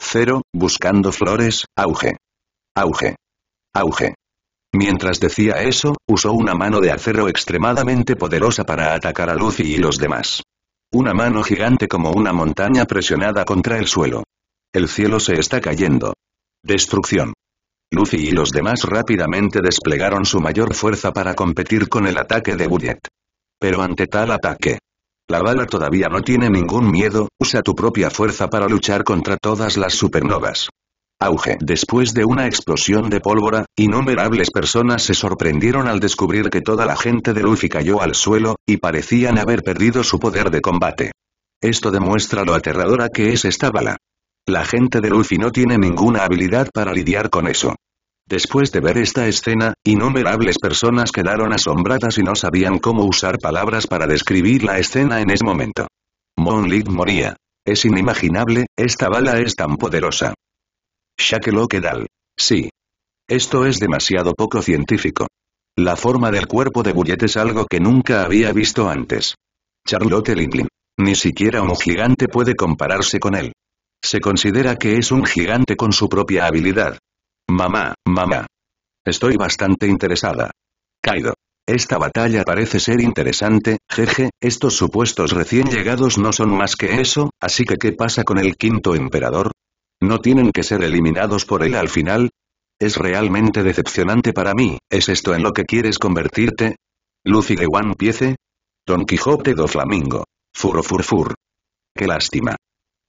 Cero, Buscando flores, auge. Auge. Auge. Mientras decía eso, usó una mano de acero extremadamente poderosa para atacar a Lucy y los demás. Una mano gigante como una montaña presionada contra el suelo. El cielo se está cayendo. Destrucción. Lucy y los demás rápidamente desplegaron su mayor fuerza para competir con el ataque de Bullet. Pero ante tal ataque, la bala todavía no tiene ningún miedo, usa tu propia fuerza para luchar contra todas las supernovas. Auge. Después de una explosión de pólvora, innumerables personas se sorprendieron al descubrir que toda la gente de Luffy cayó al suelo, y parecían haber perdido su poder de combate. Esto demuestra lo aterradora que es esta bala. La gente de Luffy no tiene ninguna habilidad para lidiar con eso. Después de ver esta escena, innumerables personas quedaron asombradas y no sabían cómo usar palabras para describir la escena en ese momento. Monlit moría. Es inimaginable, esta bala es tan poderosa. Shakelokedal, Sí. Esto es demasiado poco científico. La forma del cuerpo de Bullet es algo que nunca había visto antes. Charlotte Linklin. Ni siquiera un gigante puede compararse con él. Se considera que es un gigante con su propia habilidad. Mamá, mamá. Estoy bastante interesada. Kaido. Esta batalla parece ser interesante, jeje, estos supuestos recién llegados no son más que eso, así que ¿qué pasa con el quinto emperador? No tienen que ser eliminados por él al final. Es realmente decepcionante para mí, ¿es esto en lo que quieres convertirte? ¿Lucy de One Piece? Don Quijote do Flamingo. furfur. Qué lástima.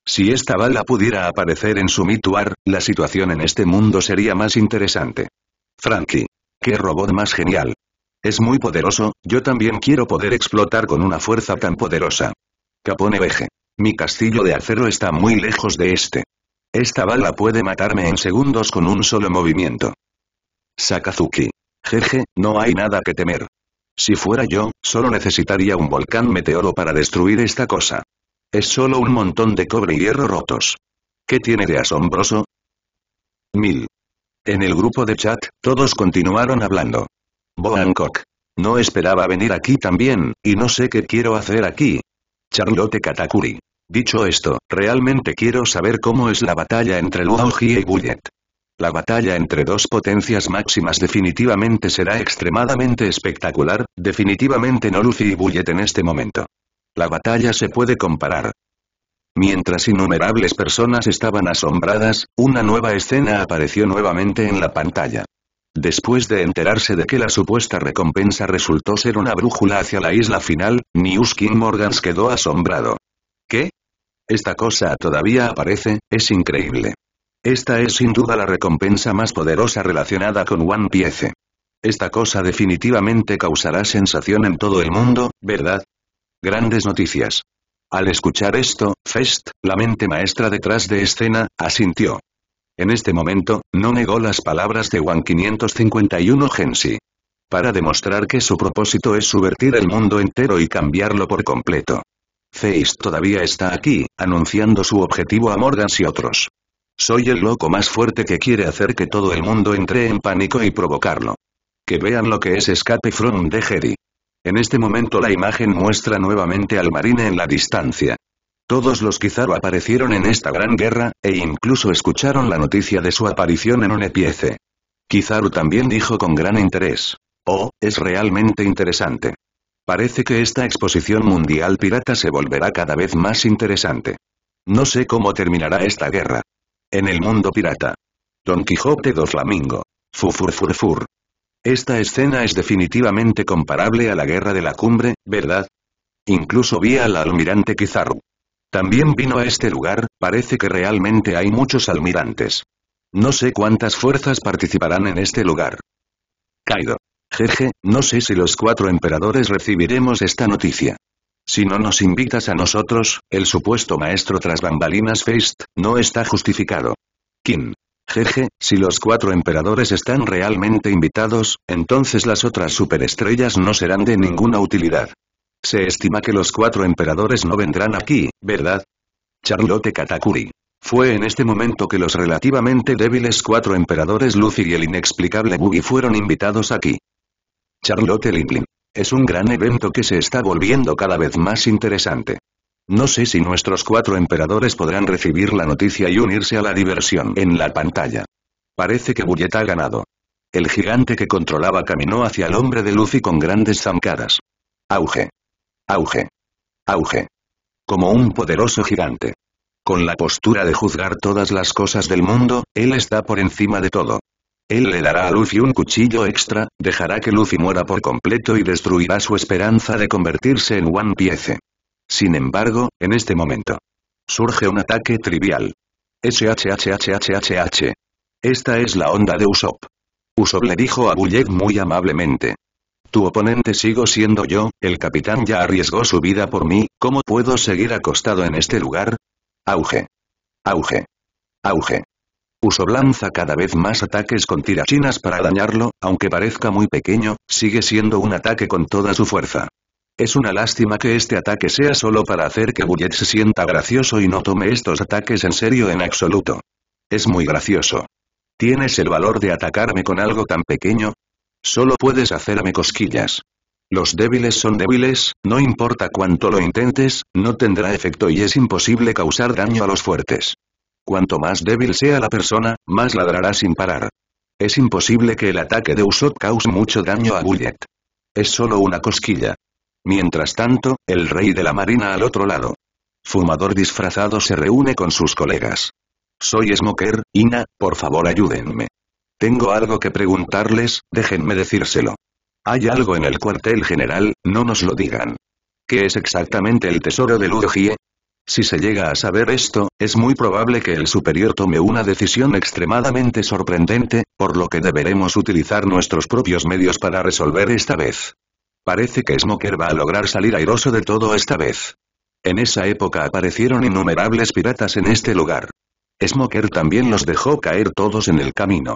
Si esta bala pudiera aparecer en su mituar, la situación en este mundo sería más interesante. Frankie. Qué robot más genial. Es muy poderoso, yo también quiero poder explotar con una fuerza tan poderosa. Capone Veje. Mi castillo de acero está muy lejos de este. Esta bala puede matarme en segundos con un solo movimiento. Sakazuki. Jeje, no hay nada que temer. Si fuera yo, solo necesitaría un volcán meteoro para destruir esta cosa. Es solo un montón de cobre y hierro rotos. ¿Qué tiene de asombroso? Mil. En el grupo de chat, todos continuaron hablando. Bo No esperaba venir aquí también, y no sé qué quiero hacer aquí. Charlotte Katakuri. Dicho esto, realmente quiero saber cómo es la batalla entre Luo y Bullet. La batalla entre dos potencias máximas definitivamente será extremadamente espectacular, definitivamente no Lucy y Bullet en este momento. La batalla se puede comparar. Mientras innumerables personas estaban asombradas, una nueva escena apareció nuevamente en la pantalla. Después de enterarse de que la supuesta recompensa resultó ser una brújula hacia la isla final, King Morgans quedó asombrado. ¿Qué? Esta cosa todavía aparece, es increíble. Esta es sin duda la recompensa más poderosa relacionada con One Piece. Esta cosa definitivamente causará sensación en todo el mundo, ¿verdad? Grandes noticias. Al escuchar esto, Fest, la mente maestra detrás de escena, asintió. En este momento, no negó las palabras de One 551 Gensi. Para demostrar que su propósito es subvertir el mundo entero y cambiarlo por completo. Face todavía está aquí, anunciando su objetivo a Morgans y otros. Soy el loco más fuerte que quiere hacer que todo el mundo entre en pánico y provocarlo. Que vean lo que es Escape from the Jedi. En este momento la imagen muestra nuevamente al marine en la distancia. Todos los Kizaru aparecieron en esta gran guerra, e incluso escucharon la noticia de su aparición en un epiece. Kizaru también dijo con gran interés. Oh, es realmente interesante. Parece que esta exposición mundial pirata se volverá cada vez más interesante. No sé cómo terminará esta guerra. En el mundo pirata. Don Quijote do Flamingo. Fufurfurfur. Esta escena es definitivamente comparable a la guerra de la cumbre, ¿verdad? Incluso vi al almirante Kizaru. También vino a este lugar, parece que realmente hay muchos almirantes. No sé cuántas fuerzas participarán en este lugar. Kaido. Jeje, no sé si los cuatro emperadores recibiremos esta noticia. Si no nos invitas a nosotros, el supuesto maestro tras bambalinas Feist, no está justificado. Kim. Jeje, si los cuatro emperadores están realmente invitados, entonces las otras superestrellas no serán de ninguna utilidad. Se estima que los cuatro emperadores no vendrán aquí, ¿verdad? Charlotte Katakuri. Fue en este momento que los relativamente débiles cuatro emperadores Lucy y el inexplicable Boogie fueron invitados aquí. Charlotte Es un gran evento que se está volviendo cada vez más interesante. No sé si nuestros cuatro emperadores podrán recibir la noticia y unirse a la diversión en la pantalla. Parece que Bullet ha ganado. El gigante que controlaba caminó hacia el hombre de y con grandes zancadas. Auge. Auge. Auge. Como un poderoso gigante. Con la postura de juzgar todas las cosas del mundo, él está por encima de todo. Él le dará a Luffy un cuchillo extra, dejará que Luffy muera por completo y destruirá su esperanza de convertirse en One Piece. Sin embargo, en este momento. Surge un ataque trivial. SHHHHHH. Esta es la onda de Usopp. Usopp le dijo a Bullet muy amablemente. Tu oponente sigo siendo yo, el capitán ya arriesgó su vida por mí, ¿cómo puedo seguir acostado en este lugar? Auge. Auge. Auge. Uso lanza cada vez más ataques con tirachinas para dañarlo, aunque parezca muy pequeño, sigue siendo un ataque con toda su fuerza. Es una lástima que este ataque sea solo para hacer que Bullet se sienta gracioso y no tome estos ataques en serio en absoluto. Es muy gracioso. ¿Tienes el valor de atacarme con algo tan pequeño? Solo puedes hacerme cosquillas. Los débiles son débiles, no importa cuánto lo intentes, no tendrá efecto y es imposible causar daño a los fuertes. Cuanto más débil sea la persona, más ladrará sin parar. Es imposible que el ataque de Usopp cause mucho daño a Bullet. Es solo una cosquilla. Mientras tanto, el rey de la marina al otro lado. Fumador disfrazado se reúne con sus colegas. Soy Smoker, Ina, por favor ayúdenme. Tengo algo que preguntarles, déjenme decírselo. Hay algo en el cuartel general, no nos lo digan. ¿Qué es exactamente el tesoro de Ludogie? Si se llega a saber esto, es muy probable que el superior tome una decisión extremadamente sorprendente, por lo que deberemos utilizar nuestros propios medios para resolver esta vez. Parece que Smoker va a lograr salir airoso de todo esta vez. En esa época aparecieron innumerables piratas en este lugar. Smoker también los dejó caer todos en el camino.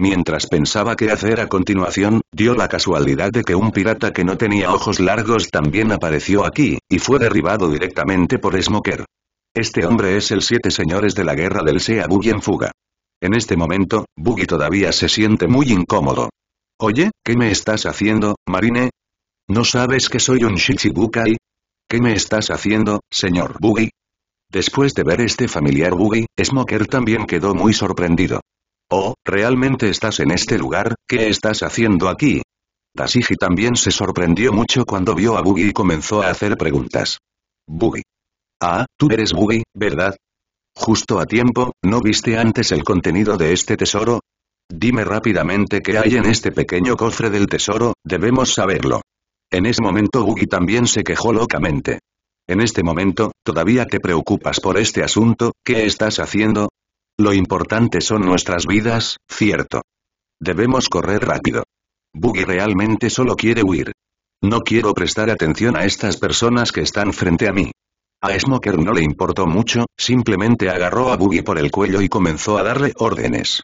Mientras pensaba qué hacer a continuación, dio la casualidad de que un pirata que no tenía ojos largos también apareció aquí, y fue derribado directamente por Smoker. Este hombre es el Siete Señores de la Guerra del Sea Boogie en fuga. En este momento, Boogie todavía se siente muy incómodo. Oye, ¿qué me estás haciendo, Marine? ¿No sabes que soy un Shichibukai? ¿Qué me estás haciendo, señor Boogie? Después de ver este familiar Boogie, Smoker también quedó muy sorprendido. Oh, ¿realmente estás en este lugar? ¿Qué estás haciendo aquí? Tasiji también se sorprendió mucho cuando vio a Buggy y comenzó a hacer preguntas. Buggy. Ah, tú eres Buggy, ¿verdad? Justo a tiempo, ¿no viste antes el contenido de este tesoro? Dime rápidamente qué hay en este pequeño cofre del tesoro, debemos saberlo. En ese momento Buggy también se quejó locamente. En este momento, ¿todavía te preocupas por este asunto? ¿Qué estás haciendo? Lo importante son nuestras vidas, cierto. Debemos correr rápido. Buggy realmente solo quiere huir. No quiero prestar atención a estas personas que están frente a mí. A Smoker no le importó mucho, simplemente agarró a Buggy por el cuello y comenzó a darle órdenes.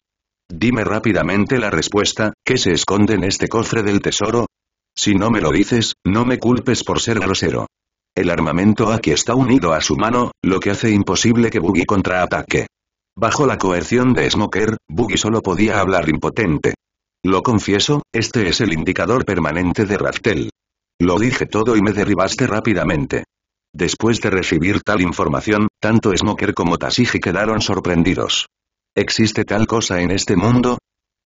Dime rápidamente la respuesta, ¿qué se esconde en este cofre del tesoro? Si no me lo dices, no me culpes por ser grosero. El armamento aquí está unido a su mano, lo que hace imposible que Buggy contraataque. Bajo la coerción de Smoker, Buggy solo podía hablar impotente. Lo confieso, este es el indicador permanente de Raftel. Lo dije todo y me derribaste rápidamente. Después de recibir tal información, tanto Smoker como Tasiji quedaron sorprendidos. ¿Existe tal cosa en este mundo?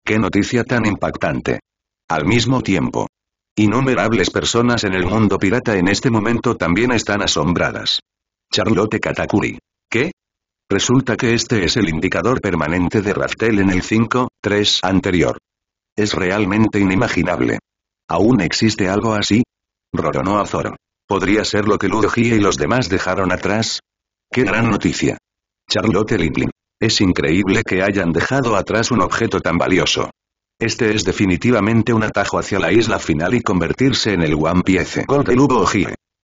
¡Qué noticia tan impactante! Al mismo tiempo, innumerables personas en el mundo pirata en este momento también están asombradas. Charlotte Katakuri. ¿Qué? Resulta que este es el indicador permanente de Raftel en el 5-3 anterior. Es realmente inimaginable. ¿Aún existe algo así? Roronó a Zoro. ¿Podría ser lo que Ludogía y los demás dejaron atrás? ¡Qué gran noticia! Charlotte Liplin. Es increíble que hayan dejado atrás un objeto tan valioso. Este es definitivamente un atajo hacia la isla final y convertirse en el One Piece Gold de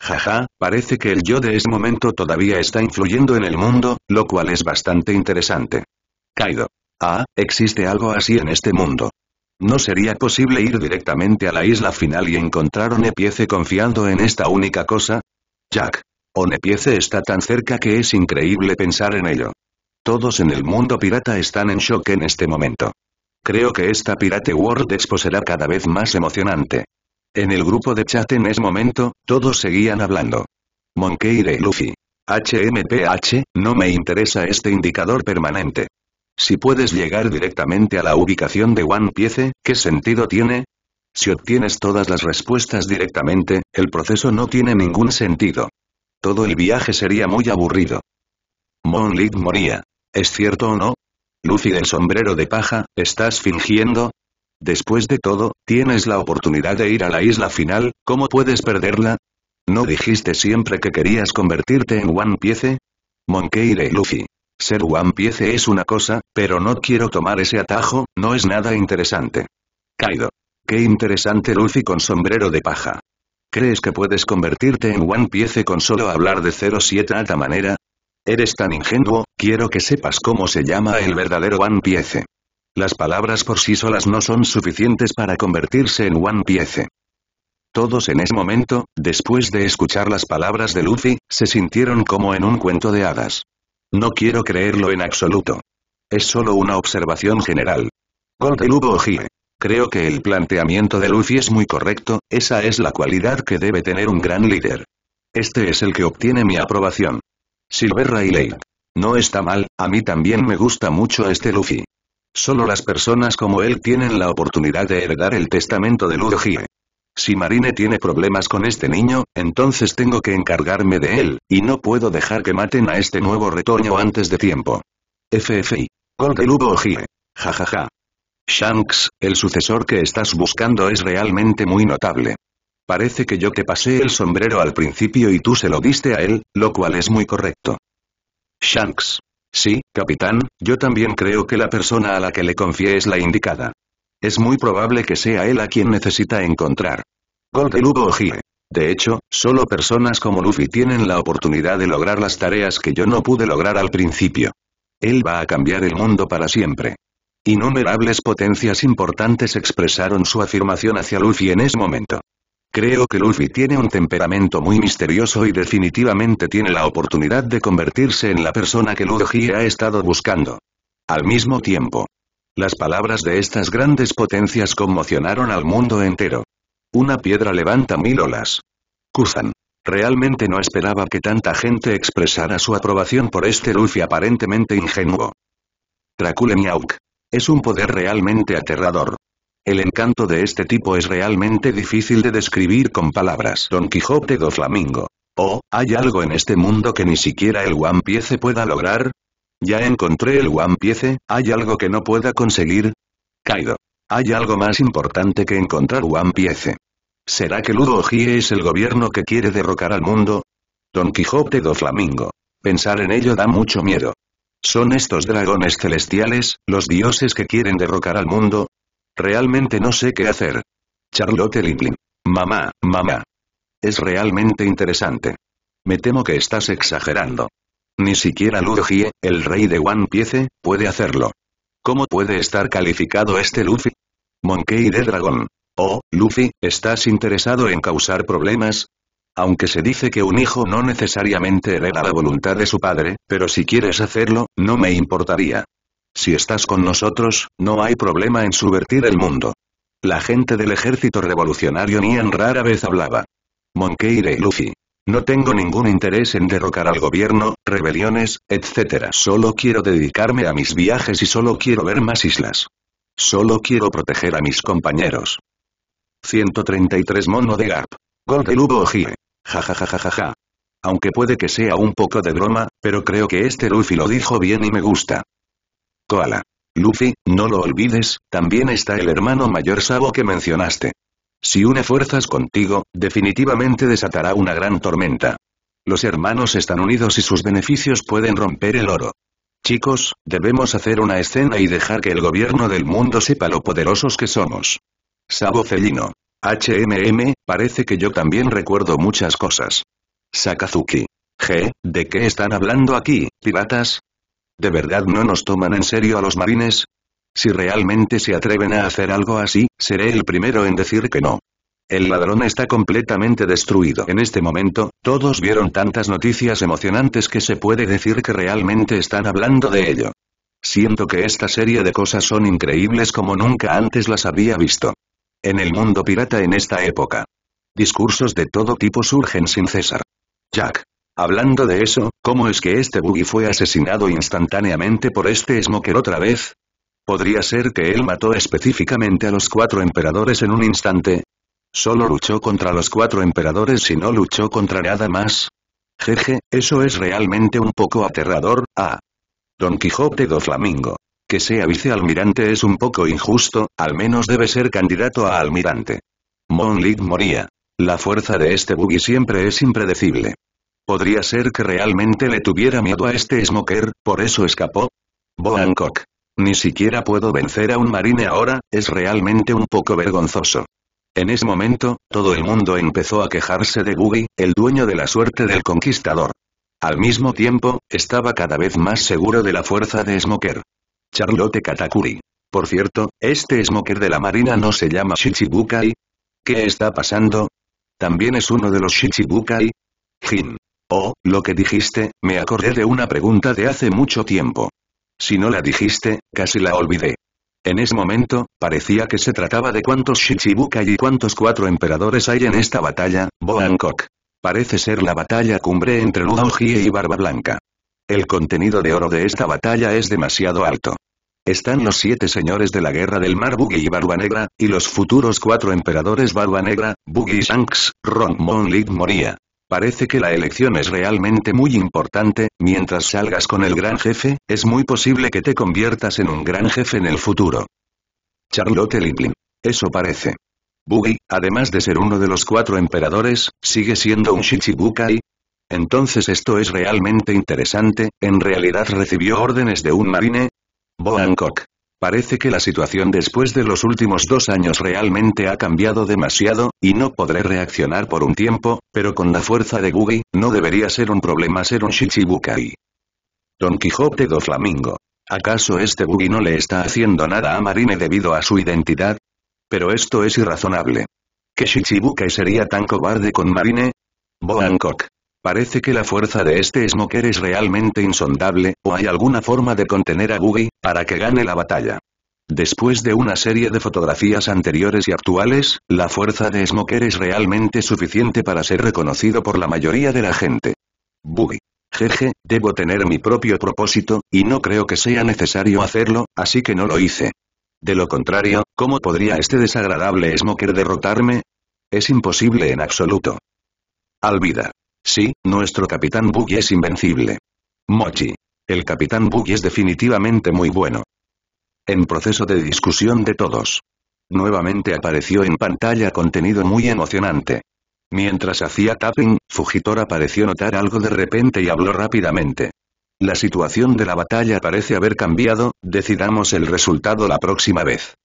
Jaja, parece que el yo de ese momento todavía está influyendo en el mundo, lo cual es bastante interesante. Kaido. Ah, existe algo así en este mundo. ¿No sería posible ir directamente a la isla final y encontrar Onepiece confiando en esta única cosa? Jack. Onepiece oh, está tan cerca que es increíble pensar en ello. Todos en el mundo pirata están en shock en este momento. Creo que esta Pirate World Expo será cada vez más emocionante. En el grupo de chat en ese momento, todos seguían hablando. Monkey de Luffy. HMPH, no me interesa este indicador permanente. Si puedes llegar directamente a la ubicación de One Piece, ¿qué sentido tiene? Si obtienes todas las respuestas directamente, el proceso no tiene ningún sentido. Todo el viaje sería muy aburrido. Monlit moría. ¿Es cierto o no? Luffy del sombrero de paja, ¿estás fingiendo? Después de todo, tienes la oportunidad de ir a la isla final, ¿cómo puedes perderla? ¿No dijiste siempre que querías convertirte en One Piece? Monkey D. Luffy. Ser One Piece es una cosa, pero no quiero tomar ese atajo, no es nada interesante. Kaido. Qué interesante Luffy con sombrero de paja. ¿Crees que puedes convertirte en One Piece con solo hablar de 07 alta manera? Eres tan ingenuo, quiero que sepas cómo se llama el verdadero One Piece. Las palabras por sí solas no son suficientes para convertirse en One Piece. Todos en ese momento, después de escuchar las palabras de Luffy, se sintieron como en un cuento de hadas. No quiero creerlo en absoluto. Es solo una observación general. Gol de Creo que el planteamiento de Luffy es muy correcto, esa es la cualidad que debe tener un gran líder. Este es el que obtiene mi aprobación. Silver Rayleigh, No está mal, a mí también me gusta mucho este Luffy. Solo las personas como él tienen la oportunidad de heredar el testamento de Hie. Si Marine tiene problemas con este niño, entonces tengo que encargarme de él, y no puedo dejar que maten a este nuevo retoño antes de tiempo. FFI. Gol de ja Jajaja. Shanks, el sucesor que estás buscando es realmente muy notable. Parece que yo te pasé el sombrero al principio y tú se lo diste a él, lo cual es muy correcto. Shanks. Sí, capitán, yo también creo que la persona a la que le confié es la indicada. Es muy probable que sea él a quien necesita encontrar. Gol de De hecho, solo personas como Luffy tienen la oportunidad de lograr las tareas que yo no pude lograr al principio. Él va a cambiar el mundo para siempre. Innumerables potencias importantes expresaron su afirmación hacia Luffy en ese momento. Creo que Luffy tiene un temperamento muy misterioso y definitivamente tiene la oportunidad de convertirse en la persona que Luffy ha estado buscando. Al mismo tiempo. Las palabras de estas grandes potencias conmocionaron al mundo entero. Una piedra levanta mil olas. Kuzan. Realmente no esperaba que tanta gente expresara su aprobación por este Luffy aparentemente ingenuo. Dracule Miauk. Es un poder realmente aterrador. El encanto de este tipo es realmente difícil de describir con palabras. Don Quijote do Flamingo. Oh, ¿hay algo en este mundo que ni siquiera el One Piece pueda lograr? Ya encontré el One Piece, ¿hay algo que no pueda conseguir? Kaido. Hay algo más importante que encontrar One Piece. ¿Será que Ludo Gie es el gobierno que quiere derrocar al mundo? Don Quijote do Flamingo. Pensar en ello da mucho miedo. Son estos dragones celestiales, los dioses que quieren derrocar al mundo, Realmente no sé qué hacer. Charlotte Liplin. Mamá, mamá. Es realmente interesante. Me temo que estás exagerando. Ni siquiera Luffy, el rey de One Piece, puede hacerlo. ¿Cómo puede estar calificado este Luffy? Monkey de Dragón. Oh, Luffy, ¿estás interesado en causar problemas? Aunque se dice que un hijo no necesariamente hereda la voluntad de su padre, pero si quieres hacerlo, no me importaría. Si estás con nosotros, no hay problema en subvertir el mundo. La gente del ejército revolucionario Nian rara vez hablaba. Monkey y Luffy. No tengo ningún interés en derrocar al gobierno, rebeliones, etc. Solo quiero dedicarme a mis viajes y solo quiero ver más islas. Solo quiero proteger a mis compañeros. 133 Mono de Gap. Gol de Ojie. Aunque puede que sea un poco de broma, pero creo que este Luffy lo dijo bien y me gusta. Koala. Luffy, no lo olvides, también está el hermano mayor Sabo que mencionaste. Si une fuerzas contigo, definitivamente desatará una gran tormenta. Los hermanos están unidos y sus beneficios pueden romper el oro. Chicos, debemos hacer una escena y dejar que el gobierno del mundo sepa lo poderosos que somos. Sabo Cellino. HMM, parece que yo también recuerdo muchas cosas. Sakazuki. G, ¿de qué están hablando aquí, piratas? ¿De verdad no nos toman en serio a los marines? Si realmente se atreven a hacer algo así, seré el primero en decir que no. El ladrón está completamente destruido. En este momento, todos vieron tantas noticias emocionantes que se puede decir que realmente están hablando de ello. Siento que esta serie de cosas son increíbles como nunca antes las había visto. En el mundo pirata en esta época. Discursos de todo tipo surgen sin cesar. Jack, Hablando de eso, ¿cómo es que este Buggy fue asesinado instantáneamente por este Smoker otra vez? ¿Podría ser que él mató específicamente a los cuatro emperadores en un instante? ¿Solo luchó contra los cuatro emperadores y no luchó contra nada más? Jeje, eso es realmente un poco aterrador, ah. Don Quijote do Flamingo. Que sea vicealmirante es un poco injusto, al menos debe ser candidato a almirante. Monlit moría. La fuerza de este buggy siempre es impredecible. Podría ser que realmente le tuviera miedo a este Smoker, por eso escapó. Hancock. Ni siquiera puedo vencer a un marine ahora, es realmente un poco vergonzoso. En ese momento, todo el mundo empezó a quejarse de Boogie, el dueño de la suerte del conquistador. Al mismo tiempo, estaba cada vez más seguro de la fuerza de Smoker. Charlotte Katakuri. Por cierto, este Smoker de la Marina no se llama Shichibukai. ¿Qué está pasando? ¿También es uno de los Shichibukai? Jin. Oh, lo que dijiste, me acordé de una pregunta de hace mucho tiempo. Si no la dijiste, casi la olvidé. En ese momento, parecía que se trataba de cuántos Shichibukai y cuántos cuatro emperadores hay en esta batalla, Boangkok. Parece ser la batalla cumbre entre Luo y Barba Blanca. El contenido de oro de esta batalla es demasiado alto. Están los siete señores de la guerra del mar Bugi y Barba Negra, y los futuros cuatro emperadores Barba Negra, Bugi Shanks, Ron Mon Moria. Parece que la elección es realmente muy importante, mientras salgas con el gran jefe, es muy posible que te conviertas en un gran jefe en el futuro. Charlotte Liplin. Eso parece. Buggy, además de ser uno de los cuatro emperadores, sigue siendo un Shichibukai. Entonces esto es realmente interesante, ¿en realidad recibió órdenes de un marine? Hancock. Parece que la situación después de los últimos dos años realmente ha cambiado demasiado, y no podré reaccionar por un tiempo, pero con la fuerza de Gugi, no debería ser un problema ser un Shichibukai. Don Quijote do Flamingo. ¿Acaso este Gugi no le está haciendo nada a Marine debido a su identidad? Pero esto es irrazonable. ¿Que Shichibukai sería tan cobarde con Marine? Boangkok. Parece que la fuerza de este Smoker es realmente insondable, o hay alguna forma de contener a Boogie, para que gane la batalla. Después de una serie de fotografías anteriores y actuales, la fuerza de Smoker es realmente suficiente para ser reconocido por la mayoría de la gente. Boogie. Jeje, debo tener mi propio propósito, y no creo que sea necesario hacerlo, así que no lo hice. De lo contrario, ¿cómo podría este desagradable Smoker derrotarme? Es imposible en absoluto. Alvida. Sí, nuestro Capitán Buggy es invencible. Mochi. El Capitán Buggy es definitivamente muy bueno. En proceso de discusión de todos. Nuevamente apareció en pantalla contenido muy emocionante. Mientras hacía tapping, Fujitora pareció notar algo de repente y habló rápidamente. La situación de la batalla parece haber cambiado, decidamos el resultado la próxima vez.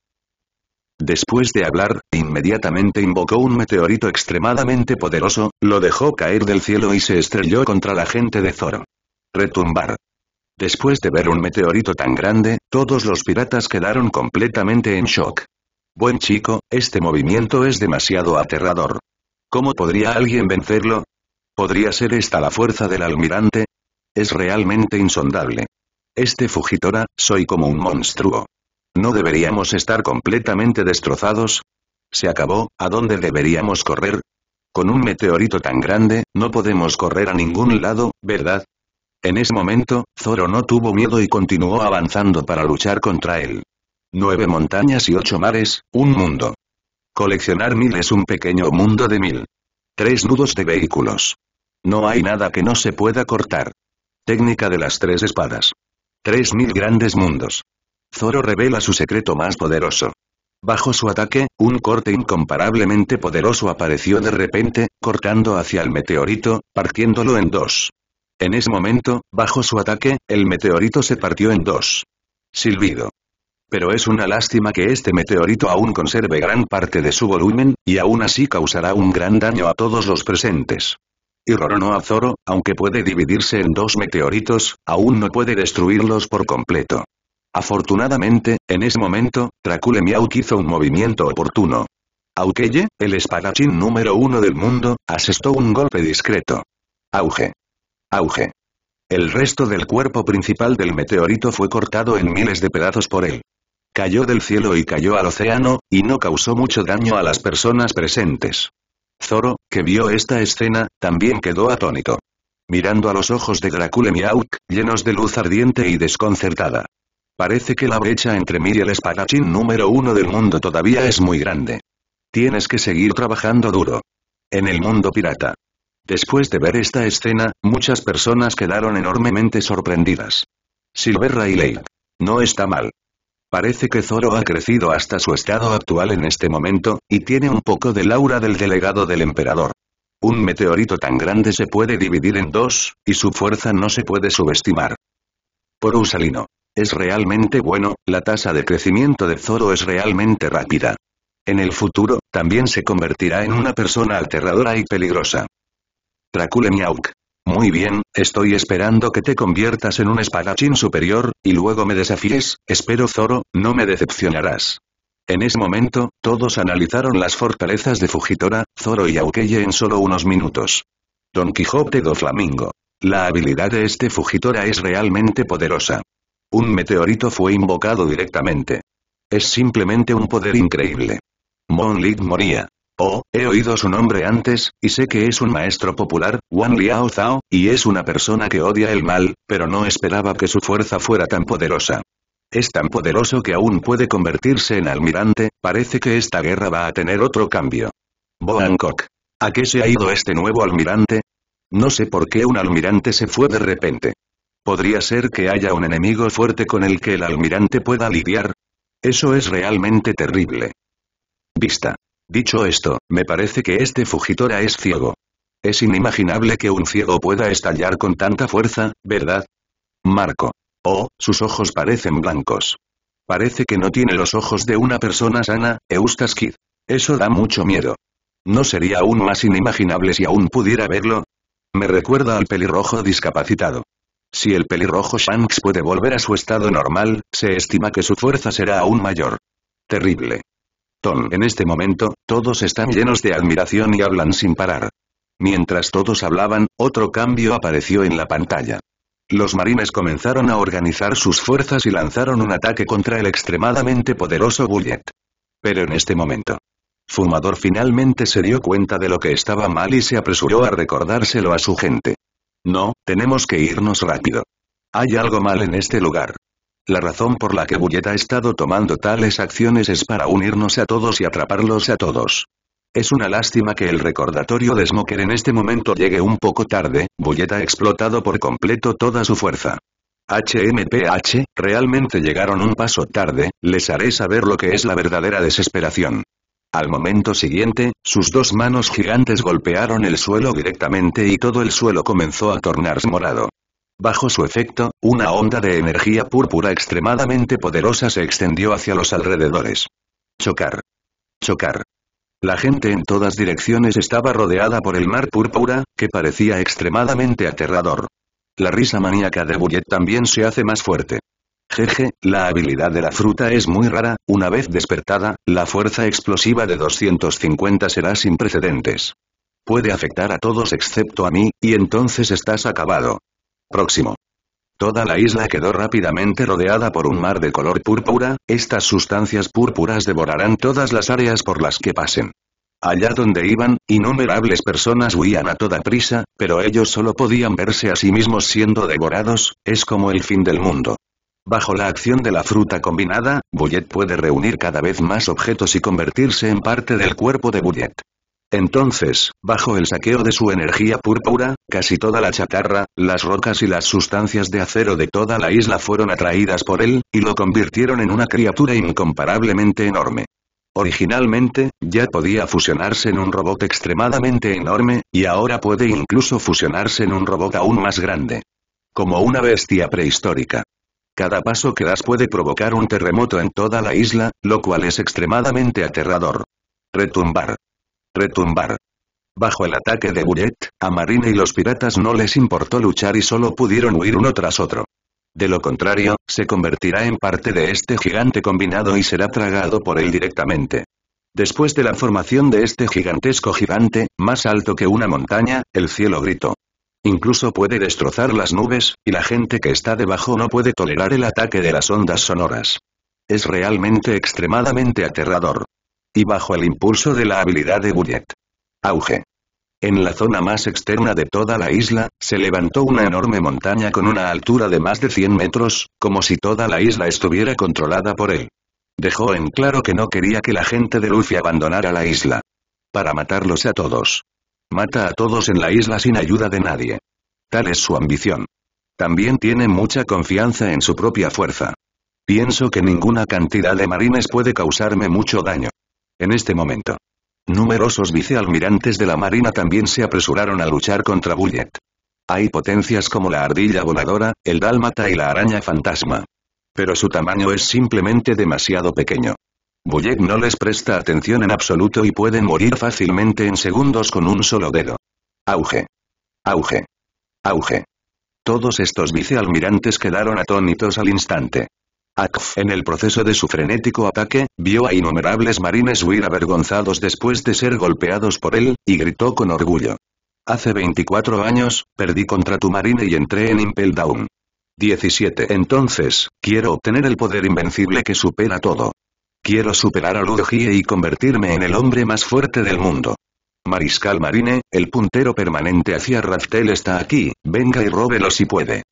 Después de hablar, inmediatamente invocó un meteorito extremadamente poderoso, lo dejó caer del cielo y se estrelló contra la gente de Zoro. Retumbar. Después de ver un meteorito tan grande, todos los piratas quedaron completamente en shock. Buen chico, este movimiento es demasiado aterrador. ¿Cómo podría alguien vencerlo? ¿Podría ser esta la fuerza del almirante? Es realmente insondable. Este fugitora, soy como un monstruo. ¿No deberíamos estar completamente destrozados? Se acabó, ¿a dónde deberíamos correr? Con un meteorito tan grande, no podemos correr a ningún lado, ¿verdad? En ese momento, Zoro no tuvo miedo y continuó avanzando para luchar contra él. Nueve montañas y ocho mares, un mundo. Coleccionar mil es un pequeño mundo de mil. Tres nudos de vehículos. No hay nada que no se pueda cortar. Técnica de las tres espadas. Tres mil grandes mundos. Zoro revela su secreto más poderoso. Bajo su ataque, un corte incomparablemente poderoso apareció de repente, cortando hacia el meteorito, partiéndolo en dos. En ese momento, bajo su ataque, el meteorito se partió en dos. Silbido. Pero es una lástima que este meteorito aún conserve gran parte de su volumen, y aún así causará un gran daño a todos los presentes. Y a Zoro, aunque puede dividirse en dos meteoritos, aún no puede destruirlos por completo. Afortunadamente, en ese momento, Dracule hizo un movimiento oportuno. Aukeye, el espadachín número uno del mundo, asestó un golpe discreto. Auge. Auge. El resto del cuerpo principal del meteorito fue cortado en miles de pedazos por él. Cayó del cielo y cayó al océano, y no causó mucho daño a las personas presentes. Zoro, que vio esta escena, también quedó atónito. Mirando a los ojos de Dracule llenos de luz ardiente y desconcertada. Parece que la brecha entre mí y el espadachín número uno del mundo todavía es muy grande. Tienes que seguir trabajando duro. En el mundo pirata. Después de ver esta escena, muchas personas quedaron enormemente sorprendidas. Silver Rayleigh. No está mal. Parece que Zoro ha crecido hasta su estado actual en este momento, y tiene un poco de aura del delegado del emperador. Un meteorito tan grande se puede dividir en dos, y su fuerza no se puede subestimar. Por Usalino. Es realmente bueno, la tasa de crecimiento de Zoro es realmente rápida. En el futuro, también se convertirá en una persona aterradora y peligrosa. Dracule Muy bien, estoy esperando que te conviertas en un espadachín superior, y luego me desafíes, espero Zoro, no me decepcionarás. En ese momento, todos analizaron las fortalezas de Fujitora, Zoro y Aukeye en solo unos minutos. Don Quijote do Flamingo. La habilidad de este Fujitora es realmente poderosa. Un meteorito fue invocado directamente. Es simplemente un poder increíble. mon Lig moría. Oh, he oído su nombre antes, y sé que es un maestro popular, Wan Liao Zhao, y es una persona que odia el mal, pero no esperaba que su fuerza fuera tan poderosa. Es tan poderoso que aún puede convertirse en almirante, parece que esta guerra va a tener otro cambio. kok ¿A qué se ha ido este nuevo almirante? No sé por qué un almirante se fue de repente. Podría ser que haya un enemigo fuerte con el que el almirante pueda lidiar. Eso es realmente terrible. Vista. Dicho esto, me parece que este fugitora es ciego. Es inimaginable que un ciego pueda estallar con tanta fuerza, ¿verdad? Marco. Oh, sus ojos parecen blancos. Parece que no tiene los ojos de una persona sana, Eustace Eso da mucho miedo. ¿No sería aún más inimaginable si aún pudiera verlo? Me recuerda al pelirrojo discapacitado. Si el pelirrojo Shanks puede volver a su estado normal, se estima que su fuerza será aún mayor. Terrible. Tom, en este momento, todos están llenos de admiración y hablan sin parar. Mientras todos hablaban, otro cambio apareció en la pantalla. Los marines comenzaron a organizar sus fuerzas y lanzaron un ataque contra el extremadamente poderoso Bullet. Pero en este momento, Fumador finalmente se dio cuenta de lo que estaba mal y se apresuró a recordárselo a su gente. No, tenemos que irnos rápido. Hay algo mal en este lugar. La razón por la que Bullet ha estado tomando tales acciones es para unirnos a todos y atraparlos a todos. Es una lástima que el recordatorio de Smoker en este momento llegue un poco tarde, Bullet ha explotado por completo toda su fuerza. HMPH, realmente llegaron un paso tarde, les haré saber lo que es la verdadera desesperación. Al momento siguiente, sus dos manos gigantes golpearon el suelo directamente y todo el suelo comenzó a tornarse morado. Bajo su efecto, una onda de energía púrpura extremadamente poderosa se extendió hacia los alrededores. Chocar. Chocar. La gente en todas direcciones estaba rodeada por el mar púrpura, que parecía extremadamente aterrador. La risa maníaca de Bullet también se hace más fuerte. Jeje, la habilidad de la fruta es muy rara, una vez despertada, la fuerza explosiva de 250 será sin precedentes. Puede afectar a todos excepto a mí, y entonces estás acabado. Próximo. Toda la isla quedó rápidamente rodeada por un mar de color púrpura, estas sustancias púrpuras devorarán todas las áreas por las que pasen. Allá donde iban, innumerables personas huían a toda prisa, pero ellos solo podían verse a sí mismos siendo devorados, es como el fin del mundo. Bajo la acción de la fruta combinada, Bullet puede reunir cada vez más objetos y convertirse en parte del cuerpo de Bullet. Entonces, bajo el saqueo de su energía púrpura, casi toda la chatarra, las rocas y las sustancias de acero de toda la isla fueron atraídas por él, y lo convirtieron en una criatura incomparablemente enorme. Originalmente, ya podía fusionarse en un robot extremadamente enorme, y ahora puede incluso fusionarse en un robot aún más grande. Como una bestia prehistórica. Cada paso que das puede provocar un terremoto en toda la isla, lo cual es extremadamente aterrador. Retumbar. Retumbar. Bajo el ataque de Bullet, a Marina y los piratas no les importó luchar y solo pudieron huir uno tras otro. De lo contrario, se convertirá en parte de este gigante combinado y será tragado por él directamente. Después de la formación de este gigantesco gigante, más alto que una montaña, el cielo gritó. Incluso puede destrozar las nubes, y la gente que está debajo no puede tolerar el ataque de las ondas sonoras. Es realmente extremadamente aterrador. Y bajo el impulso de la habilidad de Bullet. Auge. En la zona más externa de toda la isla, se levantó una enorme montaña con una altura de más de 100 metros, como si toda la isla estuviera controlada por él. Dejó en claro que no quería que la gente de Luffy abandonara la isla. Para matarlos a todos. Mata a todos en la isla sin ayuda de nadie. Tal es su ambición. También tiene mucha confianza en su propia fuerza. Pienso que ninguna cantidad de marines puede causarme mucho daño. En este momento. Numerosos vicealmirantes de la Marina también se apresuraron a luchar contra Bullet. Hay potencias como la ardilla voladora, el dálmata y la araña fantasma. Pero su tamaño es simplemente demasiado pequeño no les presta atención en absoluto y pueden morir fácilmente en segundos con un solo dedo. Auge. Auge. Auge. Todos estos vicealmirantes quedaron atónitos al instante. Akf, en el proceso de su frenético ataque, vio a innumerables marines huir avergonzados después de ser golpeados por él, y gritó con orgullo. Hace 24 años, perdí contra tu marine y entré en Impel Down. 17. Entonces, quiero obtener el poder invencible que supera todo. Quiero superar a Ludogie y convertirme en el hombre más fuerte del mundo. Mariscal Marine, el puntero permanente hacia Raftel está aquí, venga y róbelo si puede.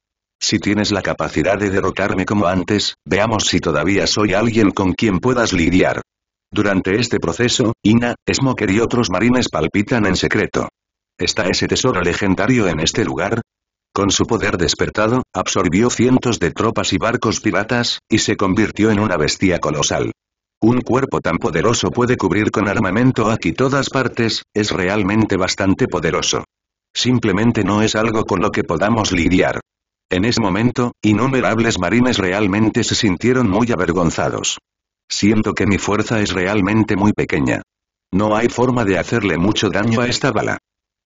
Si tienes la capacidad de derrotarme como antes, veamos si todavía soy alguien con quien puedas lidiar. Durante este proceso, Ina, Smoker y otros marines palpitan en secreto. ¿Está ese tesoro legendario en este lugar? Con su poder despertado, absorbió cientos de tropas y barcos piratas, y se convirtió en una bestia colosal. Un cuerpo tan poderoso puede cubrir con armamento aquí todas partes, es realmente bastante poderoso. Simplemente no es algo con lo que podamos lidiar. En ese momento, innumerables marines realmente se sintieron muy avergonzados. Siento que mi fuerza es realmente muy pequeña. No hay forma de hacerle mucho daño a esta bala.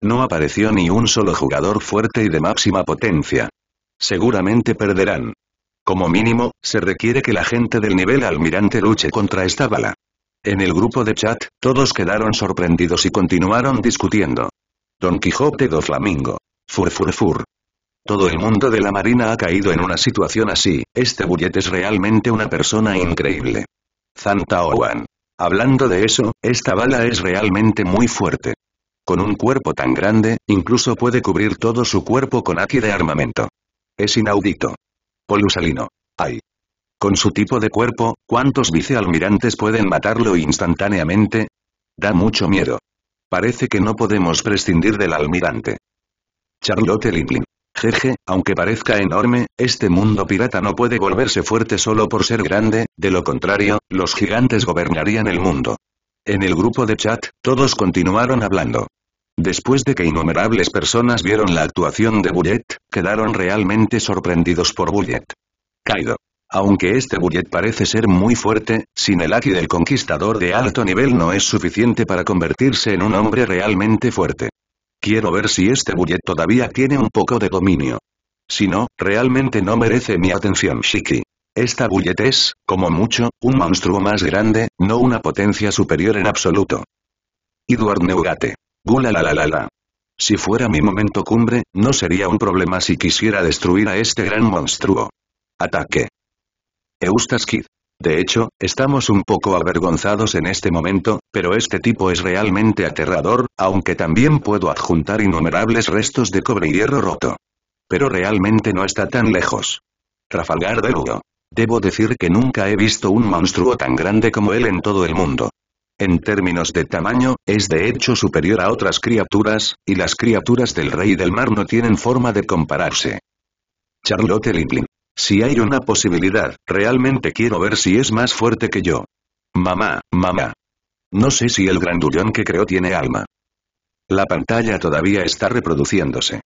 No apareció ni un solo jugador fuerte y de máxima potencia. Seguramente perderán. Como mínimo, se requiere que la gente del nivel almirante luche contra esta bala. En el grupo de chat, todos quedaron sorprendidos y continuaron discutiendo. Don Quijote do Flamingo. Fur fur fur. Todo el mundo de la marina ha caído en una situación así, este Bullet es realmente una persona increíble. Owen. Hablando de eso, esta bala es realmente muy fuerte. Con un cuerpo tan grande, incluso puede cubrir todo su cuerpo con aquí de armamento. Es inaudito. Polusalino. ¡Ay! Con su tipo de cuerpo, ¿cuántos vicealmirantes pueden matarlo instantáneamente? Da mucho miedo. Parece que no podemos prescindir del almirante. Charlotte Linklin. Jeje, aunque parezca enorme, este mundo pirata no puede volverse fuerte solo por ser grande, de lo contrario, los gigantes gobernarían el mundo. En el grupo de chat, todos continuaron hablando. Después de que innumerables personas vieron la actuación de Bullet, quedaron realmente sorprendidos por Bullet. Kaido. Aunque este Bullet parece ser muy fuerte, sin el Aki del conquistador de alto nivel no es suficiente para convertirse en un hombre realmente fuerte. Quiero ver si este Bullet todavía tiene un poco de dominio. Si no, realmente no merece mi atención Shiki. Esta Bullet es, como mucho, un monstruo más grande, no una potencia superior en absoluto. Edward Neugate. Gula la Si fuera mi momento cumbre, no sería un problema si quisiera destruir a este gran monstruo. Ataque. Eustas Kid. De hecho, estamos un poco avergonzados en este momento, pero este tipo es realmente aterrador, aunque también puedo adjuntar innumerables restos de cobre y hierro roto. Pero realmente no está tan lejos. Rafalgar de Debo decir que nunca he visto un monstruo tan grande como él en todo el mundo. En términos de tamaño, es de hecho superior a otras criaturas, y las criaturas del rey del mar no tienen forma de compararse. Charlotte Liplin. Si hay una posibilidad, realmente quiero ver si es más fuerte que yo. Mamá, mamá. No sé si el grandullón que creó tiene alma. La pantalla todavía está reproduciéndose.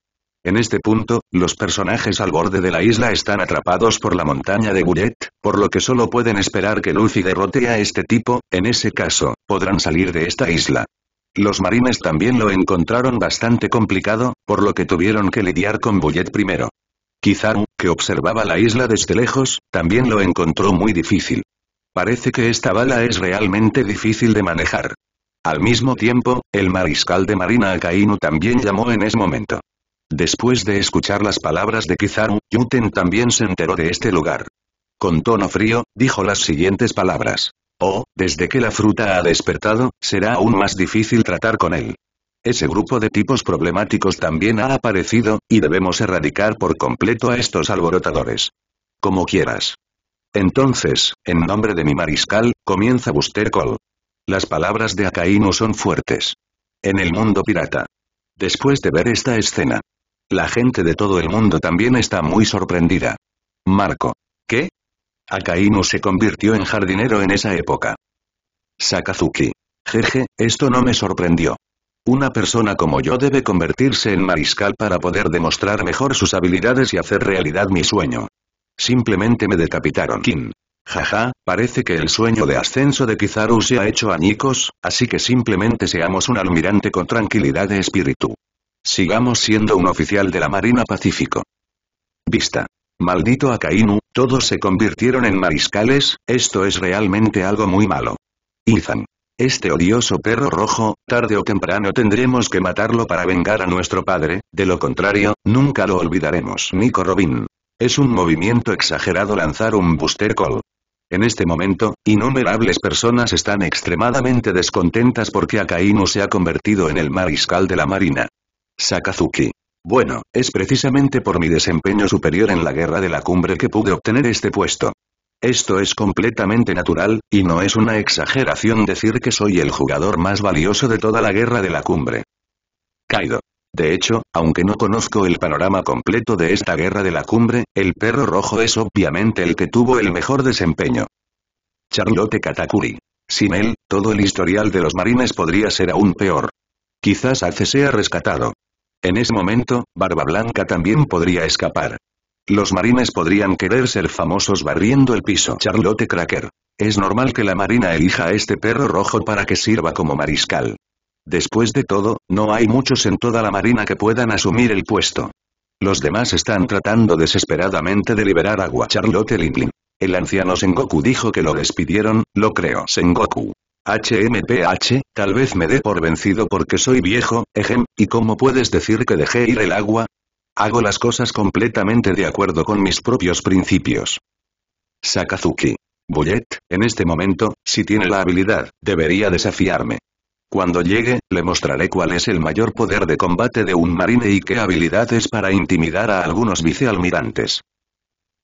En este punto, los personajes al borde de la isla están atrapados por la montaña de Bullet, por lo que solo pueden esperar que Luffy derrote a este tipo, en ese caso, podrán salir de esta isla. Los marines también lo encontraron bastante complicado, por lo que tuvieron que lidiar con Bullet primero. Kizaru, que observaba la isla desde lejos, también lo encontró muy difícil. Parece que esta bala es realmente difícil de manejar. Al mismo tiempo, el mariscal de marina Akainu también llamó en ese momento. Después de escuchar las palabras de Kizaru, Yuten también se enteró de este lugar. Con tono frío, dijo las siguientes palabras. Oh, desde que la fruta ha despertado, será aún más difícil tratar con él. Ese grupo de tipos problemáticos también ha aparecido, y debemos erradicar por completo a estos alborotadores. Como quieras. Entonces, en nombre de mi mariscal, comienza Buster Call. Las palabras de Akainu son fuertes. En el mundo pirata. Después de ver esta escena, la gente de todo el mundo también está muy sorprendida. Marco. ¿Qué? Akainu se convirtió en jardinero en esa época. Sakazuki. Jeje, esto no me sorprendió. Una persona como yo debe convertirse en mariscal para poder demostrar mejor sus habilidades y hacer realidad mi sueño. Simplemente me decapitaron. Kim. Jaja, parece que el sueño de ascenso de Kizaru se ha hecho añicos, así que simplemente seamos un almirante con tranquilidad de espíritu. Sigamos siendo un oficial de la Marina Pacífico. Vista. Maldito Akainu, todos se convirtieron en mariscales, esto es realmente algo muy malo. Izan. Este odioso perro rojo, tarde o temprano tendremos que matarlo para vengar a nuestro padre, de lo contrario, nunca lo olvidaremos. Nico Robin. Es un movimiento exagerado lanzar un booster call. En este momento, innumerables personas están extremadamente descontentas porque Akainu se ha convertido en el mariscal de la marina. Sakazuki. Bueno, es precisamente por mi desempeño superior en la guerra de la cumbre que pude obtener este puesto. Esto es completamente natural, y no es una exageración decir que soy el jugador más valioso de toda la guerra de la cumbre. Kaido. De hecho, aunque no conozco el panorama completo de esta guerra de la cumbre, el perro rojo es obviamente el que tuvo el mejor desempeño. Charlotte Katakuri. Sin él, todo el historial de los marines podría ser aún peor. Quizás Ace sea rescatado, en ese momento, Barba Blanca también podría escapar. Los marines podrían querer ser famosos barriendo el piso. Charlotte Cracker. Es normal que la marina elija a este perro rojo para que sirva como mariscal. Después de todo, no hay muchos en toda la marina que puedan asumir el puesto. Los demás están tratando desesperadamente de liberar agua. Charlotte Lindlin. El anciano Sengoku dijo que lo despidieron, lo creo. Sengoku. HMPH, tal vez me dé por vencido porque soy viejo, ejem, ¿y cómo puedes decir que dejé ir el agua? Hago las cosas completamente de acuerdo con mis propios principios. Sakazuki. Bullet, en este momento, si tiene la habilidad, debería desafiarme. Cuando llegue, le mostraré cuál es el mayor poder de combate de un marine y qué habilidad es para intimidar a algunos vicealmirantes.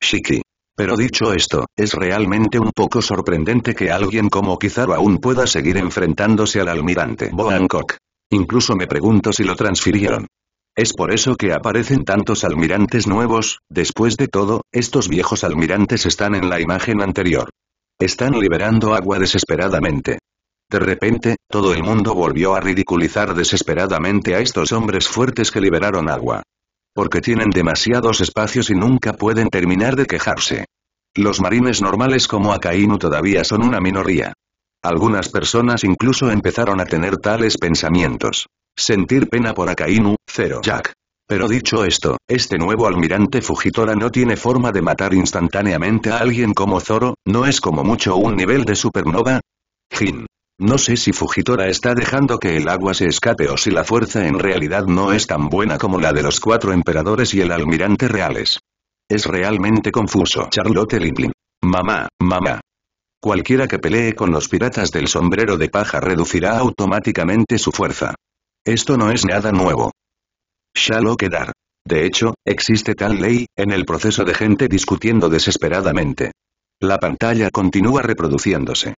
Shiki. Pero dicho esto, es realmente un poco sorprendente que alguien como Kizaru aún pueda seguir enfrentándose al almirante Hancock. Incluso me pregunto si lo transfirieron. Es por eso que aparecen tantos almirantes nuevos, después de todo, estos viejos almirantes están en la imagen anterior. Están liberando agua desesperadamente. De repente, todo el mundo volvió a ridiculizar desesperadamente a estos hombres fuertes que liberaron agua. Porque tienen demasiados espacios y nunca pueden terminar de quejarse. Los marines normales como Akainu todavía son una minoría. Algunas personas incluso empezaron a tener tales pensamientos. Sentir pena por Akainu, cero Jack. Pero dicho esto, este nuevo almirante Fujitora no tiene forma de matar instantáneamente a alguien como Zoro, ¿no es como mucho un nivel de supernova? Jin. No sé si Fujitora está dejando que el agua se escape o si la fuerza en realidad no es tan buena como la de los cuatro emperadores y el almirante reales. Es realmente confuso. Charlotte Limlin. Mamá, mamá. Cualquiera que pelee con los piratas del sombrero de paja reducirá automáticamente su fuerza. Esto no es nada nuevo. Shalo quedar. De hecho, existe tal ley, en el proceso de gente discutiendo desesperadamente. La pantalla continúa reproduciéndose.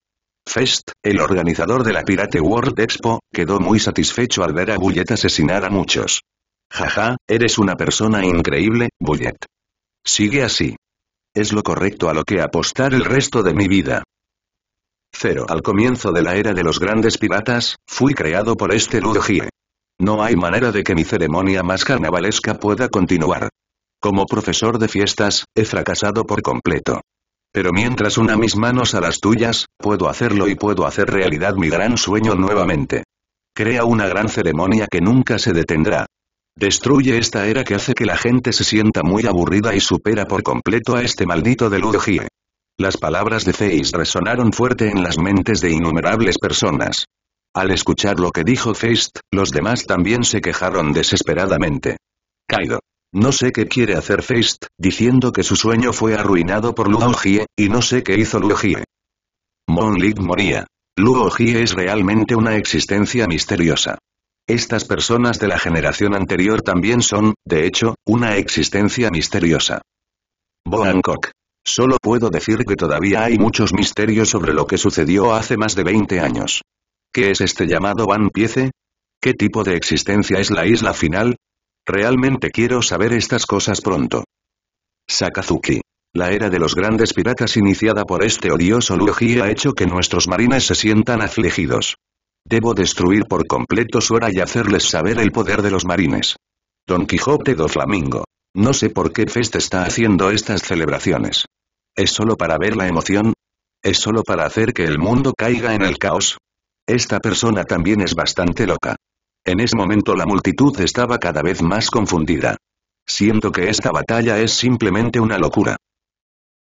Fest, el organizador de la Pirate World Expo, quedó muy satisfecho al ver a Bullet asesinar a muchos. Jaja, eres una persona increíble, Bullet. Sigue así. Es lo correcto a lo que apostar el resto de mi vida. Cero. Al comienzo de la era de los grandes piratas, fui creado por este Ludogie. No hay manera de que mi ceremonia más carnavalesca pueda continuar. Como profesor de fiestas, he fracasado por completo. Pero mientras una mis manos a las tuyas, puedo hacerlo y puedo hacer realidad mi gran sueño nuevamente. Crea una gran ceremonia que nunca se detendrá. Destruye esta era que hace que la gente se sienta muy aburrida y supera por completo a este maldito deludogie. Las palabras de Feist resonaron fuerte en las mentes de innumerables personas. Al escuchar lo que dijo Feist, los demás también se quejaron desesperadamente. Kaido. No sé qué quiere hacer Feist, diciendo que su sueño fue arruinado por Luo y no sé qué hizo Luo Mon Lig moría. Luo es realmente una existencia misteriosa. Estas personas de la generación anterior también son, de hecho, una existencia misteriosa. Boangkok. Solo puedo decir que todavía hay muchos misterios sobre lo que sucedió hace más de 20 años. ¿Qué es este llamado Van Piece? ¿Qué tipo de existencia es la isla final? Realmente quiero saber estas cosas pronto. Sakazuki. La era de los grandes piratas iniciada por este odioso Luigi ha hecho que nuestros marines se sientan afligidos. Debo destruir por completo su era y hacerles saber el poder de los marines. Don Quijote do Flamingo. No sé por qué Fest está haciendo estas celebraciones. ¿Es solo para ver la emoción? ¿Es solo para hacer que el mundo caiga en el caos? Esta persona también es bastante loca. En ese momento la multitud estaba cada vez más confundida. Siento que esta batalla es simplemente una locura.